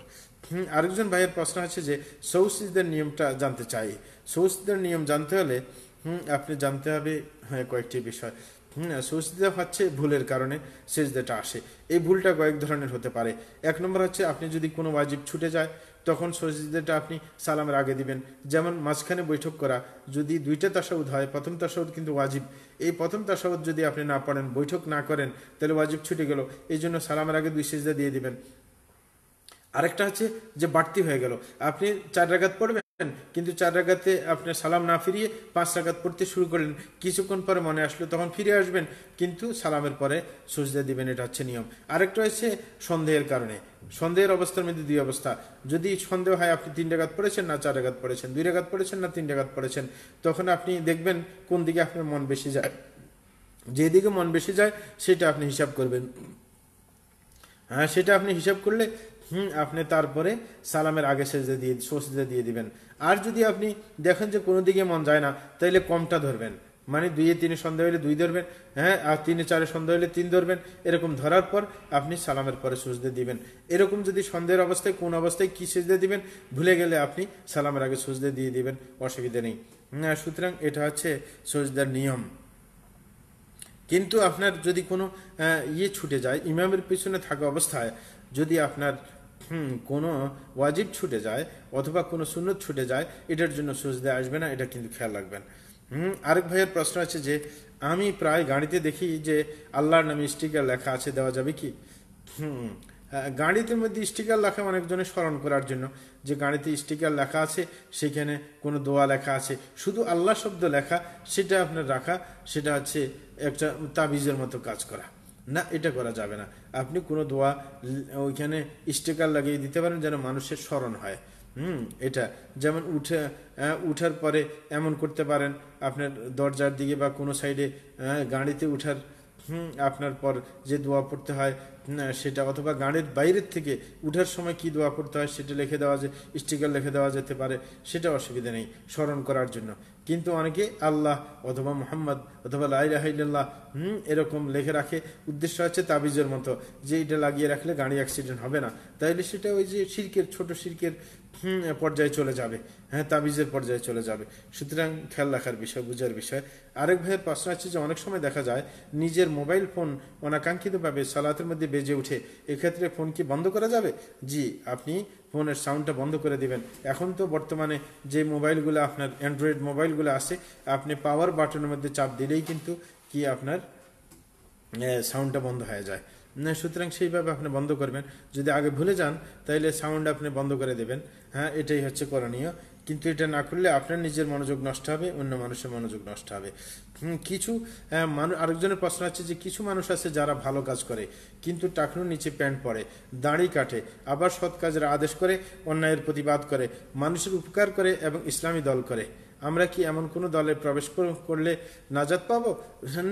আরেকজন ভাইয়ের প্রশ্ন আছে যে সৌসিদের নিয়মটা জানতে চাই সৌসিদের নিয়ম জানতে হলে আপনি জানতে হবে হ্যাঁ কয়েকটি বিষয় সৌসিদা হচ্ছে ভুলের কারণে সেজদাটা আসে এই ভুলটা কয়েক ধরনের হতে পারে এক নম্বর হচ্ছে আপনি যদি কোনো ওয়াজিব ছুটে যায় তখন সজদাটা আপনি সালামের আগে দিবেন যেমন মাঝখানে বৈঠক করা যদি দুইটা তাসাউদ হয় প্রথম তাসাউদ কিন্তু ওয়াজিব এই প্রথম তাসাউদ যদি আপনি না পড়েন বৈঠক না করেন তাহলে ওয়াজিব ছুটে গেল এই জন্য সালামের আগে দুই সজিদা দিয়ে দিবেন আরেকটা হচ্ছে যে বাড়তি হয়ে গেল আপনি চার রাগাত পড়বেন কিন্তু চার রাগাতে আপনি সালাম না ফিরিয়ে পাঁচ রাগাত পড়তে শুরু করলেন কিছুক্ষণ পরে মনে আসলো তখন ফিরে আসবেন কিন্তু সালামের পরে সুজদা দিবেন এটা হচ্ছে নিয়ম আরেকটা হচ্ছে সন্দেহের কারণে সন্দেহের অবস্থার মধ্যে দুই অবস্থা যদি সন্দেহ হয় আপনি তিন রেগাত পড়েছেন না চার রেগাত পড়েছেন দুই রেগাত পড়েছেন না তিন রেগাত পড়েছেন তখন আপনি দেখবেন কোন দিকে আপনার মন বেশি যায় যেদিকে মন বেশি যায় সেটা আপনি হিসাব করবেন হ্যাঁ সেটা আপনি হিসাব করলে হুম আপনি তারপরে সালামের আগে সেজে দিয়ে সজদা দিয়ে দিবেন আর যদি আপনি দেখেন যে কোনো দিকে মন যায় না তাইলে কমটা ধরবেন মানে দুইয়ে তিনে সন্ধ্যা হলে দুই ধরবেন হ্যাঁ আর তিনে চারে সন্ধ্যা হলে তিন ধরবেন এরকম ধরার পর আপনি সালামের পরে সুজদে দিবেন এরকম যদি সন্দেহের অবস্থায় কোন অবস্থায় কী সুজদে দিবেন ভুলে গেলে আপনি সালামের আগে সুজদে দিয়ে দিবেন অসুবিধা নেই হ্যাঁ সুতরাং এটা হচ্ছে সুজদার নিয়ম কিন্তু আপনার যদি কোনো ইয়ে ছুটে যায় ইমামের পিছনে থাকা অবস্থায় যদি আপনার হুম কোনো ওয়াজিব ছুটে যায় অথবা কোনো সুন্নত ছুটে যায় এটার জন্য সুজদে আসবে না এটা কিন্তু খেয়াল রাখবেন হুম আরেক ভাইয়ের প্রশ্ন আছে যে আমি প্রায় গাড়িতে দেখি যে আল্লাহর নামে স্টিকার লেখা আছে দেওয়া যাবে কি হুম হ্যাঁ, গাড়িতে মধ্যে স্টিকার লেখা অনেকজনে স্মরণ করার জন্য যে গাড়িতে স্টিকার লেখা আছে সেখানে কোনো দোয়া লেখা আছে শুধু আল্লাহ শব্দ লেখা সেটা আপনার রাখা সেটা হচ্ছে একটা তাবিজের মতো কাজ করা না এটা করা যাবে না আপনি কোনো দোয়া ওইখানে স্টিকার লাগিয়ে দিতে পারেন যেন মানুষের স্মরণ হয় হুম এটা যেমন উঠে উঠার পরে এমন করতে পারেন আপনার দরজার দিকে বা কোনো সাইডে গাড়িতে উঠার হুম আপনার পর যে দোয়া পড়তে হয় সেটা অথবা গানের বাইরের থেকে উঠার সময় কি দোয়া পড়তে হয় সেটা লিখে দেওয়া যে স্টিকার লিখে দেওয়া যেতে পারে সেটা অসুবিধা নেই স্মরণ করার জন্য কিন্তু অনেকে আল্লাহ অথবা মোহাম্মদ অথবা লাইলাহাইল্লাহ হুম এরকম লেখে রাখে উদ্দেশ্য হচ্ছে তাবিজের মতো যে এটা লাগিয়ে রাখলে গাড়ি অ্যাক্সিডেন্ট হবে না তাইলে সেটা ওই যে সিরকের ছোট সিরকের পর্যায়ে চলে যাবে হ্যাঁ তাবিজের পর্যায়ে চলে যাবে সুতরাং খেয়াল রাখার বিষয় বুঝার বিষয় আরেক ভাইয়ের প্রশ্ন আছে যে অনেক সময় দেখা যায় নিজের মোবাইল ফোন অনাকাঙ্ক্ষিতভাবে সালাতের মধ্যে বেজে উঠে এক্ষেত্রে ফোন কি বন্ধ করা যাবে জি আপনি ফোনের সাউন্ডটা বন্ধ করে দিবেন এখন তো বর্তমানে যে মোবাইলগুলো আপনার অ্যান্ড্রয়েড মোবাইলগুলো আছে আপনি পাওয়ার বাটনের মধ্যে চাপ দিলেই কিন্তু কি আপনার সাউন্ডটা বন্ধ হয়ে যায় সুতরাং সেইভাবে আপনি বন্ধ করবেন যদি আগে ভুলে যান তাহলে সাউন্ড আপনি বন্ধ করে দেবেন হ্যাঁ এটাই হচ্ছে করণীয় কিন্তু এটা না করলে আপনার নিজের মনোযোগ নষ্ট হবে অন্য মানুষের মনোযোগ নষ্ট হবে কিছু হ্যাঁ, মানুষ আরেকজনের প্রশ্ন আছে যে কিছু মানুষ আছে যারা ভালো কাজ করে কিন্তু টাকনুর নিচে প্যান্ট পরে দাড়ি কাটে আবার সৎ কাজের আদেশ করে অন্যায়ের প্রতিবাদ করে মানুষের উপকার করে এবং ইসলামী দল করে আমরা কি এমন কোনো দলে প্রবেশ করলে নাজাত পাবো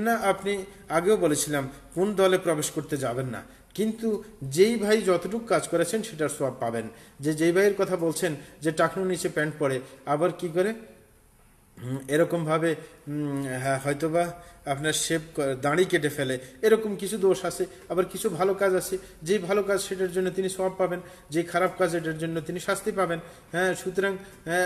না আপনি আগেও বলেছিলাম কোন দলে প্রবেশ করতে যাবেন না কিন্তু যেই ভাই যতটুকু কাজ করেছেন সেটার সোয়াব পাবেন যে যেই ভাইয়ের কথা বলছেন যে টাকনুর নিচে প্যান্ট পরে আবার কি করে এরকমভাবে হ্যাঁ, হয়তোবা আপনার শেপ দাঁড়ি কেটে ফেলে এরকম কিছু দোষ আছে আবার কিছু ভালো কাজ আছে যেই ভালো কাজ সেটার জন্য তিনি সব পাবেন যে খারাপ কাজ এটার জন্য তিনি শাস্তি পাবেন হ্যাঁ সুতরাং হ্যাঁ,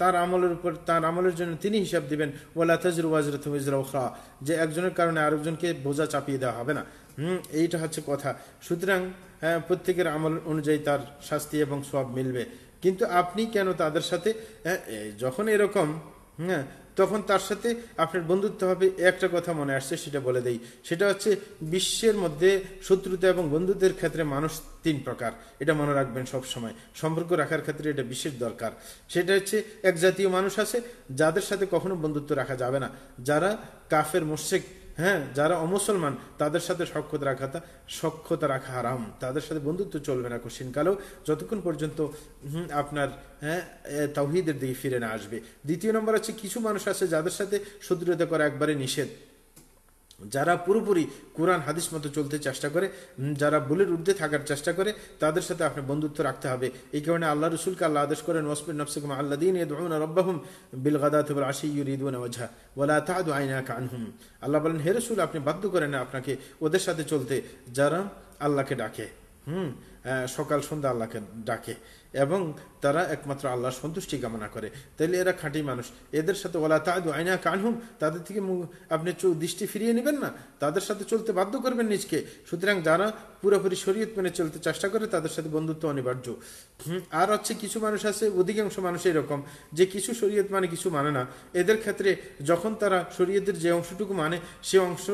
তার আমলের উপর তার আমলের জন্য তিনি হিসাব দিবেন ওলা তাজরু ওয়াজরত ওখরা যে একজনের কারণে আরেকজনকে বোঝা চাপিয়ে দেওয়া হবে না হুম এইটা হচ্ছে কথা সুতরাং হ্যাঁ প্রত্যেকের আমল অনুযায়ী তার শাস্তি এবং সব মিলবে কিন্তু আপনি কেন তাদের সাথে হ্যাঁ, যখন এরকম হ্যাঁ তখন তার সাথে আপনার বন্ধুত্ব হবে একটা কথা মনে আসছে সেটা বলে দেই সেটা হচ্ছে বিশ্বের মধ্যে শত্রুতা এবং বন্ধুত্বের ক্ষেত্রে মানুষ তিন প্রকার এটা মনে রাখবেন সব সময় সম্পর্ক রাখার ক্ষেত্রে এটা বিশেষ দরকার সেটা হচ্ছে এক জাতীয় মানুষ আছে যাদের সাথে কখনো বন্ধুত্ব রাখা যাবে না যারা কাফের মোশেক হ্যাঁ যারা অমুসলমান তাদের সাথে সক্ষত রাখাটা সক্ষতা রাখা হারাম তাদের সাথে বন্ধুত্ব চলবে না কঠিনকালেও যতক্ষণ পর্যন্ত আপনার হ্যাঁ তাহিদের দিকে ফিরে না আসবে দ্বিতীয় নম্বর হচ্ছে কিছু মানুষ আছে যাদের সাথে শত্রুতা করা একবারে নিষেধ যারা পুরোপুরি কোরআন হাদিস মতো চলতে চেষ্টা করে যারা বুলের উর্ধে থাকার চেষ্টা করে তাদের সাথে আপনার বন্ধুত্ব রাখতে হবে এই কারণে আল্লাহ রসুলকে আল্লাহ আদেশ করেন ওসমিন নফসুকুম আল্লাহ দিন এদনা রব্বাহুম বিল গাদা থেবল আশি ইউরিদুন ওঝা ওলা তাহাদ আইনা কানহুম আল্লাহ বলেন হে রসুল আপনি বাধ্য করেন আপনাকে ওদের সাথে চলতে যারা আল্লাহকে ডাকে হুম সকাল সন্ধ্যা আল্লাহকে ডাকে এবং তারা একমাত্র আল্লাহর সন্তুষ্টি কামনা করে তাইলে এরা খাঁটি মানুষ এদের সাথে ওলা তাদু আইনা কানহুম তাদের থেকে আপনি দৃষ্টি ফিরিয়ে নেবেন না তাদের সাথে চলতে বাধ্য করবেন নিজকে সুতরাং যারা পুরোপুরি শরীয়ত মেনে চলতে চেষ্টা করে তাদের সাথে বন্ধুত্ব অনিবার্য আর হচ্ছে কিছু মানুষ আছে অধিকাংশ মানুষ এরকম যে কিছু শরীয়ত মানে কিছু মানে না এদের ক্ষেত্রে যখন তারা শরীয়তের যে অংশটুকু মানে সে অংশ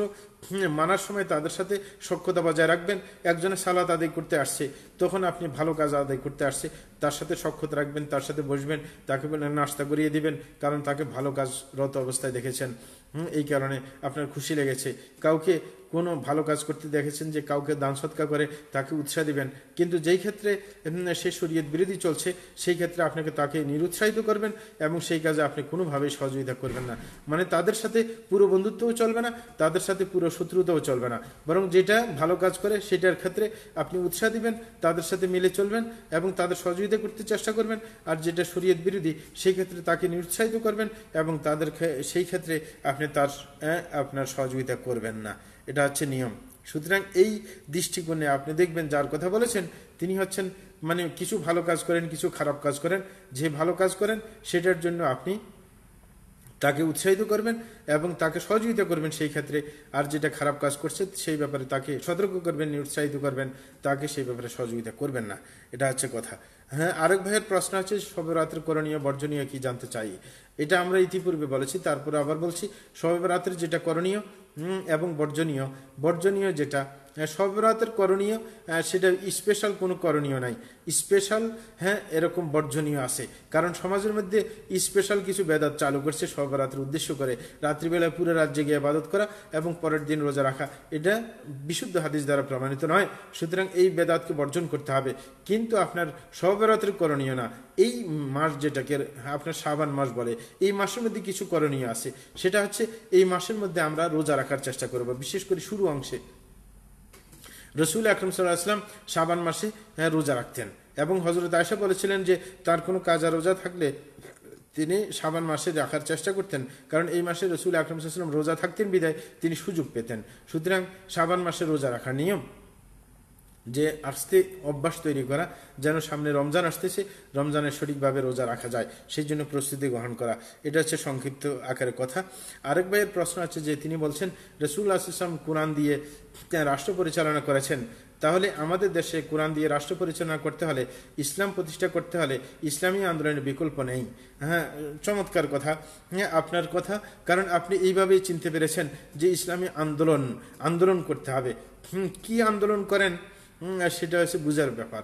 মানার সময় তাদের সাথে সক্ষতা বজায় রাখবেন একজনে সালাদ আদায় করতে আসছে তখন আপনি ভালো কাজ আদায় করতে আসছে তার সাথে সক্ষত রাখবেন তার সাথে বসবেন তাকে নাস্তা করিয়ে দিবেন কারণ তাকে ভালো কাজরত অবস্থায় দেখেছেন এই কারণে আপনার খুশি লেগেছে কাউকে কোনো ভালো কাজ করতে দেখেছেন যে কাউকে দান সৎকার করে তাকে উৎসাহ দিবেন কিন্তু যেই ক্ষেত্রে সে শরীয়ত বিরোধী চলছে সেই ক্ষেত্রে আপনাকে তাকে নিরুৎসাহিত করবেন এবং সেই কাজে আপনি কোনোভাবেই সহযোগিতা করবেন না মানে তাদের সাথে পুরো বন্ধুত্বও চলবে না তাদের সাথে পুরো শত্রুতাও চলবে না বরং যেটা ভালো কাজ করে সেটার ক্ষেত্রে আপনি উৎসাহ দিবেন তাদের সাথে মিলে চলবেন এবং তাদের সহযোগিতা করতে চেষ্টা করবেন আর যেটা শরীয়ত বিরোধী সেই ক্ষেত্রে তাকে নিরুৎসাহিত করবেন এবং তাদের সেই ক্ষেত্রে আপনি তার আপনার সহযোগিতা করবেন না এটা হচ্ছে নিয়ম সুতরাং এই দৃষ্টিকোণে আপনি দেখবেন যার কথা বলেছেন তিনি হচ্ছেন মানে কিছু ভালো কাজ করেন কিছু খারাপ কাজ করেন যে ভালো কাজ করেন সেটার জন্য আপনি তাকে উৎসাহিত করবেন এবং তাকে সহযোগিতা করবেন সেই ক্ষেত্রে আর যেটা খারাপ কাজ করছে সেই ব্যাপারে তাকে সতর্ক করবেন উৎসাহিত করবেন তাকে সেই ব্যাপারে সহযোগিতা করবেন না এটা হচ্ছে কথা হ্যাঁ আরেক ভাইয়ের প্রশ্ন আছে সবেরাত্রে করণীয় বর্জনীয় কি জানতে চাই এটা আমরা ইতিপূর্বে বলেছি তারপরে আবার বলছি সবেরাত্রে যেটা করণীয় এবং বর্জনীয় বর্জনীয় যেটা হ্যাঁ, রাতের করণীয় সেটা স্পেশাল কোনো করণীয় নাই স্পেশাল হ্যাঁ এরকম বর্জনীয় আছে কারণ সমাজের মধ্যে স্পেশাল কিছু বেদাত চালু করছে রাতের উদ্দেশ্য করে রাত্রিবেলায় পুরো রাজ্যে গিয়ে আবাদত করা এবং পরের দিন রোজা রাখা এটা বিশুদ্ধ হাদিস দ্বারা প্রমাণিত নয় সুতরাং এই বেদাতকে বর্জন করতে হবে কিন্তু আপনার রাতের করণীয় না এই মাস যেটাকে আপনার সাবান মাস বলে এই মাসের মধ্যে কিছু করণীয় আছে সেটা হচ্ছে এই মাসের মধ্যে আমরা রোজা রাখার চেষ্টা করবো বিশেষ করে শুরু অংশে রসুল আকরম সাল্লাহাম সাবান মাসে হ্যাঁ, রোজা রাখতেন এবং হজরত আয়সা বলেছিলেন যে তার কোনো কাজা রোজা থাকলে তিনি সাবান মাসে রাখার চেষ্টা করতেন কারণ এই মাসে রসুল আকরম সাল্লাম রোজা থাকতেন বিদায় তিনি সুযোগ পেতেন সুতরাং সাবান মাসে রোজা রাখার নিয়ম যে আসতে অভ্যাস তৈরি করা যেন সামনে রমজান আসতেছে রমজানের সঠিকভাবে রোজা রাখা যায় সেই জন্য প্রস্তুতি গ্রহণ করা এটা হচ্ছে সংক্ষিপ্ত আকারের কথা আরেক ভাইয়ের প্রশ্ন আছে যে তিনি বলছেন রসুল আসলাম কোরআন দিয়ে রাষ্ট্র পরিচালনা করেছেন তাহলে আমাদের দেশে কোরআন দিয়ে রাষ্ট্র পরিচালনা করতে হলে ইসলাম প্রতিষ্ঠা করতে হলে ইসলামী আন্দোলনের বিকল্প নেই হ্যাঁ চমৎকার কথা হ্যাঁ আপনার কথা কারণ আপনি এইভাবেই চিনতে পেরেছেন যে ইসলামী আন্দোলন আন্দোলন করতে হবে কি আন্দোলন করেন আর সেটা হচ্ছে বুঝার ব্যাপার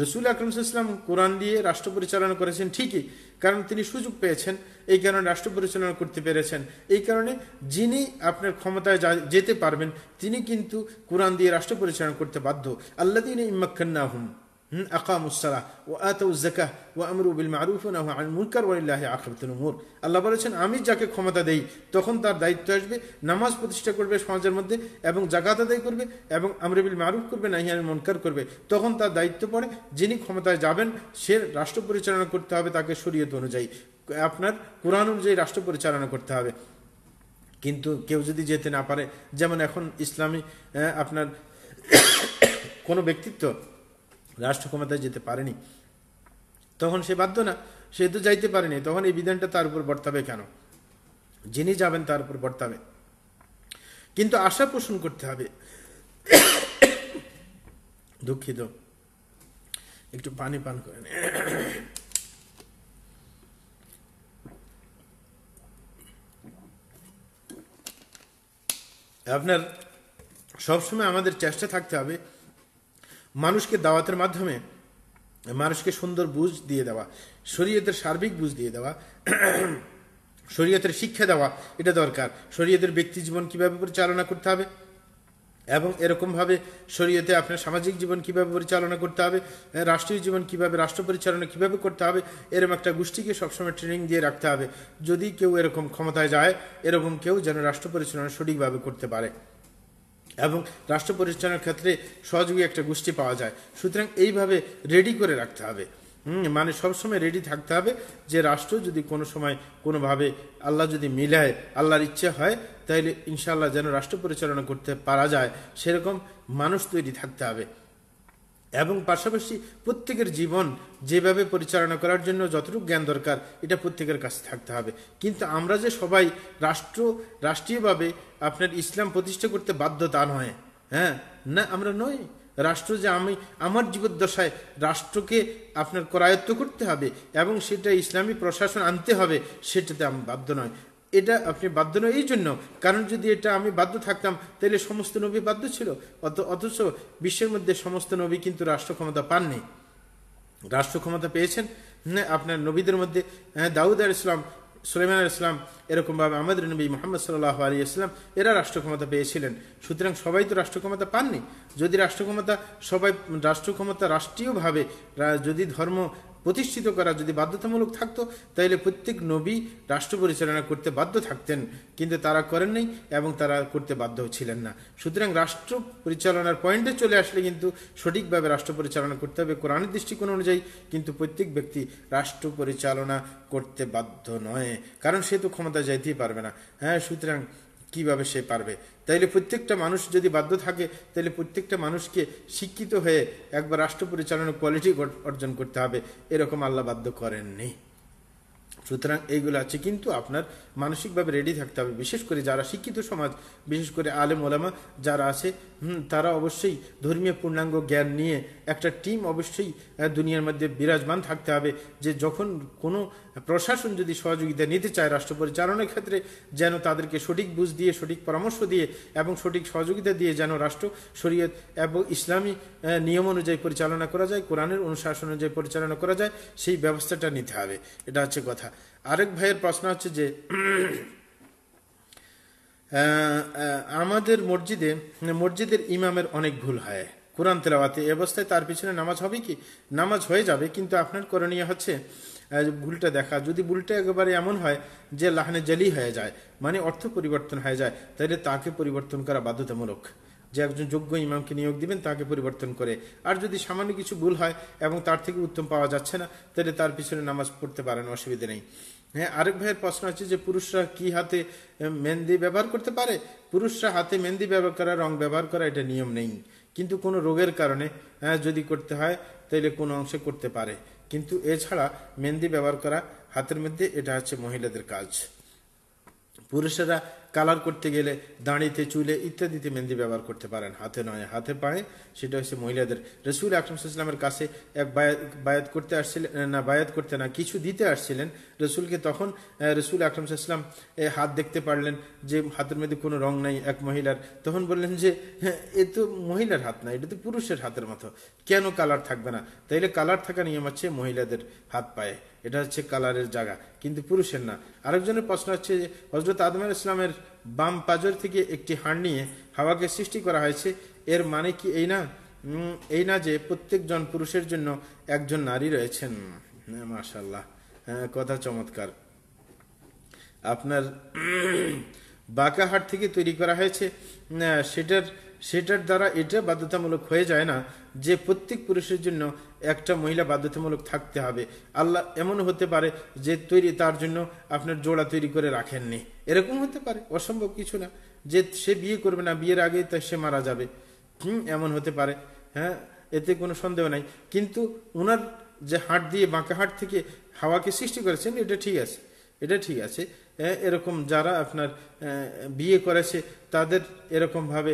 রসুল আকরম ইসলাম কোরআন দিয়ে রাষ্ট্র পরিচালনা করেছেন ঠিকই কারণ তিনি সুযোগ পেয়েছেন এই কারণে রাষ্ট্র পরিচালনা করতে পেরেছেন এই কারণে যিনি আপনার ক্ষমতায় যেতে পারবেন তিনি কিন্তু কোরআন দিয়ে রাষ্ট্র পরিচালনা করতে বাধ্য আল্লাহ দিন ইম্মাক্ষান্না হুম আকামু সালাহ ও আতউ জাকাহ ও আমরু বিল মারুফ ও নাহ মুনকার ওয়াল্লাহ আকাবতুল উমুর আল্লাহ বলেছেন আমি যাকে ক্ষমতা দেই তখন তার দায়িত্ব আসবে নামাজ প্রতিষ্ঠা করবে সমাজের মধ্যে এবং জাকাত আদায় করবে এবং আমরে বিল মারুফ করবে নাহি আন মুনকার করবে তখন তার দায়িত্ব পড়ে যিনি ক্ষমতায় যাবেন সে রাষ্ট্র পরিচালনা করতে হবে তাকে শরীয়ত অনুযায়ী আপনার কোরআন অনুযায়ী রাষ্ট্র পরিচালনা করতে হবে কিন্তু কেউ যদি যেতে না পারে যেমন এখন ইসলামী আপনার কোনো ব্যক্তিত্ব রাষ্ট্র ক্ষমতায় যেতে পারেনি তখন সে বাধ্য না সে তো যাইতে পারেনি তখন এই বিধানটা তার উপর বর্তাবে কেন যিনি যাবেন তার উপর বর্তাবে কিন্তু আশা পোষণ করতে হবে দুঃখিত একটু পানি পান করে আপনার সবসময় আমাদের চেষ্টা থাকতে হবে মানুষকে দাওয়াতের মাধ্যমে মানুষকে সুন্দর বুঝ দিয়ে দেওয়া শরীয়তের সার্বিক বুঝ দিয়ে দেওয়া শরীয়তের শিক্ষা দেওয়া এটা দরকার শরীয়তের ব্যক্তি জীবন কীভাবে পরিচালনা করতে হবে এবং এরকমভাবে শরীয়তে আপনার সামাজিক জীবন কিভাবে পরিচালনা করতে হবে রাষ্ট্রীয় জীবন কিভাবে রাষ্ট্র পরিচালনা কীভাবে করতে হবে এরকম একটা গোষ্ঠীকে সবসময় ট্রেনিং দিয়ে রাখতে হবে যদি কেউ এরকম ক্ষমতায় যায় এরকম কেউ যেন রাষ্ট্র পরিচালনা সঠিকভাবে করতে পারে এবং রাষ্ট্র পরিচালনার ক্ষেত্রে সহযোগী একটা গোষ্ঠী পাওয়া যায় সুতরাং এইভাবে রেডি করে রাখতে হবে মানে সবসময় রেডি থাকতে হবে যে রাষ্ট্র যদি কোনো সময় কোনোভাবে আল্লাহ যদি মিলায় আল্লাহর ইচ্ছে হয় তাহলে ইনশাআল্লাহ যেন রাষ্ট্র পরিচালনা করতে পারা যায় সেরকম মানুষ তৈরি থাকতে হবে এবং পাশাপাশি প্রত্যেকের জীবন যেভাবে পরিচালনা করার জন্য যতটুকু জ্ঞান দরকার এটা প্রত্যেকের কাছে থাকতে হবে কিন্তু আমরা যে সবাই রাষ্ট্র রাষ্ট্রীয়ভাবে আপনার ইসলাম প্রতিষ্ঠা করতে বাধ্য তা নয় হ্যাঁ না আমরা নই রাষ্ট্র যে আমি আমার জীবদ্দশায় রাষ্ট্রকে আপনার করায়ত্ত করতে হবে এবং সেটা ইসলামী প্রশাসন আনতে হবে সেটাতে আমি বাধ্য নয় এটা আপনি বাধ্য নয় এই জন্য কারণ যদি এটা আমি বাধ্য থাকতাম তাহলে সমস্ত নবী বাধ্য ছিল অত অথচ বিশ্বের মধ্যে সমস্ত নবী কিন্তু রাষ্ট্র ক্ষমতা পাননি রাষ্ট্র ক্ষমতা পেয়েছেন আপনার নবীদের মধ্যে হ্যাঁ, দাউদ আল ইসলাম সুলেমান আল ইসলাম এরকমভাবে আমাদের নবী মোহাম্মদ সাল্লাহ আলী ইসলাম এরা রাষ্ট্র ক্ষমতা পেয়েছিলেন সুতরাং সবাই তো রাষ্ট্র ক্ষমতা পাননি যদি রাষ্ট্র ক্ষমতা সবাই রাষ্ট্র ক্ষমতা রাষ্ট্রীয়ভাবে যদি ধর্ম প্রতিষ্ঠিত করা যদি বাধ্যতামূলক থাকতো তাহলে প্রত্যেক নবী রাষ্ট্র পরিচালনা করতে বাধ্য থাকতেন কিন্তু তারা করেন নাই এবং তারা করতে বাধ্য ছিলেন না সুতরাং রাষ্ট্র পরিচালনার পয়েন্টে চলে আসলে কিন্তু সঠিকভাবে রাষ্ট্র পরিচালনা করতে হবে কোরআনের দৃষ্টিকোণ অনুযায়ী কিন্তু প্রত্যেক ব্যক্তি রাষ্ট্র পরিচালনা করতে বাধ্য নয় কারণ সে তো ক্ষমতা যাইতেই পারবে না হ্যাঁ সুতরাং কীভাবে সে পারবে তাইলে প্রত্যেকটা মানুষ যদি বাধ্য থাকে তাহলে প্রত্যেকটা মানুষকে শিক্ষিত হয়ে একবার রাষ্ট্র পরিচালনার কোয়ালিটি অর্জন করতে হবে এরকম আল্লাহ বাধ্য করেননি সুতরাং এইগুলো আছে কিন্তু আপনার মানসিকভাবে রেডি থাকতে হবে বিশেষ করে যারা শিক্ষিত সমাজ বিশেষ করে আলেম ওলামা যারা আছে হুম তারা অবশ্যই ধর্মীয় পূর্ণাঙ্গ জ্ঞান নিয়ে একটা টিম অবশ্যই দুনিয়ার মধ্যে বিরাজমান থাকতে হবে যে যখন কোনো প্রশাসন যদি সহযোগিতা নিতে চায় রাষ্ট্র পরিচালনার ক্ষেত্রে যেন তাদেরকে সঠিক বুঝ দিয়ে সঠিক পরামর্শ দিয়ে এবং সঠিক সহযোগিতা দিয়ে যেন রাষ্ট্র শরীয়ত এবং ইসলামী নিয়ম অনুযায়ী পরিচালনা করা যায় কোরআনের অনুশাসন অনুযায়ী পরিচালনা করা যায় সেই ব্যবস্থাটা নিতে হবে এটা হচ্ছে কথা আরেক ভাইয়ের প্রশ্ন হচ্ছে যে আমাদের মসজিদে মসজিদের ইমামের অনেক ভুল হয় কোরআন তেলাওয়াতে এ অবস্থায় তার পিছনে নামাজ হবে কি নামাজ হয়ে যাবে কিন্তু আপনার করণীয় হচ্ছে ভুলটা দেখা যদি ভুলটা একেবারে এমন হয় যে লাহানে জালি হয়ে যায় মানে অর্থ পরিবর্তন হয়ে যায় তাহলে তাকে পরিবর্তন করা বাধ্যতামূলক যে একজন যোগ্য ইমামকে নিয়োগ দিবেন তাকে পরিবর্তন করে আর যদি সামান্য কিছু ভুল হয় এবং তার থেকে উত্তম পাওয়া যাচ্ছে না তাহলে তার পিছনে নামাজ পড়তে পারেন অসুবিধে নেই হ্যাঁ আরেক ভাইয়ের প্রশ্ন আছে যে পুরুষরা কি হাতে মেহেন্দি ব্যবহার করতে পারে পুরুষরা হাতে মেহেন্দি ব্যবহার করা রং ব্যবহার করা এটা নিয়ম নেই কিন্তু কোনো রোগের কারণে যদি করতে হয় তাহলে কোনো অংশে করতে পারে কিন্তু এছাড়া মেহেন্দি ব্যবহার করা হাতের মধ্যে এটা হচ্ছে মহিলাদের কাজ পুরুষেরা কালার করতে গেলে দাঁড়িতে চুলে ইত্যাদিতে মেহেন্দি ব্যবহার করতে পারেন হাতে নয় হাতে পায়ে সেটা হচ্ছে মহিলাদের রসুল আকরমসাল্লামের কাছে এক বায়াত করতে আসছিলেন না বায়াত করতে না কিছু দিতে আসছিলেন রসুলকে তখন রসুল আকরমসাল্লাম হাত দেখতে পারলেন যে হাতের মধ্যে কোনো রং নাই এক মহিলার তখন বললেন যে এ তো মহিলার হাত না এটা তো পুরুষের হাতের মতো কেন কালার থাকবে না তাইলে কালার থাকা নিয়ম আছে মহিলাদের হাত পায়ে এটা হচ্ছে কালারের জায়গা কিন্তু পুরুষের না আরেকজনের প্রশ্ন হচ্ছে যে হজরত আদমের ইসলামের বাম পাজর থেকে একটি হাড় নিয়ে হাওয়াকে সৃষ্টি করা হয়েছে এর মানে কি এই না এই না যে প্রত্যেকজন পুরুষের জন্য একজন নারী রয়েছেন হ্যাঁ, মাশাল্লাহ হ্যাঁ, কথা চমৎকার আপনার বাঁকাহাট থেকে তৈরি করা হয়েছে সেটার সেটার দ্বারা এটা বাধ্যতামূলক হয়ে যায় না যে প্রত্যেক পুরুষের জন্য একটা মহিলা বাধ্যতামূলক থাকতে হবে আল্লাহ এমন হতে পারে যে তৈরি তার জন্য আপনার জোড়া তৈরি করে রাখেননি এরকম হতে পারে অসম্ভব কিছু না যে সে বিয়ে করবে না বিয়ের আগে তা সে মারা যাবে হুম এমন হতে পারে হ্যাঁ এতে কোনো সন্দেহ নাই কিন্তু ওনার যে হাট দিয়ে বাঁকা হাট থেকে হাওয়াকে সৃষ্টি করেছেন এটা ঠিক আছে এটা ঠিক আছে এরকম যারা আপনার বিয়ে করেছে তাদের এরকমভাবে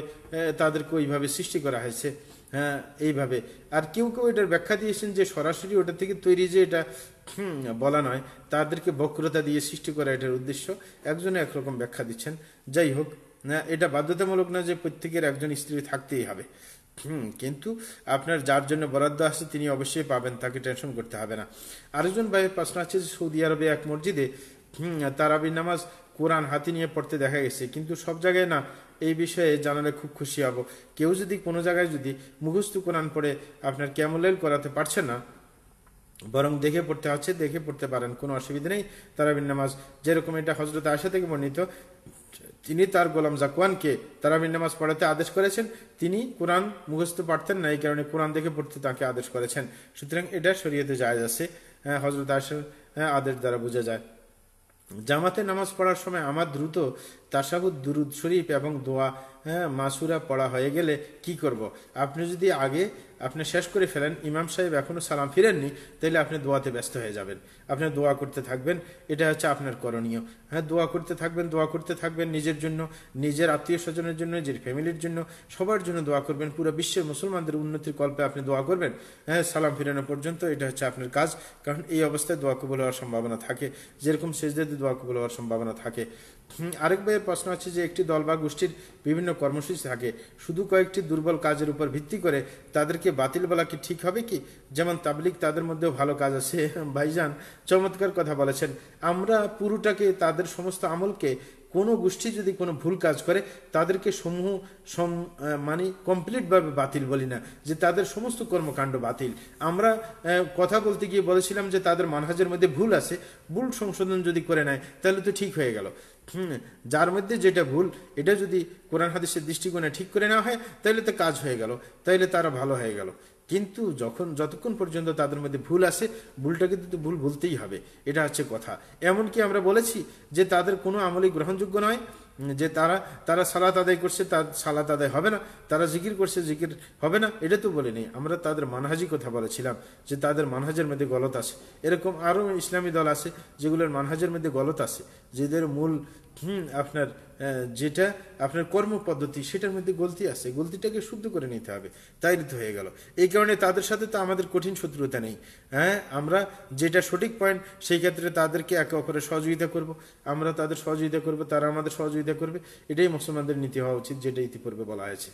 তাদেরকে ওইভাবে সৃষ্টি করা হয়েছে হ্যাঁ এইভাবে আর কেউ কেউ এটার ব্যাখ্যা দিয়েছেন যে সরাসরি ওটা থেকে তৈরি যে এটা বলা নয় তাদেরকে বক্রতা দিয়ে সৃষ্টি করা এটার উদ্দেশ্য একজনে একরকম ব্যাখ্যা দিচ্ছেন যাই হোক এটা বাধ্যতামূলক না যে প্রত্যেকের একজন স্ত্রী থাকতেই হবে হুম কিন্তু আপনার যার জন্য বরাদ্দ আছে তিনি অবশ্যই পাবেন তাকে টেনশন করতে হবে না আরেকজন ভাইয়ের প্রশ্ন আছে সৌদি আরবে এক মসজিদে হুম আবির নামাজ কোরআন হাতি নিয়ে পড়তে দেখা গেছে কিন্তু সব জায়গায় না এই বিষয়ে জানালে খুব খুশি হব কেউ যদি কোনো জায়গায় যদি মুখস্থ কোরআন পড়ে আপনার ক্যামলেল করাতে পারছে না বরং দেখে পড়তে হচ্ছে দেখে পড়তে পারেন কোনো অসুবিধা নেই তারাবিন নামাজ যেরকম এটা হজরত আশা থেকে বর্ণিত তিনি তার গোলাম জাকওয়ানকে তারাবির নামাজ পড়াতে আদেশ করেছেন তিনি কোরআন মুখস্থ পারতেন না এই কারণে কোরআন দেখে পড়তে তাকে আদেশ করেছেন সুতরাং এটা শরীয়তে জায়জ আছে হজরত হ্যাঁ, আসের হ্যাঁ, আদেশ দ্বারা বোঝা যায় জামাতে নামাজ পড়ার সময় আমার দ্রুত তাসাহুদ দুরুদ শরীফ এবং দোয়া হ্যাঁ মাসুরা পড়া হয়ে গেলে কি করব। আপনি যদি আগে আপনি শেষ করে ফেলেন ইমাম সাহেব এখনও সালাম ফিরেননি তাহলে আপনি দোয়াতে ব্যস্ত হয়ে যাবেন আপনি দোয়া করতে থাকবেন এটা হচ্ছে আপনার করণীয় হ্যাঁ দোয়া করতে থাকবেন দোয়া করতে থাকবেন নিজের জন্য নিজের আত্মীয় স্বজনের জন্য নিজের ফ্যামিলির জন্য সবার জন্য দোয়া করবেন পুরো বিশ্বের মুসলমানদের উন্নতির কল্পে আপনি দোয়া করবেন হ্যাঁ সালাম ফিরানো পর্যন্ত এটা হচ্ছে আপনার কাজ কারণ এই অবস্থায় দোয়া কবুল হওয়ার সম্ভাবনা থাকে যেরকম শেষদের দোয়া কবুল হওয়ার সম্ভাবনা থাকে আরেক ভাইয়ের প্রশ্ন আছে যে একটি দল বা গোষ্ঠীর বিভিন্ন কর্মসূচি থাকে শুধু কয়েকটি দুর্বল কাজের উপর ভিত্তি করে তাদেরকে বাতিল বলা কি ঠিক হবে কি যেমন তাবলিক তাদের মধ্যেও ভালো কাজ আছে ভাইজান চমৎকার কথা বলেছেন আমরা পুরোটাকে তাদের সমস্ত আমলকে কোনো গোষ্ঠী যদি কোনো ভুল কাজ করে তাদেরকে সমূহ সম মানে কমপ্লিটভাবে বাতিল বলি না যে তাদের সমস্ত কর্মকাণ্ড বাতিল আমরা কথা বলতে গিয়ে বলেছিলাম যে তাদের মানহাজের মধ্যে ভুল আছে ভুল সংশোধন যদি করে নেয় তাহলে তো ঠিক হয়ে গেল যার মধ্যে যেটা ভুল এটা যদি কোরআন হাদিসের দৃষ্টিকোণে ঠিক করে নেওয়া হয় তাহলে তো কাজ হয়ে গেল তাহলে তারা ভালো হয়ে গেল কিন্তু যখন যতক্ষণ পর্যন্ত তাদের মধ্যে ভুল আসে ভুলটাকে কিন্তু ভুল বলতেই হবে এটা হচ্ছে কথা এমনকি আমরা বলেছি যে তাদের কোনো আমলই গ্রহণযোগ্য নয় যে তারা তারা সালাত আদায় করছে তার সালাত আদায় হবে না তারা জিকির করছে জিকির হবে না এটা তো বলিনি আমরা তাদের মানহাজি কথা বলেছিলাম যে তাদের মানহাজের মধ্যে গলত আছে এরকম আরও ইসলামী দল আছে যেগুলোর মানহাজের মধ্যে গলত আছে যেদের মূল আপনার যেটা আপনার কর্ম পদ্ধতি সেটার মধ্যে গলতি আছে গলতিটাকে শুদ্ধ করে নিতে হবে তাই তো হয়ে গেল এই কারণে তাদের সাথে তো আমাদের কঠিন শত্রুতা নেই হ্যাঁ আমরা যেটা সঠিক পয়েন্ট সেই ক্ষেত্রে তাদেরকে একে অপরের সহযোগিতা করব আমরা তাদের সহযোগিতা করব তারা আমাদের সহযোগিতা করবে এটাই মুসলমানদের নীতি হওয়া উচিত যেটা ইতিপূর্বে বলা হয়েছে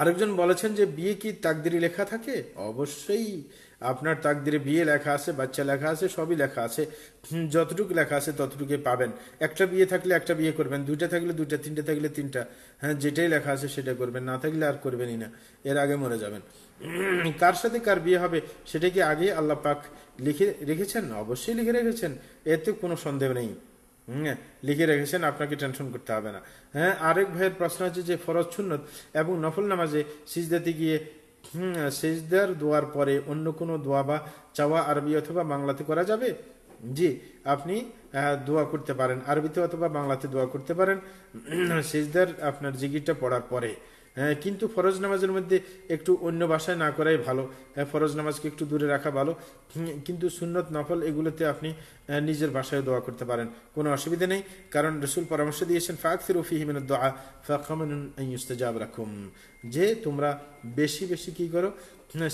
আরেকজন বলেছেন যে বিয়ে কি তাকদিরি লেখা থাকে অবশ্যই আপনার তাকদিরে বিয়ে লেখা আছে বাচ্চা লেখা আছে সবই লেখা আছে যতটুকু লেখা আছে ততটুকুই পাবেন একটা বিয়ে থাকলে একটা বিয়ে করবেন দুইটা থাকলে দুইটা তিনটা থাকলে তিনটা হ্যাঁ যেটাই লেখা আছে সেটা করবেন না থাকলে আর করবেনই না এর আগে মরে যাবেন কার সাথে কার বিয়ে হবে সেটা কি আগে আল্লাহ পাক লিখে রেখেছেন অবশ্যই লিখে রেখেছেন এতে কোনো সন্দেহ নেই হ্যাঁ লিখে রেখেছেন আপনাকে টেনশন করতে হবে না হ্যাঁ আরেক ভাইয়ের প্রশ্ন হচ্ছে যে ফরজ সুন্নত এবং নফল নামাজে সিজদাতে গিয়ে সেজদার দোয়ার পরে অন্য কোনো দোয়া বা চাওয়া আরবি অথবা বাংলাতে করা যাবে জি আপনি দোয়া করতে পারেন আরবিতে অথবা বাংলাতে দোয়া করতে পারেন সেজদার আপনার জিগিটা পড়ার পরে হ্যাঁ, কিন্তু ফরজ নামাজের মধ্যে একটু অন্য ভাষায় না করাই ভালো হ্যাঁ, ফরজ নামাজকে একটু দূরে রাখা ভালো কিন্তু সুন্নত নফল এগুলোতে আপনি নিজের ভাষায় দোয়া করতে পারেন কোনো অসুবিধা নেই কারণ রসুল পরামর্শ দিয়েছেন ফাকসির ওফি হিমেন দোয়া রাখুম যে তোমরা বেশি বেশি কি করো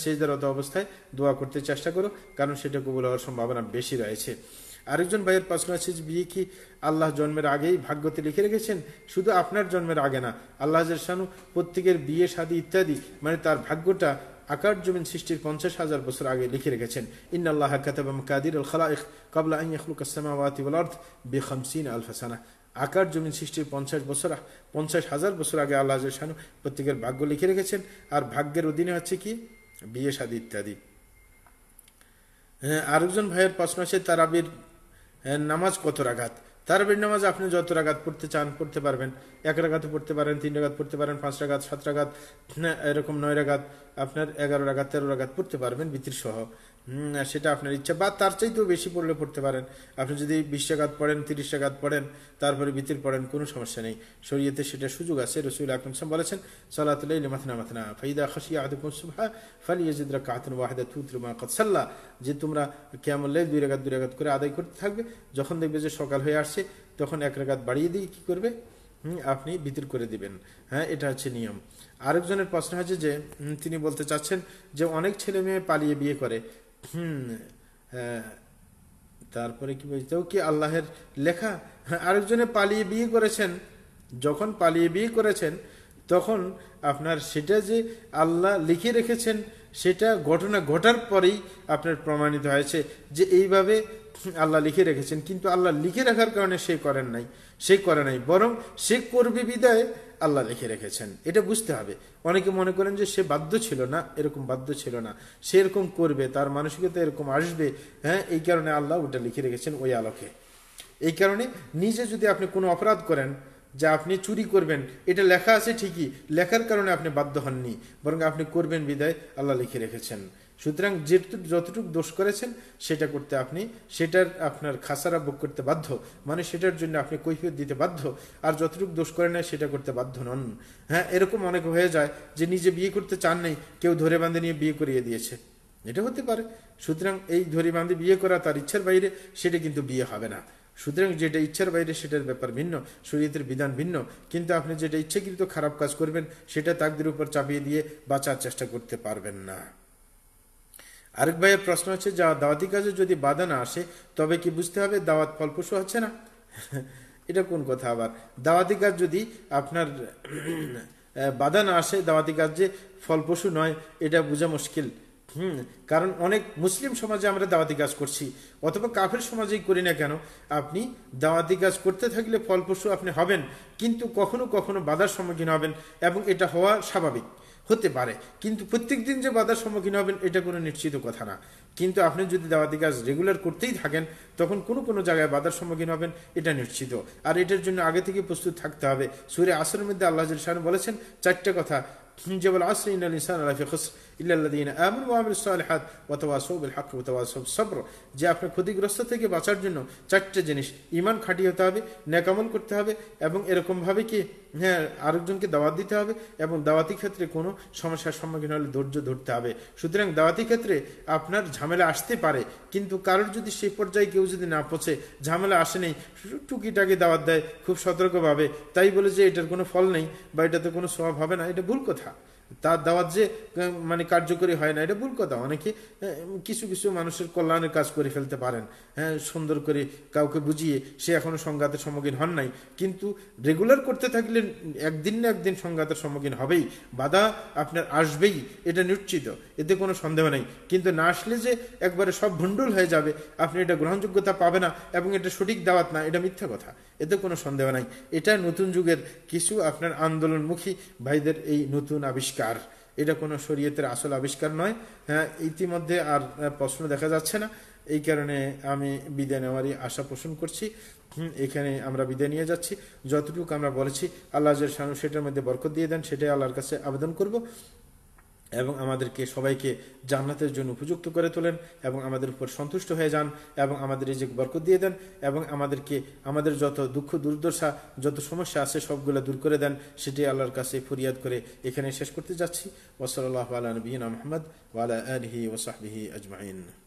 সেই অবস্থায় দোয়া করতে চেষ্টা করো কারণ সেটা কবুল হওয়ার সম্ভাবনা বেশি রয়েছে আরেকজন ভাইয়ের প্রশ্ন আছে যে বিয়ে কি আল্লাহ জন্মের আগেই ভাগ্যতে লিখে রেখেছেন শুধু আপনার জন্মের আগে না আল্লাহ শানু প্রত্যেকের বিয়ে শাদী ইত্যাদি মানে তার ভাগ্যটা আকার জমিন সৃষ্টির পঞ্চাশ হাজার বছর আগে লিখে রেখেছেন ইন আল্লাহ কাতাবাম কাদির আল খালাইক কাবলা আলফাসানা আকার জমিন সৃষ্টির পঞ্চাশ বছর পঞ্চাশ হাজার বছর আগে আল্লাহ শানু প্রত্যেকের ভাগ্য লিখে রেখেছেন আর ভাগ্যের অধীনে হচ্ছে কি বিয়ে শাদী ইত্যাদি হ্যাঁ আরেকজন ভাইয়ের প্রশ্ন আছে তারাবির হ্যাঁ, নামাজ কত রাগাত তারাবির নামাজ আপনি যত রাঘাত পড়তে চান পড়তে পারবেন এক রাগাতও পড়তে পারেন তিন রাঘাত পড়তে পারেন পাঁচ রাঘাত সাত রাঘাত হ্যাঁ, এরকম নয় রাগাত আপনার এগারো রাঘাত তেরো রাঘাত পড়তে পারবেন বিতির সহ সেটা আপনার ইচ্ছা বা তার চাইতেও বেশি পড়লে পড়তে পারেন আপনি যদি বিশ টাকাত পড়েন তিরিশ টাকাত পড়েন তারপরে বিতির পড়েন কোনো সমস্যা নেই শরীয়তে সেটা সুযোগ আছে রসুল আকরমসাম বলেছেন সালাতুল্লাহ মাথনা মাথনা ফাইদা খাসিয়া আহদুকুম সুবহা ফালিয়াজিদরা কাহাতুন ওয়াহাদা তুতরুমা সাল্লাহ যে তোমরা কেমন লেগ দুই রেগাত দুই রেগাত করে আদায় করতে থাকবে যখন দেখবে যে সকাল হয়ে আসছে তখন এক রেগাত বাড়িয়ে দিয়ে কী করবে আপনি বিতির করে দিবেন হ্যাঁ এটা হচ্ছে নিয়ম আরেকজনের প্রশ্ন হচ্ছে যে তিনি বলতে চাচ্ছেন যে অনেক ছেলে মেয়ে পালিয়ে বিয়ে করে হুম তারপরে কি বলছে কি আল্লাহের লেখা হ্যাঁ, আরেকজনে পালিয়ে বিয়ে করেছেন যখন পালিয়ে বিয়ে করেছেন তখন আপনার সেটা যে আল্লাহ লিখে রেখেছেন সেটা ঘটনা ঘটার পরেই আপনার প্রমাণিত হয়েছে যে এইভাবে আল্লাহ লিখে রেখেছেন কিন্তু আল্লাহ লিখে রাখার কারণে সে করেন নাই সে করে নাই বরং সে করবে বিদায় আল্লাহ লিখে রেখেছেন এটা বুঝতে হবে অনেকে মনে করেন যে সে বাধ্য ছিল না এরকম বাধ্য ছিল না সে এরকম করবে তার মানসিকতা এরকম আসবে হ্যাঁ এই কারণে আল্লাহ ওটা লিখে রেখেছেন ওই আলোকে এই কারণে নিজে যদি আপনি কোনো অপরাধ করেন যা আপনি চুরি করবেন এটা লেখা আছে ঠিকই লেখার কারণে আপনি বাধ্য হননি বরং আপনি করবেন বিদায় আল্লাহ লিখে রেখেছেন সুতরাং যে যতটুকু দোষ করেছেন সেটা করতে আপনি সেটার আপনার খাসারা ভোগ করতে বাধ্য মানে সেটার জন্য আপনি কৈফিয়ত দিতে বাধ্য আর যতটুকু দোষ করে নেয় সেটা করতে বাধ্য নন হ্যাঁ এরকম অনেক হয়ে যায় যে নিজে বিয়ে করতে চান নেই কেউ ধরে বাঁধে নিয়ে বিয়ে করিয়ে দিয়েছে এটা হতে পারে সুতরাং এই ধরে বাঁধে বিয়ে করা তার ইচ্ছার বাইরে সেটা কিন্তু বিয়ে হবে না সুতরাং যেটা ইচ্ছার বাইরে সেটার ব্যাপার ভিন্ন শরীয়তের বিধান ভিন্ন কিন্তু আপনি যেটা ইচ্ছাকৃত খারাপ কাজ করবেন সেটা তাকদের উপর চাপিয়ে দিয়ে বাঁচার চেষ্টা করতে পারবেন না আরেক ভাইয়ের প্রশ্ন হচ্ছে যা দাওয়াতি কাজে যদি বাধা না আসে তবে কি বুঝতে হবে দাওয়াত ফলপ্রসূ হচ্ছে না এটা কোন কথা আবার দাওয়াতি কাজ যদি আপনার বাধা না আসে দাওয়াতি কাজ যে ফলপ্রসূ নয় এটা বোঝা মুশকিল হুম কারণ অনেক মুসলিম সমাজে আমরা দাওয়াতি কাজ করছি অথবা কাফের সমাজেই করি না কেন আপনি দাওয়াতি কাজ করতে থাকলে ফলপ্রসূ আপনি হবেন কিন্তু কখনো কখনো বাধার সম্মুখীন হবেন এবং এটা হওয়া স্বাভাবিক হতে পারে কিন্তু প্রত্যেক দিন যে বাধার সম্মুখীন হবেন এটা কোনো নিশ্চিত কথা না কিন্তু আপনি যদি দাওয়াতি কাজ রেগুলার করতেই থাকেন তখন কোনো কোনো জায়গায় বাধার সম্মুখীন হবেন এটা নিশ্চিত আর এটার জন্য আগে থেকে প্রস্তুত থাকতে হবে সুরে আসরের মধ্যে আল্লাহ বলেছেন চারটে কথা جنجب العصر إن الإنسان لفي خسر إلا الذين آمنوا وعملوا الصالحات وتواصوا بالحق وتواصوا بالصبر যে আপনি ক্ষতিগ্রস্ত থেকে বাঁচার জন্য চারটে জিনিস ইমান খাটিয়ে হতে হবে ন্যাকামল করতে হবে এবং এরকমভাবে কি হ্যাঁ আরেকজনকে দাওয়াত দিতে হবে এবং দাওয়াতি ক্ষেত্রে কোনো সমস্যার সম্মুখীন হলে ধৈর্য ধরতে হবে সুতরাং দাওয়াতি ক্ষেত্রে আপনার ঝামেলা আসতে পারে কিন্তু কারোর যদি সেই পর্যায়ে কেউ যদি না পচে ঝামেলা আসে নেই টুকিটাকি দাওয়াত দেয় খুব সতর্কভাবে তাই বলে যে এটার কোনো ফল নেই বা এটাতে কোনো স্বভাব হবে না এটা ভুল কথা তার দাওয়াত যে মানে কার্যকরী হয় না এটা ভুল কথা অনেকে কিছু কিছু মানুষের কল্যাণের কাজ করে ফেলতে পারেন হ্যাঁ সুন্দর করে কাউকে বুঝিয়ে সে এখনো সংঘাতের সম্মুখীন হন নাই কিন্তু রেগুলার করতে থাকলে একদিন না একদিন সংঘাতের সম্মুখীন হবেই বাধা আপনার আসবেই এটা নিশ্চিত এতে কোনো সন্দেহ নেই কিন্তু না আসলে যে একবারে সব ভণ্ডুল হয়ে যাবে আপনি এটা গ্রহণযোগ্যতা পাবে না এবং এটা সঠিক দাওয়াত না এটা মিথ্যা কথা এতে কোনো সন্দেহ নাই এটা নতুন যুগের কিছু আপনার আন্দোলনমুখী ভাইদের এই নতুন আবিষ্কার এটা কোনো শরীয়তের আসল আবিষ্কার নয় হ্যাঁ ইতিমধ্যে আর প্রশ্ন দেখা যাচ্ছে না এই কারণে আমি বিদায় নেওয়ারই আশা পোষণ করছি এখানে আমরা বিদায় নিয়ে যাচ্ছি যতটুকু আমরা বলেছি আল্লাহ শানু সেটার মধ্যে বরকত দিয়ে দেন সেটাই আল্লাহর কাছে আবেদন করব এবং আমাদেরকে সবাইকে জান্নাতের জন্য উপযুক্ত করে তোলেন এবং আমাদের উপর সন্তুষ্ট হয়ে যান এবং আমাদের যে বরকত দিয়ে দেন এবং আমাদেরকে আমাদের যত দুঃখ দুর্দশা যত সমস্যা আছে সবগুলো দূর করে দেন সেটি আল্লাহর কাছে ফরিয়াদ করে এখানে শেষ করতে যাচ্ছি ওসল আল্লাহ আলা আহমদ ওয়ালা আলহি ওসাহি আজমাইন